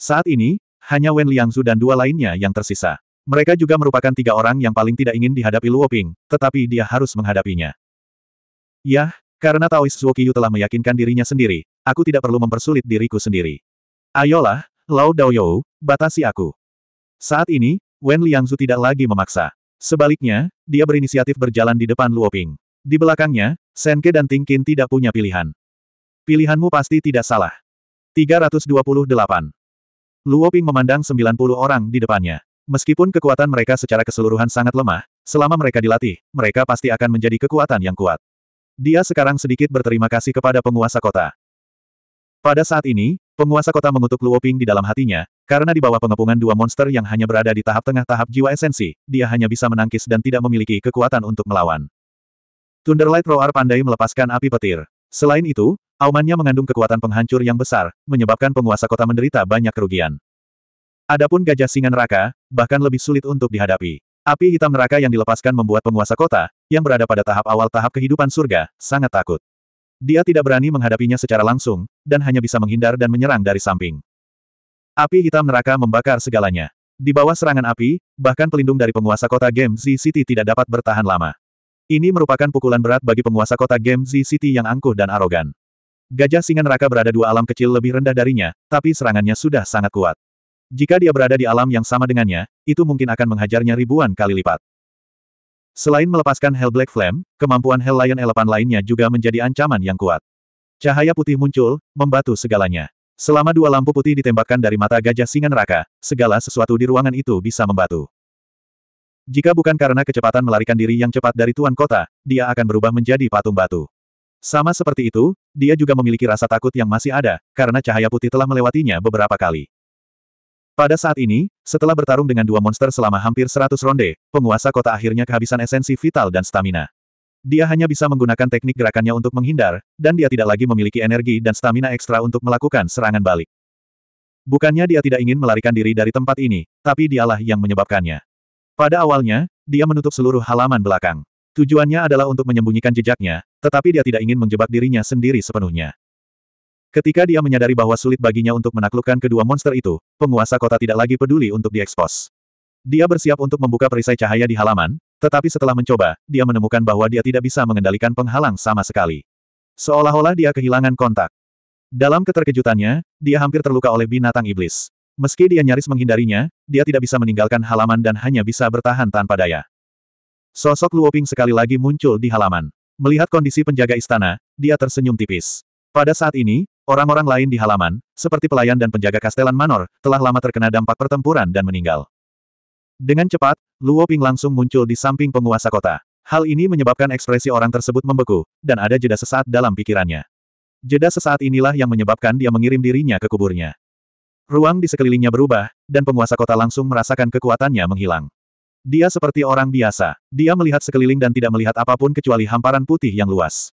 Saat ini, hanya Wen Liangzu dan dua lainnya yang tersisa. Mereka juga merupakan tiga orang yang paling tidak ingin dihadapi Luo Ping, tetapi dia harus menghadapinya. Yah, karena Taois Zuokiyu telah meyakinkan dirinya sendiri, aku tidak perlu mempersulit diriku sendiri. Ayolah, Lao Daoyou, batasi aku. Saat ini, Wen Liangzu tidak lagi memaksa. Sebaliknya, dia berinisiatif berjalan di depan Luo Ping. Di belakangnya, Senke dan Tingkin tidak punya pilihan. Pilihanmu pasti tidak salah. 328. Luo Ping memandang 90 orang di depannya. Meskipun kekuatan mereka secara keseluruhan sangat lemah, selama mereka dilatih, mereka pasti akan menjadi kekuatan yang kuat. Dia sekarang sedikit berterima kasih kepada penguasa kota. Pada saat ini, penguasa kota mengutuk Luoping di dalam hatinya, karena di bawah pengepungan dua monster yang hanya berada di tahap tengah tahap jiwa esensi, dia hanya bisa menangkis dan tidak memiliki kekuatan untuk melawan. Thunderlight Roar pandai melepaskan api petir. Selain itu, aumannya mengandung kekuatan penghancur yang besar, menyebabkan penguasa kota menderita banyak kerugian. Adapun gajah singa neraka, bahkan lebih sulit untuk dihadapi. Api hitam neraka yang dilepaskan membuat penguasa kota, yang berada pada tahap awal tahap kehidupan surga, sangat takut. Dia tidak berani menghadapinya secara langsung, dan hanya bisa menghindar dan menyerang dari samping. Api hitam neraka membakar segalanya. Di bawah serangan api, bahkan pelindung dari penguasa kota Game Z City tidak dapat bertahan lama. Ini merupakan pukulan berat bagi penguasa kota Game Z City yang angkuh dan arogan. Gajah singa neraka berada dua alam kecil lebih rendah darinya, tapi serangannya sudah sangat kuat. Jika dia berada di alam yang sama dengannya, itu mungkin akan menghajarnya ribuan kali lipat. Selain melepaskan Hell Black Flame, kemampuan Hell Lion Elepan lainnya juga menjadi ancaman yang kuat. Cahaya putih muncul, membatu segalanya. Selama dua lampu putih ditembakkan dari mata gajah singa neraka, segala sesuatu di ruangan itu bisa membatu. Jika bukan karena kecepatan melarikan diri yang cepat dari tuan kota, dia akan berubah menjadi patung batu. Sama seperti itu, dia juga memiliki rasa takut yang masih ada, karena cahaya putih telah melewatinya beberapa kali. Pada saat ini, setelah bertarung dengan dua monster selama hampir 100 ronde, penguasa kota akhirnya kehabisan esensi vital dan stamina. Dia hanya bisa menggunakan teknik gerakannya untuk menghindar, dan dia tidak lagi memiliki energi dan stamina ekstra untuk melakukan serangan balik. Bukannya dia tidak ingin melarikan diri dari tempat ini, tapi dialah yang menyebabkannya. Pada awalnya, dia menutup seluruh halaman belakang. Tujuannya adalah untuk menyembunyikan jejaknya, tetapi dia tidak ingin menjebak dirinya sendiri sepenuhnya. Ketika dia menyadari bahwa sulit baginya untuk menaklukkan kedua monster itu, penguasa kota tidak lagi peduli untuk diekspos. Dia bersiap untuk membuka perisai cahaya di halaman, tetapi setelah mencoba, dia menemukan bahwa dia tidak bisa mengendalikan penghalang sama sekali. Seolah-olah dia kehilangan kontak. Dalam keterkejutannya, dia hampir terluka oleh binatang iblis. Meski dia nyaris menghindarinya, dia tidak bisa meninggalkan halaman dan hanya bisa bertahan tanpa daya. Sosok Luoping sekali lagi muncul di halaman. Melihat kondisi penjaga istana, dia tersenyum tipis. Pada saat ini, Orang-orang lain di halaman, seperti pelayan dan penjaga Kastelan Manor, telah lama terkena dampak pertempuran dan meninggal. Dengan cepat, Luo Ping langsung muncul di samping penguasa kota. Hal ini menyebabkan ekspresi orang tersebut membeku, dan ada jeda sesaat dalam pikirannya. Jeda sesaat inilah yang menyebabkan dia mengirim dirinya ke kuburnya. Ruang di sekelilingnya berubah, dan penguasa kota langsung merasakan kekuatannya menghilang. Dia seperti orang biasa. Dia melihat sekeliling dan tidak melihat apapun kecuali hamparan putih yang luas.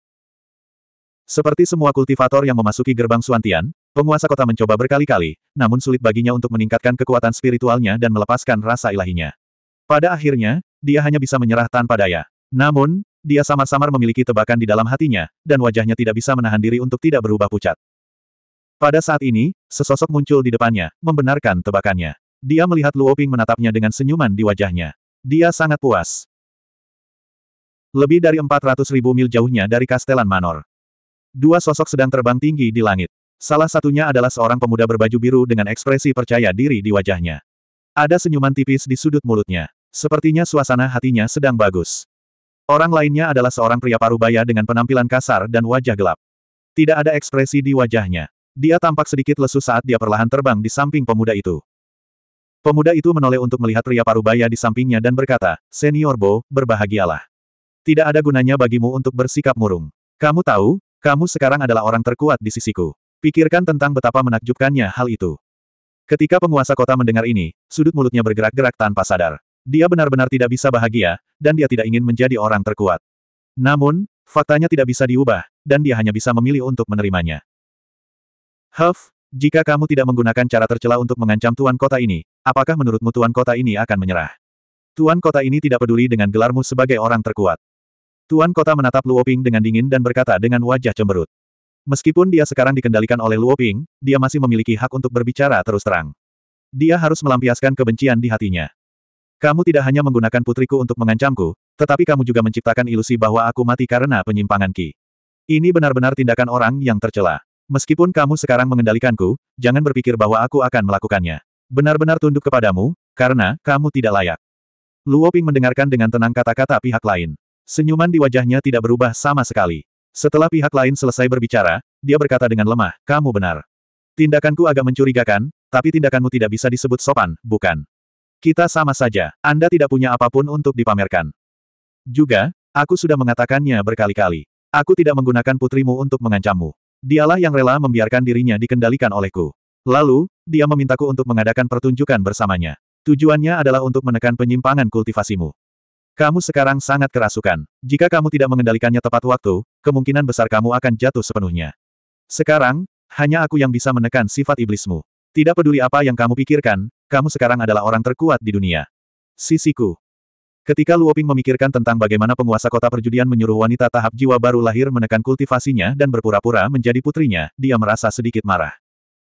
Seperti semua kultivator yang memasuki gerbang Suantian, penguasa kota mencoba berkali-kali, namun sulit baginya untuk meningkatkan kekuatan spiritualnya dan melepaskan rasa ilahinya. Pada akhirnya, dia hanya bisa menyerah tanpa daya. Namun, dia samar-samar memiliki tebakan di dalam hatinya, dan wajahnya tidak bisa menahan diri untuk tidak berubah pucat. Pada saat ini, sesosok muncul di depannya, membenarkan tebakannya. Dia melihat Luoping menatapnya dengan senyuman di wajahnya. Dia sangat puas. Lebih dari 400 ribu mil jauhnya dari Kastelan Manor. Dua sosok sedang terbang tinggi di langit. Salah satunya adalah seorang pemuda berbaju biru dengan ekspresi percaya diri di wajahnya. Ada senyuman tipis di sudut mulutnya. Sepertinya suasana hatinya sedang bagus. Orang lainnya adalah seorang pria parubaya dengan penampilan kasar dan wajah gelap. Tidak ada ekspresi di wajahnya. Dia tampak sedikit lesu saat dia perlahan terbang di samping pemuda itu. Pemuda itu menoleh untuk melihat pria parubaya di sampingnya dan berkata, Senior Bo, berbahagialah. Tidak ada gunanya bagimu untuk bersikap murung. Kamu tahu, kamu sekarang adalah orang terkuat di sisiku. Pikirkan tentang betapa menakjubkannya hal itu. Ketika penguasa kota mendengar ini, sudut mulutnya bergerak-gerak tanpa sadar. Dia benar-benar tidak bisa bahagia, dan dia tidak ingin menjadi orang terkuat. Namun, faktanya tidak bisa diubah, dan dia hanya bisa memilih untuk menerimanya. Huff, jika kamu tidak menggunakan cara tercela untuk mengancam tuan kota ini, apakah menurutmu tuan kota ini akan menyerah? Tuan kota ini tidak peduli dengan gelarmu sebagai orang terkuat. Tuan kota menatap Luoping dengan dingin dan berkata dengan wajah cemberut. Meskipun dia sekarang dikendalikan oleh Luoping, dia masih memiliki hak untuk berbicara terus terang. Dia harus melampiaskan kebencian di hatinya. Kamu tidak hanya menggunakan putriku untuk mengancamku, tetapi kamu juga menciptakan ilusi bahwa aku mati karena penyimpangan Ki. Ini benar-benar tindakan orang yang tercela. Meskipun kamu sekarang mengendalikanku, jangan berpikir bahwa aku akan melakukannya. Benar-benar tunduk kepadamu, karena kamu tidak layak. Luoping mendengarkan dengan tenang kata-kata pihak lain. Senyuman di wajahnya tidak berubah sama sekali. Setelah pihak lain selesai berbicara, dia berkata dengan lemah, kamu benar. Tindakanku agak mencurigakan, tapi tindakanmu tidak bisa disebut sopan, bukan? Kita sama saja, Anda tidak punya apapun untuk dipamerkan. Juga, aku sudah mengatakannya berkali-kali. Aku tidak menggunakan putrimu untuk mengancammu. Dialah yang rela membiarkan dirinya dikendalikan olehku. Lalu, dia memintaku untuk mengadakan pertunjukan bersamanya. Tujuannya adalah untuk menekan penyimpangan kultivasimu. Kamu sekarang sangat kerasukan. Jika kamu tidak mengendalikannya tepat waktu, kemungkinan besar kamu akan jatuh sepenuhnya. Sekarang, hanya aku yang bisa menekan sifat iblismu. Tidak peduli apa yang kamu pikirkan, kamu sekarang adalah orang terkuat di dunia. Sisiku. Ketika Luoping memikirkan tentang bagaimana penguasa kota perjudian menyuruh wanita tahap jiwa baru lahir menekan kultivasinya dan berpura-pura menjadi putrinya, dia merasa sedikit marah.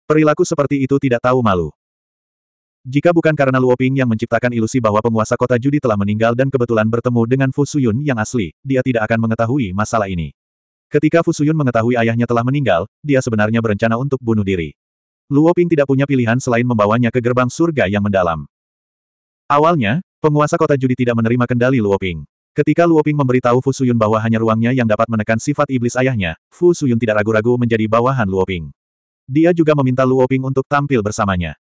Perilaku seperti itu tidak tahu malu. Jika bukan karena Luoping yang menciptakan ilusi bahwa penguasa kota judi telah meninggal dan kebetulan bertemu dengan Fu Suyun yang asli, dia tidak akan mengetahui masalah ini. Ketika Fu Suyun mengetahui ayahnya telah meninggal, dia sebenarnya berencana untuk bunuh diri. Luoping tidak punya pilihan selain membawanya ke gerbang surga yang mendalam. Awalnya, penguasa kota judi tidak menerima kendali Luoping. Ketika Luoping memberitahu Fu Suyun bahwa hanya ruangnya yang dapat menekan sifat iblis ayahnya, Fu Suyun tidak ragu-ragu menjadi bawahan Luoping. Dia juga meminta Luoping untuk tampil bersamanya.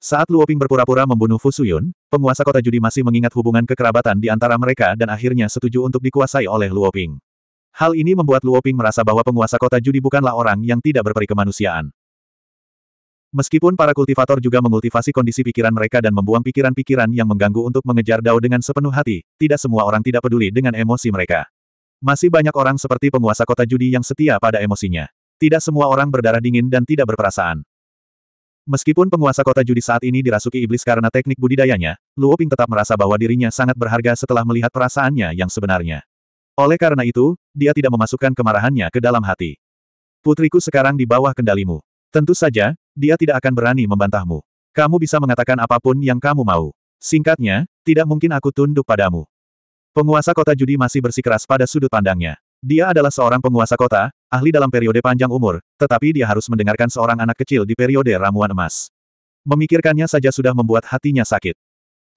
Saat Luoping berpura-pura membunuh Fusuyun, penguasa kota judi masih mengingat hubungan kekerabatan di antara mereka dan akhirnya setuju untuk dikuasai oleh Luoping. Hal ini membuat Luoping merasa bahwa penguasa kota judi bukanlah orang yang tidak berperi kemanusiaan. Meskipun para kultivator juga mengultivasi kondisi pikiran mereka dan membuang pikiran-pikiran yang mengganggu untuk mengejar Dao dengan sepenuh hati, tidak semua orang tidak peduli dengan emosi mereka. Masih banyak orang seperti penguasa kota judi yang setia pada emosinya. Tidak semua orang berdarah dingin dan tidak berperasaan. Meskipun penguasa kota judi saat ini dirasuki iblis karena teknik budidayanya, Luo Ping tetap merasa bahwa dirinya sangat berharga setelah melihat perasaannya yang sebenarnya. Oleh karena itu, dia tidak memasukkan kemarahannya ke dalam hati. Putriku sekarang di bawah kendalimu. Tentu saja, dia tidak akan berani membantahmu. Kamu bisa mengatakan apapun yang kamu mau. Singkatnya, tidak mungkin aku tunduk padamu. Penguasa kota judi masih bersikeras pada sudut pandangnya. Dia adalah seorang penguasa kota, ahli dalam periode panjang umur, tetapi dia harus mendengarkan seorang anak kecil di periode ramuan emas. Memikirkannya saja sudah membuat hatinya sakit.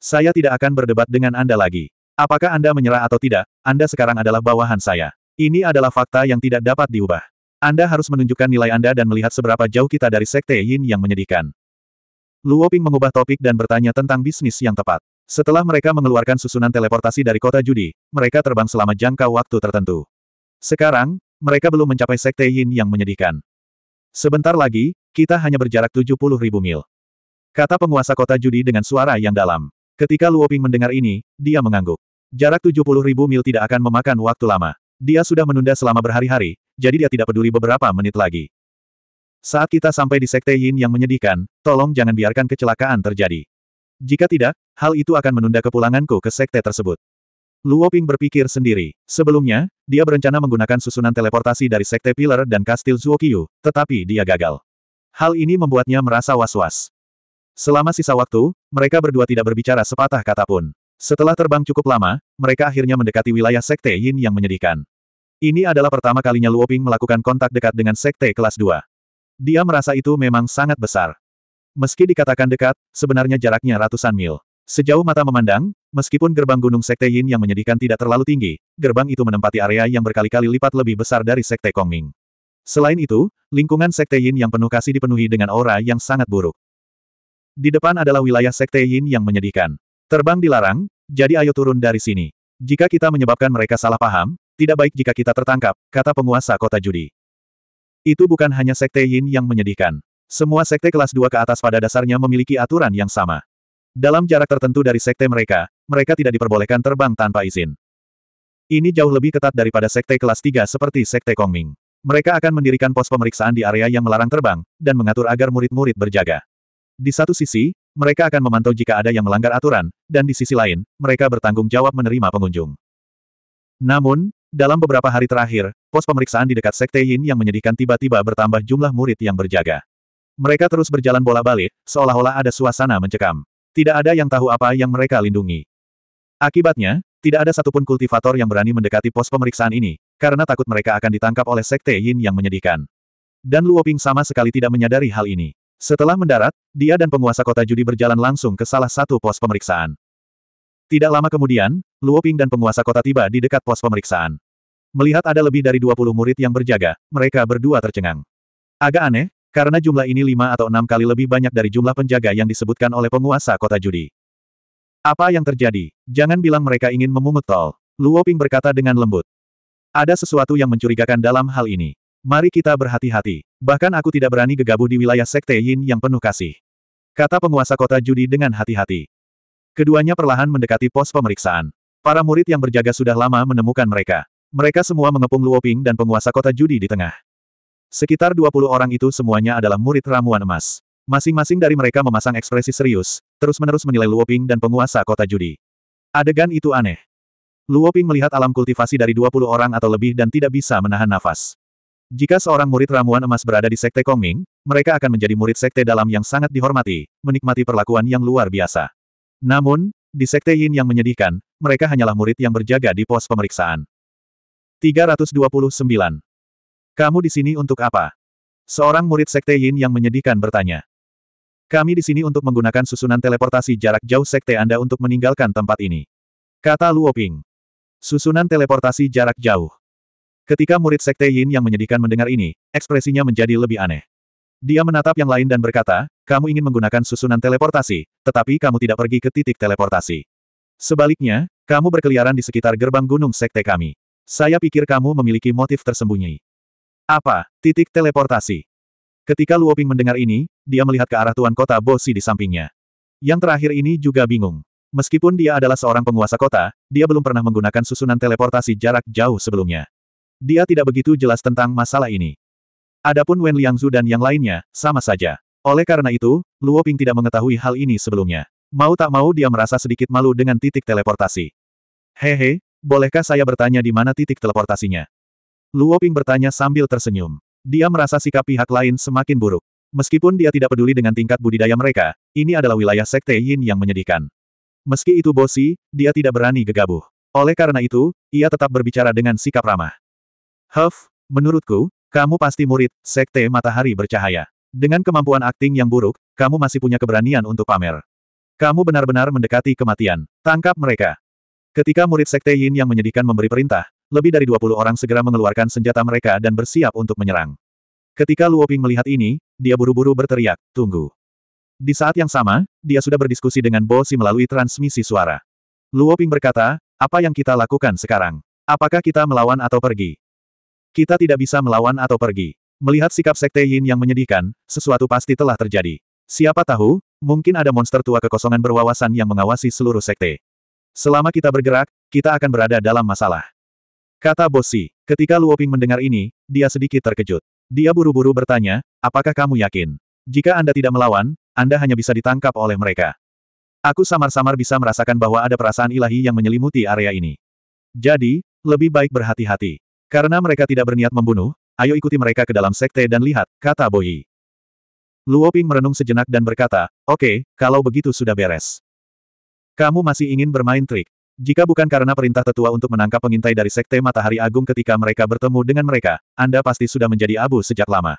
Saya tidak akan berdebat dengan Anda lagi. Apakah Anda menyerah atau tidak, Anda sekarang adalah bawahan saya. Ini adalah fakta yang tidak dapat diubah. Anda harus menunjukkan nilai Anda dan melihat seberapa jauh kita dari Sekte Yin yang menyedihkan. Luo Ping mengubah topik dan bertanya tentang bisnis yang tepat. Setelah mereka mengeluarkan susunan teleportasi dari kota judi, mereka terbang selama jangka waktu tertentu. Sekarang, mereka belum mencapai sekte Yin yang menyedihkan. Sebentar lagi, kita hanya berjarak 70 ribu mil. Kata penguasa kota judi dengan suara yang dalam. Ketika Luoping mendengar ini, dia mengangguk. Jarak 70 ribu mil tidak akan memakan waktu lama. Dia sudah menunda selama berhari-hari, jadi dia tidak peduli beberapa menit lagi. Saat kita sampai di sekte Yin yang menyedihkan, tolong jangan biarkan kecelakaan terjadi. Jika tidak, hal itu akan menunda kepulanganku ke sekte tersebut. Luo Ping berpikir sendiri. Sebelumnya, dia berencana menggunakan susunan teleportasi dari Sekte Pilar dan Kastil Zuokiu, tetapi dia gagal. Hal ini membuatnya merasa was-was. Selama sisa waktu, mereka berdua tidak berbicara sepatah kata pun. Setelah terbang cukup lama, mereka akhirnya mendekati wilayah Sekte Yin yang menyedihkan. Ini adalah pertama kalinya Luo Ping melakukan kontak dekat dengan Sekte kelas 2. Dia merasa itu memang sangat besar. Meski dikatakan dekat, sebenarnya jaraknya ratusan mil. Sejauh mata memandang, meskipun gerbang gunung Sekte Yin yang menyedihkan tidak terlalu tinggi, gerbang itu menempati area yang berkali-kali lipat lebih besar dari Sekte Kongming. Selain itu, lingkungan Sekte Yin yang penuh kasih dipenuhi dengan aura yang sangat buruk. Di depan adalah wilayah Sekte Yin yang menyedihkan. Terbang dilarang, jadi ayo turun dari sini. Jika kita menyebabkan mereka salah paham, tidak baik jika kita tertangkap, kata penguasa kota judi. Itu bukan hanya Sekte Yin yang menyedihkan. Semua sekte kelas 2 ke atas pada dasarnya memiliki aturan yang sama. Dalam jarak tertentu dari sekte mereka, mereka tidak diperbolehkan terbang tanpa izin. Ini jauh lebih ketat daripada sekte kelas 3 seperti sekte Kongming. Mereka akan mendirikan pos pemeriksaan di area yang melarang terbang, dan mengatur agar murid-murid berjaga. Di satu sisi, mereka akan memantau jika ada yang melanggar aturan, dan di sisi lain, mereka bertanggung jawab menerima pengunjung. Namun, dalam beberapa hari terakhir, pos pemeriksaan di dekat sekte Yin yang menyedihkan tiba-tiba bertambah jumlah murid yang berjaga. Mereka terus berjalan bola balik, seolah-olah ada suasana mencekam. Tidak ada yang tahu apa yang mereka lindungi. Akibatnya, tidak ada satupun kultivator yang berani mendekati pos pemeriksaan ini, karena takut mereka akan ditangkap oleh Sekte Yin yang menyedihkan. Dan Luoping sama sekali tidak menyadari hal ini. Setelah mendarat, dia dan penguasa kota judi berjalan langsung ke salah satu pos pemeriksaan. Tidak lama kemudian, Luoping dan penguasa kota tiba di dekat pos pemeriksaan. Melihat ada lebih dari 20 murid yang berjaga, mereka berdua tercengang. Agak aneh, karena jumlah ini lima atau enam kali lebih banyak dari jumlah penjaga yang disebutkan oleh penguasa kota judi. Apa yang terjadi? Jangan bilang mereka ingin memungut tol. Luo Ping berkata dengan lembut. Ada sesuatu yang mencurigakan dalam hal ini. Mari kita berhati-hati. Bahkan aku tidak berani gegabah di wilayah Sekte Yin yang penuh kasih. Kata penguasa kota judi dengan hati-hati. Keduanya perlahan mendekati pos pemeriksaan. Para murid yang berjaga sudah lama menemukan mereka. Mereka semua mengepung Luoping dan penguasa kota judi di tengah. Sekitar 20 orang itu semuanya adalah murid ramuan emas. Masing-masing dari mereka memasang ekspresi serius, terus-menerus menilai Luoping dan penguasa kota judi. Adegan itu aneh. Luoping melihat alam kultivasi dari 20 orang atau lebih dan tidak bisa menahan nafas. Jika seorang murid ramuan emas berada di sekte Kongming, mereka akan menjadi murid sekte dalam yang sangat dihormati, menikmati perlakuan yang luar biasa. Namun, di sekte Yin yang menyedihkan, mereka hanyalah murid yang berjaga di pos pemeriksaan. 329 kamu di sini untuk apa? Seorang murid Sekte Yin yang menyedihkan bertanya. Kami di sini untuk menggunakan susunan teleportasi jarak jauh Sekte Anda untuk meninggalkan tempat ini. Kata Luoping. Susunan teleportasi jarak jauh. Ketika murid Sekte Yin yang menyedihkan mendengar ini, ekspresinya menjadi lebih aneh. Dia menatap yang lain dan berkata, kamu ingin menggunakan susunan teleportasi, tetapi kamu tidak pergi ke titik teleportasi. Sebaliknya, kamu berkeliaran di sekitar gerbang gunung sekte kami. Saya pikir kamu memiliki motif tersembunyi. Apa? Titik teleportasi. Ketika Luoping mendengar ini, dia melihat ke arah tuan kota Bosi di sampingnya. Yang terakhir ini juga bingung. Meskipun dia adalah seorang penguasa kota, dia belum pernah menggunakan susunan teleportasi jarak jauh sebelumnya. Dia tidak begitu jelas tentang masalah ini. Adapun Wen Liangzu dan yang lainnya, sama saja. Oleh karena itu, Luoping tidak mengetahui hal ini sebelumnya. Mau tak mau dia merasa sedikit malu dengan titik teleportasi. Hehe, bolehkah saya bertanya di mana titik teleportasinya? Luo Ping bertanya sambil tersenyum. Dia merasa sikap pihak lain semakin buruk. Meskipun dia tidak peduli dengan tingkat budidaya mereka, ini adalah wilayah sekte Yin yang menyedihkan. Meski itu bosi, dia tidak berani gegabah. Oleh karena itu, ia tetap berbicara dengan sikap ramah. Huff, menurutku, kamu pasti murid, sekte matahari bercahaya. Dengan kemampuan akting yang buruk, kamu masih punya keberanian untuk pamer. Kamu benar-benar mendekati kematian. Tangkap mereka. Ketika murid sekte Yin yang menyedihkan memberi perintah, lebih dari 20 orang segera mengeluarkan senjata mereka dan bersiap untuk menyerang. Ketika Luoping melihat ini, dia buru-buru berteriak, tunggu. Di saat yang sama, dia sudah berdiskusi dengan Bo Si melalui transmisi suara. Luoping berkata, apa yang kita lakukan sekarang? Apakah kita melawan atau pergi? Kita tidak bisa melawan atau pergi. Melihat sikap Sekte Yin yang menyedihkan, sesuatu pasti telah terjadi. Siapa tahu, mungkin ada monster tua kekosongan berwawasan yang mengawasi seluruh sekte. Selama kita bergerak, kita akan berada dalam masalah. Kata Bosi. Ketika Luoping mendengar ini, dia sedikit terkejut. Dia buru-buru bertanya, apakah kamu yakin? Jika Anda tidak melawan, Anda hanya bisa ditangkap oleh mereka. Aku samar-samar bisa merasakan bahwa ada perasaan ilahi yang menyelimuti area ini. Jadi, lebih baik berhati-hati. Karena mereka tidak berniat membunuh, ayo ikuti mereka ke dalam sekte dan lihat, kata Boyi. Luoping merenung sejenak dan berkata, oke, okay, kalau begitu sudah beres. Kamu masih ingin bermain trik. Jika bukan karena perintah tetua untuk menangkap pengintai dari Sekte Matahari Agung ketika mereka bertemu dengan mereka, Anda pasti sudah menjadi abu sejak lama.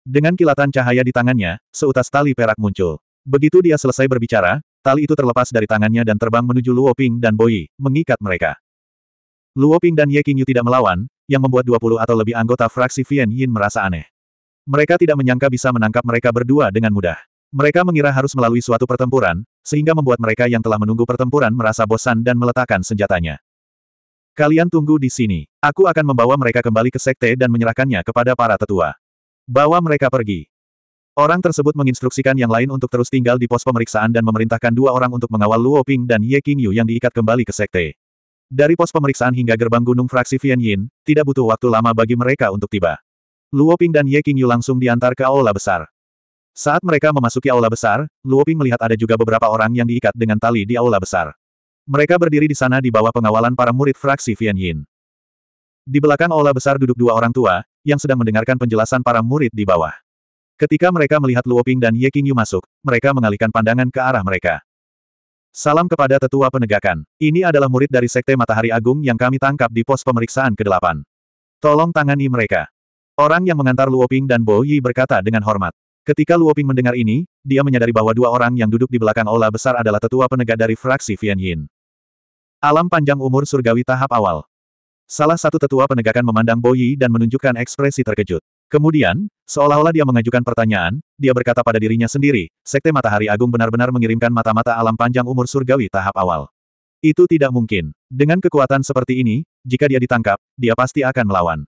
Dengan kilatan cahaya di tangannya, seutas tali perak muncul. Begitu dia selesai berbicara, tali itu terlepas dari tangannya dan terbang menuju Luo Ping dan Boyi, mengikat mereka. Luo Ping dan Ye Qingyu tidak melawan, yang membuat 20 atau lebih anggota fraksi Vian Yin merasa aneh. Mereka tidak menyangka bisa menangkap mereka berdua dengan mudah. Mereka mengira harus melalui suatu pertempuran, sehingga membuat mereka yang telah menunggu pertempuran merasa bosan dan meletakkan senjatanya. Kalian tunggu di sini. Aku akan membawa mereka kembali ke sekte dan menyerahkannya kepada para tetua. Bawa mereka pergi. Orang tersebut menginstruksikan yang lain untuk terus tinggal di pos pemeriksaan dan memerintahkan dua orang untuk mengawal Luo Ping dan Ye King Yu yang diikat kembali ke sekte. Dari pos pemeriksaan hingga gerbang gunung fraksi Vian Yin, tidak butuh waktu lama bagi mereka untuk tiba. Luo Ping dan Ye King Yu langsung diantar ke aula besar. Saat mereka memasuki aula besar, Luoping melihat ada juga beberapa orang yang diikat dengan tali di aula besar. Mereka berdiri di sana di bawah pengawalan para murid fraksi Vian Yin. Di belakang aula besar duduk dua orang tua, yang sedang mendengarkan penjelasan para murid di bawah. Ketika mereka melihat Luoping dan Ye Qingyu masuk, mereka mengalihkan pandangan ke arah mereka. Salam kepada tetua penegakan. Ini adalah murid dari Sekte Matahari Agung yang kami tangkap di pos pemeriksaan ke-8. Tolong tangani mereka. Orang yang mengantar Luoping dan Bo Yi berkata dengan hormat. Ketika Luoping mendengar ini, dia menyadari bahwa dua orang yang duduk di belakang Ola besar adalah tetua penegak dari fraksi Vian Yin. Alam panjang umur surgawi tahap awal. Salah satu tetua penegakan memandang Boyi dan menunjukkan ekspresi terkejut. Kemudian, seolah-olah dia mengajukan pertanyaan, dia berkata pada dirinya sendiri, Sekte Matahari Agung benar-benar mengirimkan mata-mata alam panjang umur surgawi tahap awal. Itu tidak mungkin. Dengan kekuatan seperti ini, jika dia ditangkap, dia pasti akan melawan.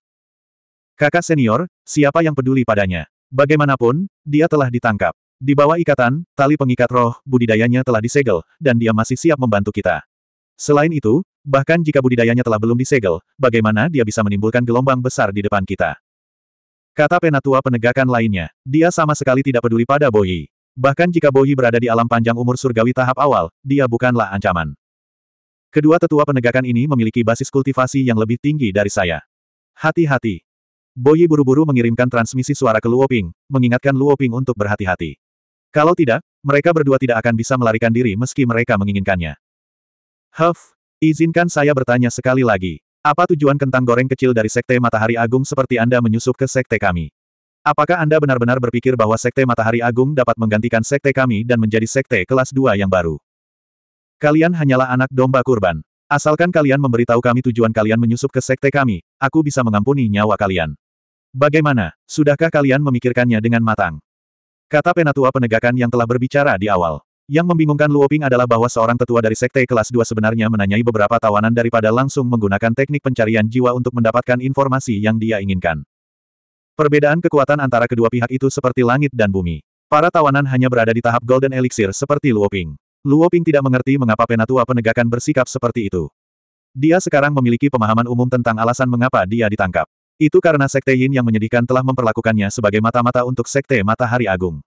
Kakak senior, siapa yang peduli padanya? Bagaimanapun, dia telah ditangkap. Di bawah ikatan, tali pengikat roh, budidayanya telah disegel, dan dia masih siap membantu kita. Selain itu, bahkan jika budidayanya telah belum disegel, bagaimana dia bisa menimbulkan gelombang besar di depan kita? Kata penatua penegakan lainnya, dia sama sekali tidak peduli pada Boyi. Bahkan jika Boyi berada di alam panjang umur surgawi tahap awal, dia bukanlah ancaman. Kedua tetua penegakan ini memiliki basis kultivasi yang lebih tinggi dari saya. Hati-hati, Boyi buru-buru mengirimkan transmisi suara ke Luoping, mengingatkan Luoping untuk berhati-hati. Kalau tidak, mereka berdua tidak akan bisa melarikan diri meski mereka menginginkannya. Huff, izinkan saya bertanya sekali lagi. Apa tujuan kentang goreng kecil dari Sekte Matahari Agung seperti Anda menyusup ke Sekte kami? Apakah Anda benar-benar berpikir bahwa Sekte Matahari Agung dapat menggantikan Sekte kami dan menjadi Sekte kelas 2 yang baru? Kalian hanyalah anak domba kurban. Asalkan kalian memberitahu kami tujuan kalian menyusup ke Sekte kami, aku bisa mengampuni nyawa kalian. Bagaimana, sudahkah kalian memikirkannya dengan matang? Kata penatua penegakan yang telah berbicara di awal. Yang membingungkan Luoping adalah bahwa seorang tetua dari sekte kelas 2 sebenarnya menanyai beberapa tawanan daripada langsung menggunakan teknik pencarian jiwa untuk mendapatkan informasi yang dia inginkan. Perbedaan kekuatan antara kedua pihak itu seperti langit dan bumi. Para tawanan hanya berada di tahap Golden Elixir seperti Luoping. Luoping tidak mengerti mengapa penatua penegakan bersikap seperti itu. Dia sekarang memiliki pemahaman umum tentang alasan mengapa dia ditangkap. Itu karena Sekte Yin yang menyedihkan telah memperlakukannya sebagai mata-mata untuk Sekte Matahari Agung.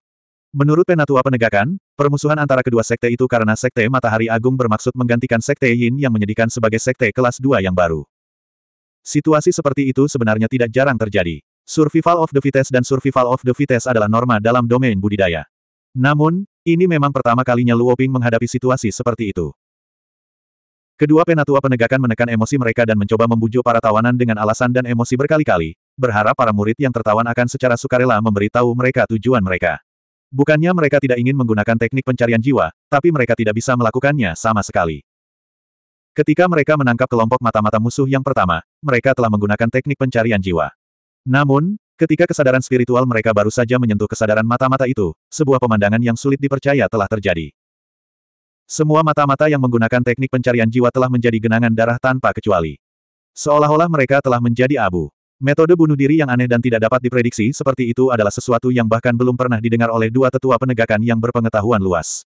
Menurut Penatua Penegakan, permusuhan antara kedua sekte itu karena Sekte Matahari Agung bermaksud menggantikan Sekte Yin yang menyedihkan sebagai Sekte kelas 2 yang baru. Situasi seperti itu sebenarnya tidak jarang terjadi. Survival of the Fittest dan Survival of the Fittest adalah norma dalam domain budidaya. Namun, ini memang pertama kalinya Luoping menghadapi situasi seperti itu. Kedua penatua penegakan menekan emosi mereka dan mencoba membujuk para tawanan dengan alasan dan emosi berkali-kali, berharap para murid yang tertawan akan secara sukarela memberitahu mereka tujuan mereka. Bukannya mereka tidak ingin menggunakan teknik pencarian jiwa, tapi mereka tidak bisa melakukannya sama sekali. Ketika mereka menangkap kelompok mata-mata musuh yang pertama, mereka telah menggunakan teknik pencarian jiwa. Namun, ketika kesadaran spiritual mereka baru saja menyentuh kesadaran mata-mata itu, sebuah pemandangan yang sulit dipercaya telah terjadi. Semua mata-mata yang menggunakan teknik pencarian jiwa telah menjadi genangan darah tanpa kecuali. Seolah-olah mereka telah menjadi abu. Metode bunuh diri yang aneh dan tidak dapat diprediksi seperti itu adalah sesuatu yang bahkan belum pernah didengar oleh dua tetua penegakan yang berpengetahuan luas.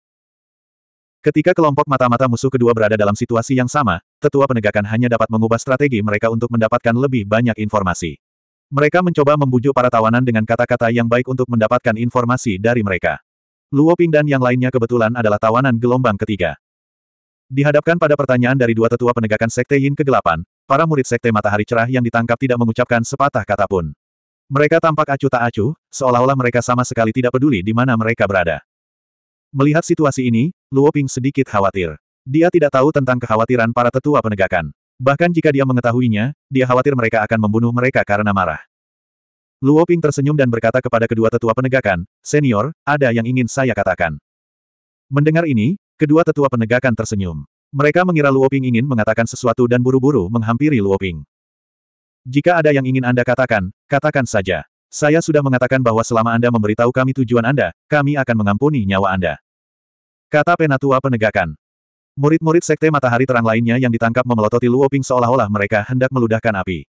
Ketika kelompok mata-mata musuh kedua berada dalam situasi yang sama, tetua penegakan hanya dapat mengubah strategi mereka untuk mendapatkan lebih banyak informasi. Mereka mencoba membujuk para tawanan dengan kata-kata yang baik untuk mendapatkan informasi dari mereka. Luo Ping dan yang lainnya kebetulan adalah tawanan gelombang ketiga. Dihadapkan pada pertanyaan dari dua tetua penegakan Sekte Yin Kegelapan, para murid Sekte Matahari Cerah yang ditangkap tidak mengucapkan sepatah kata pun. Mereka tampak acuh tak acuh, seolah-olah mereka sama sekali tidak peduli di mana mereka berada. Melihat situasi ini, Luo Ping sedikit khawatir. Dia tidak tahu tentang kekhawatiran para tetua penegakan. Bahkan jika dia mengetahuinya, dia khawatir mereka akan membunuh mereka karena marah. Luo Ping tersenyum dan berkata kepada kedua tetua penegakan, Senior, ada yang ingin saya katakan. Mendengar ini, kedua tetua penegakan tersenyum. Mereka mengira Luo Ping ingin mengatakan sesuatu dan buru-buru menghampiri Luo Ping. Jika ada yang ingin Anda katakan, katakan saja. Saya sudah mengatakan bahwa selama Anda memberitahu kami tujuan Anda, kami akan mengampuni nyawa Anda. Kata penatua penegakan. Murid-murid sekte matahari terang lainnya yang ditangkap memelototi Luo Ping seolah-olah mereka hendak meludahkan api.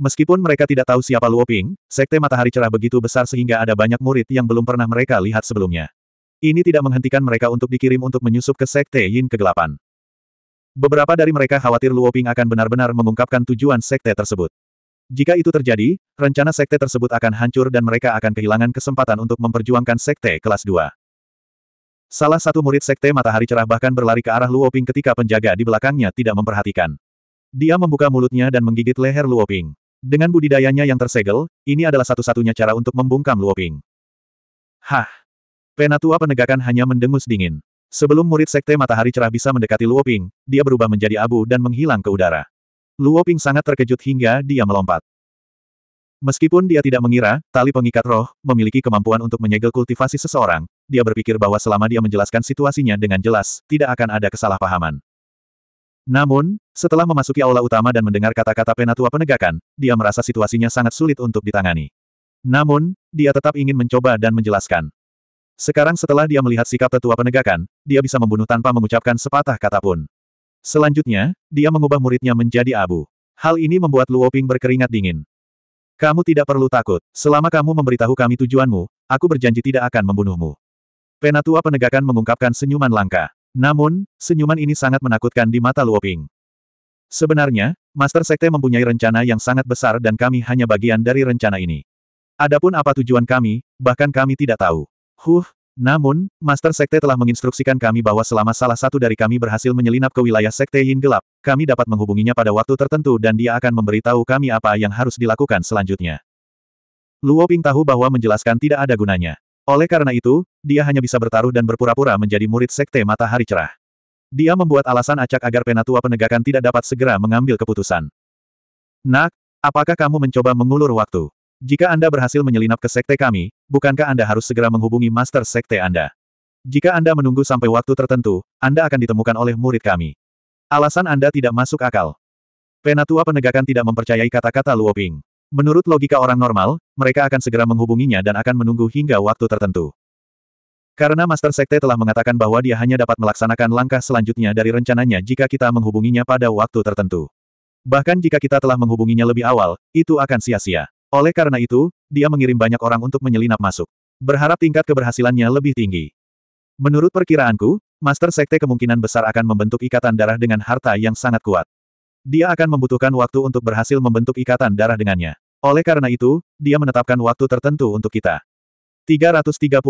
Meskipun mereka tidak tahu siapa Luo Ping, sekte matahari cerah begitu besar sehingga ada banyak murid yang belum pernah mereka lihat sebelumnya. Ini tidak menghentikan mereka untuk dikirim untuk menyusup ke sekte Yin kegelapan. Beberapa dari mereka khawatir Luo Ping akan benar-benar mengungkapkan tujuan sekte tersebut. Jika itu terjadi, rencana sekte tersebut akan hancur dan mereka akan kehilangan kesempatan untuk memperjuangkan sekte kelas 2. Salah satu murid sekte matahari cerah bahkan berlari ke arah Luo Ping ketika penjaga di belakangnya tidak memperhatikan. Dia membuka mulutnya dan menggigit leher Luo Ping. Dengan budidayanya yang tersegel, ini adalah satu-satunya cara untuk membungkam Luoping. Hah! Penatua penegakan hanya mendengus dingin. Sebelum murid Sekte Matahari Cerah bisa mendekati Luoping, dia berubah menjadi abu dan menghilang ke udara. Luoping sangat terkejut hingga dia melompat. Meskipun dia tidak mengira, tali pengikat roh, memiliki kemampuan untuk menyegel kultivasi seseorang, dia berpikir bahwa selama dia menjelaskan situasinya dengan jelas, tidak akan ada kesalahpahaman. Namun, setelah memasuki aula utama dan mendengar kata-kata penatua penegakan, dia merasa situasinya sangat sulit untuk ditangani. Namun, dia tetap ingin mencoba dan menjelaskan. Sekarang setelah dia melihat sikap tetua penegakan, dia bisa membunuh tanpa mengucapkan sepatah kata pun. Selanjutnya, dia mengubah muridnya menjadi abu. Hal ini membuat Luo Ping berkeringat dingin. Kamu tidak perlu takut, selama kamu memberitahu kami tujuanmu, aku berjanji tidak akan membunuhmu. Penatua penegakan mengungkapkan senyuman langka. Namun, senyuman ini sangat menakutkan di mata Luoping. Sebenarnya, Master Sekte mempunyai rencana yang sangat besar dan kami hanya bagian dari rencana ini. Adapun apa tujuan kami, bahkan kami tidak tahu. Huh, namun, Master Sekte telah menginstruksikan kami bahwa selama salah satu dari kami berhasil menyelinap ke wilayah Sekte Yin Gelap, kami dapat menghubunginya pada waktu tertentu dan dia akan memberitahu kami apa yang harus dilakukan selanjutnya. Luo Ping tahu bahwa menjelaskan tidak ada gunanya. Oleh karena itu, dia hanya bisa bertaruh dan berpura-pura menjadi murid Sekte Matahari Cerah. Dia membuat alasan acak agar penatua penegakan tidak dapat segera mengambil keputusan. Nak, apakah kamu mencoba mengulur waktu? Jika Anda berhasil menyelinap ke sekte kami, bukankah Anda harus segera menghubungi master sekte Anda? Jika Anda menunggu sampai waktu tertentu, Anda akan ditemukan oleh murid kami. Alasan Anda tidak masuk akal. Penatua penegakan tidak mempercayai kata-kata Luoping. Menurut logika orang normal, mereka akan segera menghubunginya dan akan menunggu hingga waktu tertentu. Karena Master Sekte telah mengatakan bahwa dia hanya dapat melaksanakan langkah selanjutnya dari rencananya jika kita menghubunginya pada waktu tertentu. Bahkan jika kita telah menghubunginya lebih awal, itu akan sia-sia. Oleh karena itu, dia mengirim banyak orang untuk menyelinap masuk. Berharap tingkat keberhasilannya lebih tinggi. Menurut perkiraanku, Master Sekte kemungkinan besar akan membentuk ikatan darah dengan harta yang sangat kuat. Dia akan membutuhkan waktu untuk berhasil membentuk ikatan darah dengannya. Oleh karena itu, dia menetapkan waktu tertentu untuk kita. 330.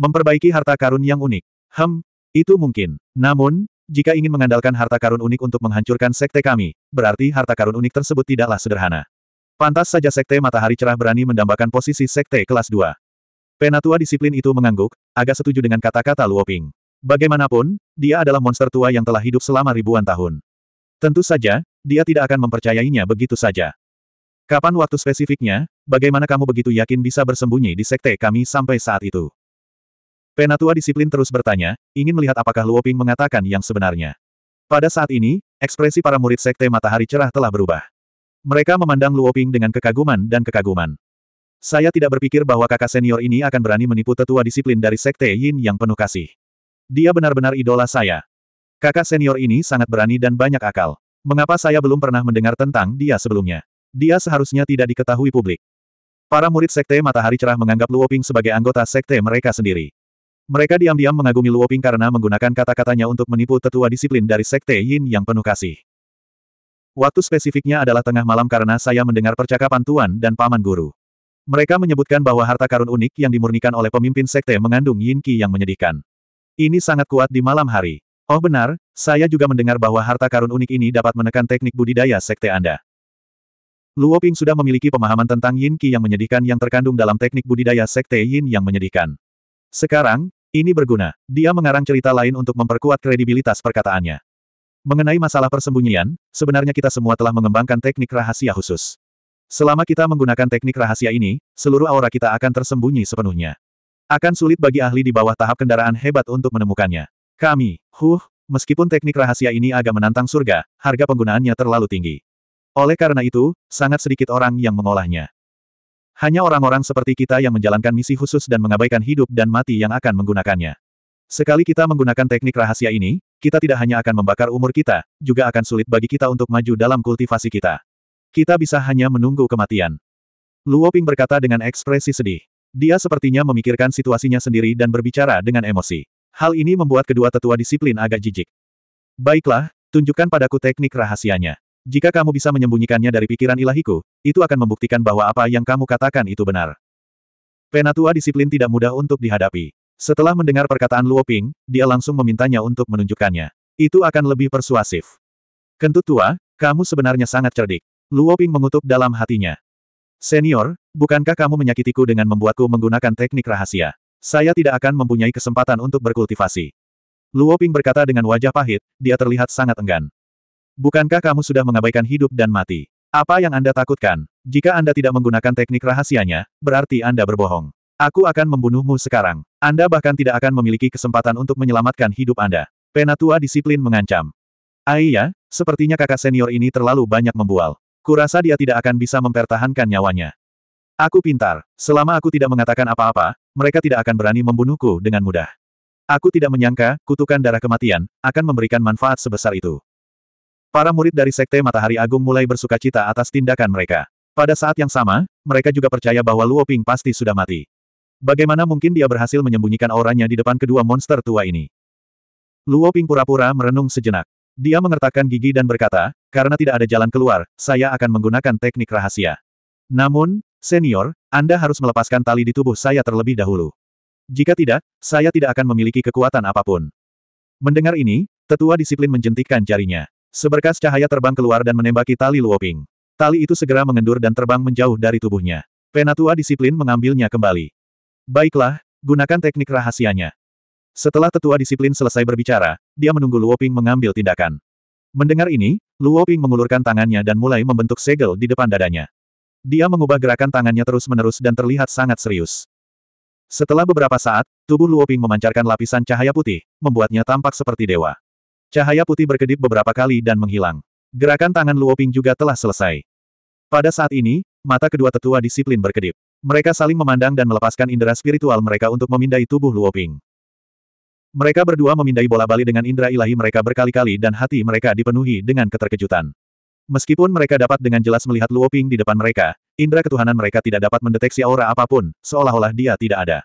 Memperbaiki harta karun yang unik. Hem, itu mungkin. Namun, jika ingin mengandalkan harta karun unik untuk menghancurkan sekte kami, berarti harta karun unik tersebut tidaklah sederhana. Pantas saja sekte matahari cerah berani mendambakan posisi sekte kelas 2. Penatua disiplin itu mengangguk, agak setuju dengan kata-kata Luoping. Bagaimanapun, dia adalah monster tua yang telah hidup selama ribuan tahun. Tentu saja, dia tidak akan mempercayainya begitu saja. Kapan waktu spesifiknya, bagaimana kamu begitu yakin bisa bersembunyi di sekte kami sampai saat itu? Penatua disiplin terus bertanya, ingin melihat apakah Luoping mengatakan yang sebenarnya. Pada saat ini, ekspresi para murid sekte matahari cerah telah berubah. Mereka memandang Luoping dengan kekaguman dan kekaguman. Saya tidak berpikir bahwa kakak senior ini akan berani menipu tetua disiplin dari sekte Yin yang penuh kasih. Dia benar-benar idola saya. Kakak senior ini sangat berani dan banyak akal. Mengapa saya belum pernah mendengar tentang dia sebelumnya? Dia seharusnya tidak diketahui publik. Para murid Sekte Matahari Cerah menganggap Luoping sebagai anggota Sekte mereka sendiri. Mereka diam-diam mengagumi Luoping karena menggunakan kata-katanya untuk menipu tetua disiplin dari Sekte Yin yang penuh kasih. Waktu spesifiknya adalah tengah malam karena saya mendengar percakapan Tuan dan Paman Guru. Mereka menyebutkan bahwa harta karun unik yang dimurnikan oleh pemimpin sekte mengandung yin qi yang menyedihkan. Ini sangat kuat di malam hari. Oh benar, saya juga mendengar bahwa harta karun unik ini dapat menekan teknik budidaya sekte Anda. Luo Ping sudah memiliki pemahaman tentang Yin Qi yang menyedihkan yang terkandung dalam teknik budidaya sekte Yin yang menyedihkan. Sekarang, ini berguna. Dia mengarang cerita lain untuk memperkuat kredibilitas perkataannya. Mengenai masalah persembunyian, sebenarnya kita semua telah mengembangkan teknik rahasia khusus. Selama kita menggunakan teknik rahasia ini, seluruh aura kita akan tersembunyi sepenuhnya. Akan sulit bagi ahli di bawah tahap kendaraan hebat untuk menemukannya. Kami, huh, meskipun teknik rahasia ini agak menantang surga, harga penggunaannya terlalu tinggi. Oleh karena itu, sangat sedikit orang yang mengolahnya. Hanya orang-orang seperti kita yang menjalankan misi khusus dan mengabaikan hidup dan mati yang akan menggunakannya. Sekali kita menggunakan teknik rahasia ini, kita tidak hanya akan membakar umur kita, juga akan sulit bagi kita untuk maju dalam kultivasi kita. Kita bisa hanya menunggu kematian. Luo Ping berkata dengan ekspresi sedih. Dia sepertinya memikirkan situasinya sendiri dan berbicara dengan emosi. Hal ini membuat kedua tetua disiplin agak jijik. Baiklah, tunjukkan padaku teknik rahasianya. Jika kamu bisa menyembunyikannya dari pikiran ilahiku, itu akan membuktikan bahwa apa yang kamu katakan itu benar. Penatua disiplin tidak mudah untuk dihadapi. Setelah mendengar perkataan Luo Ping, dia langsung memintanya untuk menunjukkannya. Itu akan lebih persuasif. Kentut tua, kamu sebenarnya sangat cerdik. Luo Ping mengutuk dalam hatinya. Senior, bukankah kamu menyakitiku dengan membuatku menggunakan teknik rahasia? Saya tidak akan mempunyai kesempatan untuk berkultivasi. Luo Ping berkata dengan wajah pahit, dia terlihat sangat enggan. Bukankah kamu sudah mengabaikan hidup dan mati? Apa yang Anda takutkan? Jika Anda tidak menggunakan teknik rahasianya, berarti Anda berbohong. Aku akan membunuhmu sekarang. Anda bahkan tidak akan memiliki kesempatan untuk menyelamatkan hidup Anda. Penatua disiplin mengancam. Aiya, sepertinya kakak senior ini terlalu banyak membual. Kurasa dia tidak akan bisa mempertahankan nyawanya. Aku pintar. Selama aku tidak mengatakan apa-apa, mereka tidak akan berani membunuhku dengan mudah. Aku tidak menyangka, kutukan darah kematian, akan memberikan manfaat sebesar itu. Para murid dari Sekte Matahari Agung mulai bersuka cita atas tindakan mereka. Pada saat yang sama, mereka juga percaya bahwa Luo Ping pasti sudah mati. Bagaimana mungkin dia berhasil menyembunyikan auranya di depan kedua monster tua ini? Luo Ping pura-pura merenung sejenak. Dia mengertakkan gigi dan berkata, karena tidak ada jalan keluar, saya akan menggunakan teknik rahasia. Namun, Senior, Anda harus melepaskan tali di tubuh saya terlebih dahulu. Jika tidak, saya tidak akan memiliki kekuatan apapun. Mendengar ini, tetua disiplin menjentikkan jarinya. Seberkas cahaya terbang keluar dan menembaki tali Luoping. Tali itu segera mengendur dan terbang menjauh dari tubuhnya. Penatua disiplin mengambilnya kembali. Baiklah, gunakan teknik rahasianya. Setelah tetua disiplin selesai berbicara, dia menunggu Luoping mengambil tindakan. Mendengar ini, Luoping mengulurkan tangannya dan mulai membentuk segel di depan dadanya. Dia mengubah gerakan tangannya terus-menerus dan terlihat sangat serius. Setelah beberapa saat, tubuh Luoping memancarkan lapisan cahaya putih, membuatnya tampak seperti dewa. Cahaya putih berkedip beberapa kali dan menghilang. Gerakan tangan Luoping juga telah selesai. Pada saat ini, mata kedua tetua disiplin berkedip. Mereka saling memandang dan melepaskan indera spiritual mereka untuk memindai tubuh Luoping. Mereka berdua memindai bola bali dengan indera ilahi mereka berkali-kali dan hati mereka dipenuhi dengan keterkejutan. Meskipun mereka dapat dengan jelas melihat Luo Ping di depan mereka, indera ketuhanan mereka tidak dapat mendeteksi aura apapun, seolah-olah dia tidak ada.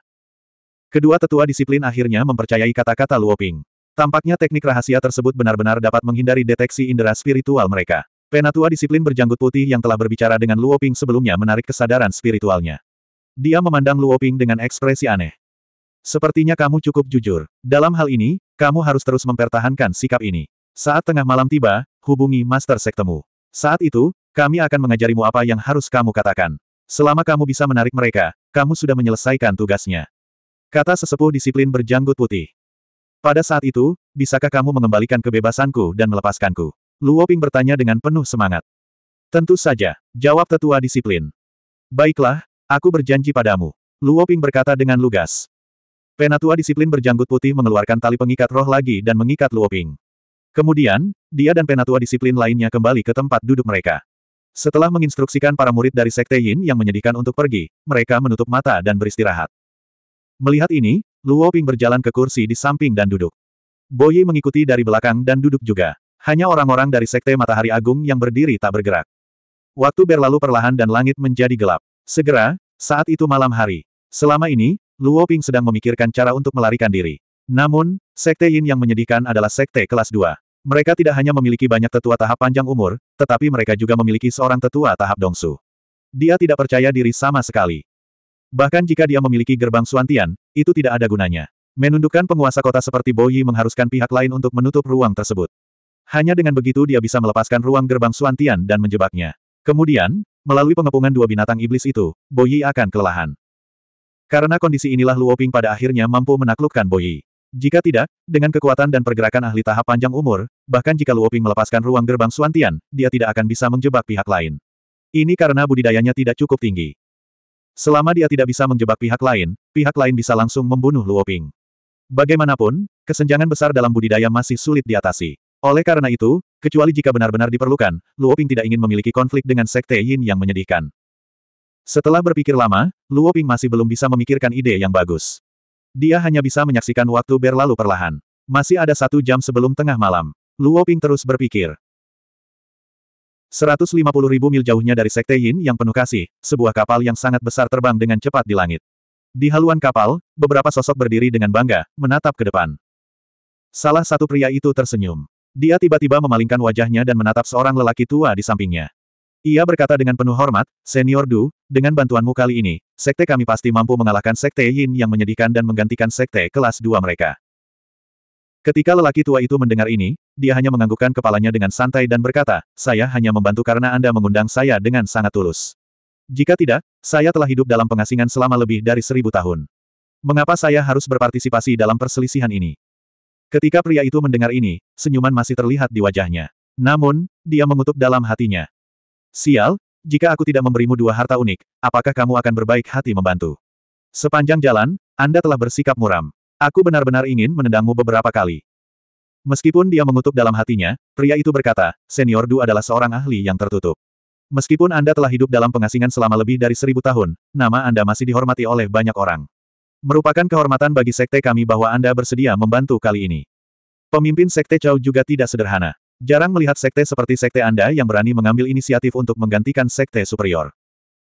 Kedua tetua disiplin akhirnya mempercayai kata-kata Luo Ping. Tampaknya teknik rahasia tersebut benar-benar dapat menghindari deteksi indera spiritual mereka. Penatua disiplin berjanggut putih yang telah berbicara dengan Luo Ping sebelumnya menarik kesadaran spiritualnya. Dia memandang Luo Ping dengan ekspresi aneh. Sepertinya kamu cukup jujur. Dalam hal ini, kamu harus terus mempertahankan sikap ini. Saat tengah malam tiba, hubungi Master Sektemu. Saat itu, kami akan mengajarimu apa yang harus kamu katakan. Selama kamu bisa menarik mereka, kamu sudah menyelesaikan tugasnya. Kata sesepuh disiplin berjanggut putih. Pada saat itu, bisakah kamu mengembalikan kebebasanku dan melepaskanku? Luo Ping bertanya dengan penuh semangat. Tentu saja, jawab tetua disiplin. Baiklah, aku berjanji padamu. Luo Ping berkata dengan lugas. Penatua disiplin berjanggut putih mengeluarkan tali pengikat roh lagi dan mengikat Luo Ping. Kemudian, dia dan penatua disiplin lainnya kembali ke tempat duduk mereka. Setelah menginstruksikan para murid dari Sekte Yin yang menyedihkan untuk pergi, mereka menutup mata dan beristirahat. Melihat ini, Luo Ping berjalan ke kursi di samping dan duduk. Boyi mengikuti dari belakang dan duduk juga. Hanya orang-orang dari Sekte Matahari Agung yang berdiri tak bergerak. Waktu berlalu perlahan dan langit menjadi gelap. Segera, saat itu malam hari. Selama ini, Luo Ping sedang memikirkan cara untuk melarikan diri. Namun, sekte Yin yang menyedihkan adalah sekte kelas 2. Mereka tidak hanya memiliki banyak tetua tahap panjang umur, tetapi mereka juga memiliki seorang tetua tahap dongsu. Dia tidak percaya diri sama sekali. Bahkan jika dia memiliki gerbang Suantian, itu tidak ada gunanya. Menundukkan penguasa kota seperti Boyi mengharuskan pihak lain untuk menutup ruang tersebut. Hanya dengan begitu dia bisa melepaskan ruang gerbang Suantian dan menjebaknya. Kemudian, melalui pengepungan dua binatang iblis itu, Boyi akan kelelahan. Karena kondisi inilah Luoping pada akhirnya mampu menaklukkan Boyi. Jika tidak, dengan kekuatan dan pergerakan ahli tahap panjang umur, bahkan jika Luoping melepaskan ruang gerbang Suantian, dia tidak akan bisa menjebak pihak lain. Ini karena budidayanya tidak cukup tinggi. Selama dia tidak bisa menjebak pihak lain, pihak lain bisa langsung membunuh Luoping. Bagaimanapun, kesenjangan besar dalam budidaya masih sulit diatasi. Oleh karena itu, kecuali jika benar-benar diperlukan, Luoping tidak ingin memiliki konflik dengan Sekte Yin yang menyedihkan. Setelah berpikir lama, Luoping masih belum bisa memikirkan ide yang bagus. Dia hanya bisa menyaksikan waktu berlalu perlahan. Masih ada satu jam sebelum tengah malam. Luo Ping terus berpikir. 150 ribu mil jauhnya dari Sekte Yin yang penuh kasih, sebuah kapal yang sangat besar terbang dengan cepat di langit. Di haluan kapal, beberapa sosok berdiri dengan bangga, menatap ke depan. Salah satu pria itu tersenyum. Dia tiba-tiba memalingkan wajahnya dan menatap seorang lelaki tua di sampingnya. Ia berkata dengan penuh hormat, Senior Du, dengan bantuanmu kali ini, sekte kami pasti mampu mengalahkan sekte Yin yang menyedihkan dan menggantikan sekte kelas Dua mereka. Ketika lelaki tua itu mendengar ini, dia hanya menganggukkan kepalanya dengan santai dan berkata, saya hanya membantu karena Anda mengundang saya dengan sangat tulus. Jika tidak, saya telah hidup dalam pengasingan selama lebih dari seribu tahun. Mengapa saya harus berpartisipasi dalam perselisihan ini? Ketika pria itu mendengar ini, senyuman masih terlihat di wajahnya. Namun, dia mengutuk dalam hatinya. Sial, jika aku tidak memberimu dua harta unik, apakah kamu akan berbaik hati membantu? Sepanjang jalan, Anda telah bersikap muram. Aku benar-benar ingin menendangmu beberapa kali. Meskipun dia mengutuk dalam hatinya, pria itu berkata, Senior Du adalah seorang ahli yang tertutup. Meskipun Anda telah hidup dalam pengasingan selama lebih dari seribu tahun, nama Anda masih dihormati oleh banyak orang. Merupakan kehormatan bagi sekte kami bahwa Anda bersedia membantu kali ini. Pemimpin sekte Chow juga tidak sederhana. Jarang melihat sekte seperti sekte Anda yang berani mengambil inisiatif untuk menggantikan sekte superior.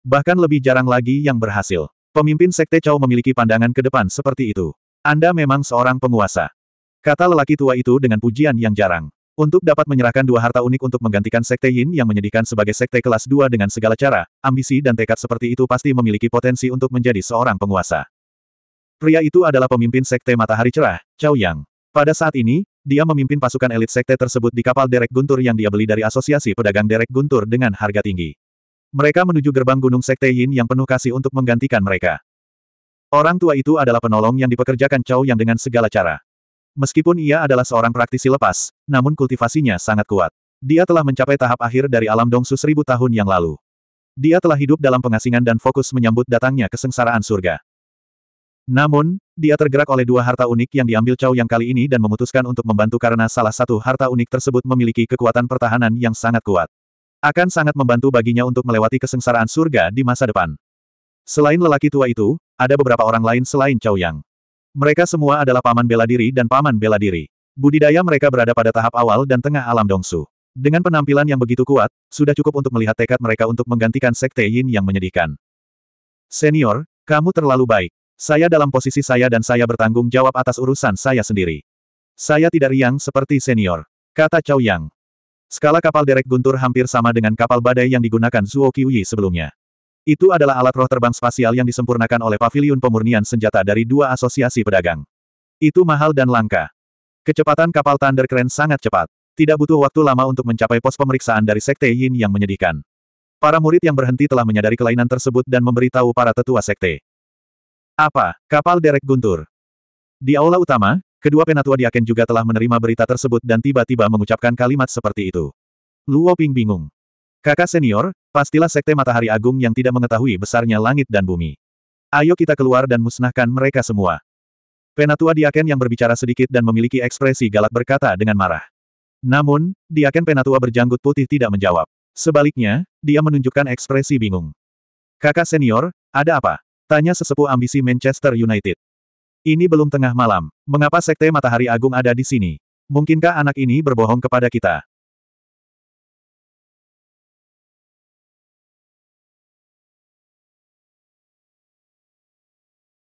Bahkan lebih jarang lagi yang berhasil. Pemimpin sekte Chow memiliki pandangan ke depan seperti itu. Anda memang seorang penguasa. Kata lelaki tua itu dengan pujian yang jarang. Untuk dapat menyerahkan dua harta unik untuk menggantikan sekte Yin yang menyedihkan sebagai sekte kelas 2 dengan segala cara, ambisi dan tekad seperti itu pasti memiliki potensi untuk menjadi seorang penguasa. Pria itu adalah pemimpin sekte matahari cerah, Chow Yang. Pada saat ini, dia memimpin pasukan elit sekte tersebut di kapal derek Guntur yang dia beli dari asosiasi pedagang derek Guntur dengan harga tinggi. Mereka menuju gerbang gunung sekte Yin yang penuh kasih untuk menggantikan mereka. Orang tua itu adalah penolong yang dipekerjakan Chow yang dengan segala cara. Meskipun ia adalah seorang praktisi lepas, namun kultivasinya sangat kuat. Dia telah mencapai tahap akhir dari alam dongsu seribu tahun yang lalu. Dia telah hidup dalam pengasingan dan fokus menyambut datangnya kesengsaraan surga. Namun, dia tergerak oleh dua harta unik yang diambil Chow yang kali ini dan memutuskan untuk membantu karena salah satu harta unik tersebut memiliki kekuatan pertahanan yang sangat kuat. Akan sangat membantu baginya untuk melewati kesengsaraan surga di masa depan. Selain lelaki tua itu, ada beberapa orang lain selain Chow Yang. Mereka semua adalah paman bela diri dan paman bela diri. Budidaya mereka berada pada tahap awal dan tengah alam dongsu. Dengan penampilan yang begitu kuat, sudah cukup untuk melihat tekad mereka untuk menggantikan Sekte Yin yang menyedihkan. Senior, kamu terlalu baik. Saya dalam posisi saya dan saya bertanggung jawab atas urusan saya sendiri. Saya tidak riang seperti senior. Kata Chow Yang. Skala kapal derek guntur hampir sama dengan kapal badai yang digunakan Zuo Qiuyi sebelumnya. Itu adalah alat roh terbang spasial yang disempurnakan oleh pavilion pemurnian senjata dari dua asosiasi pedagang. Itu mahal dan langka. Kecepatan kapal Thunder Crane sangat cepat. Tidak butuh waktu lama untuk mencapai pos pemeriksaan dari Sekte Yin yang menyedihkan. Para murid yang berhenti telah menyadari kelainan tersebut dan memberitahu para tetua Sekte. Apa? Kapal derek guntur. Di aula utama, kedua penatua diaken juga telah menerima berita tersebut dan tiba-tiba mengucapkan kalimat seperti itu. Luo Ping bingung. Kakak senior, pastilah sekte matahari agung yang tidak mengetahui besarnya langit dan bumi. Ayo kita keluar dan musnahkan mereka semua. Penatua Diaken yang berbicara sedikit dan memiliki ekspresi galak berkata dengan marah. Namun, Diaken Penatua berjanggut putih tidak menjawab. Sebaliknya, dia menunjukkan ekspresi bingung. Kakak senior, ada apa? Tanya sesepuh ambisi Manchester United. Ini belum tengah malam. Mengapa Sekte Matahari Agung ada di sini? Mungkinkah anak ini berbohong kepada kita?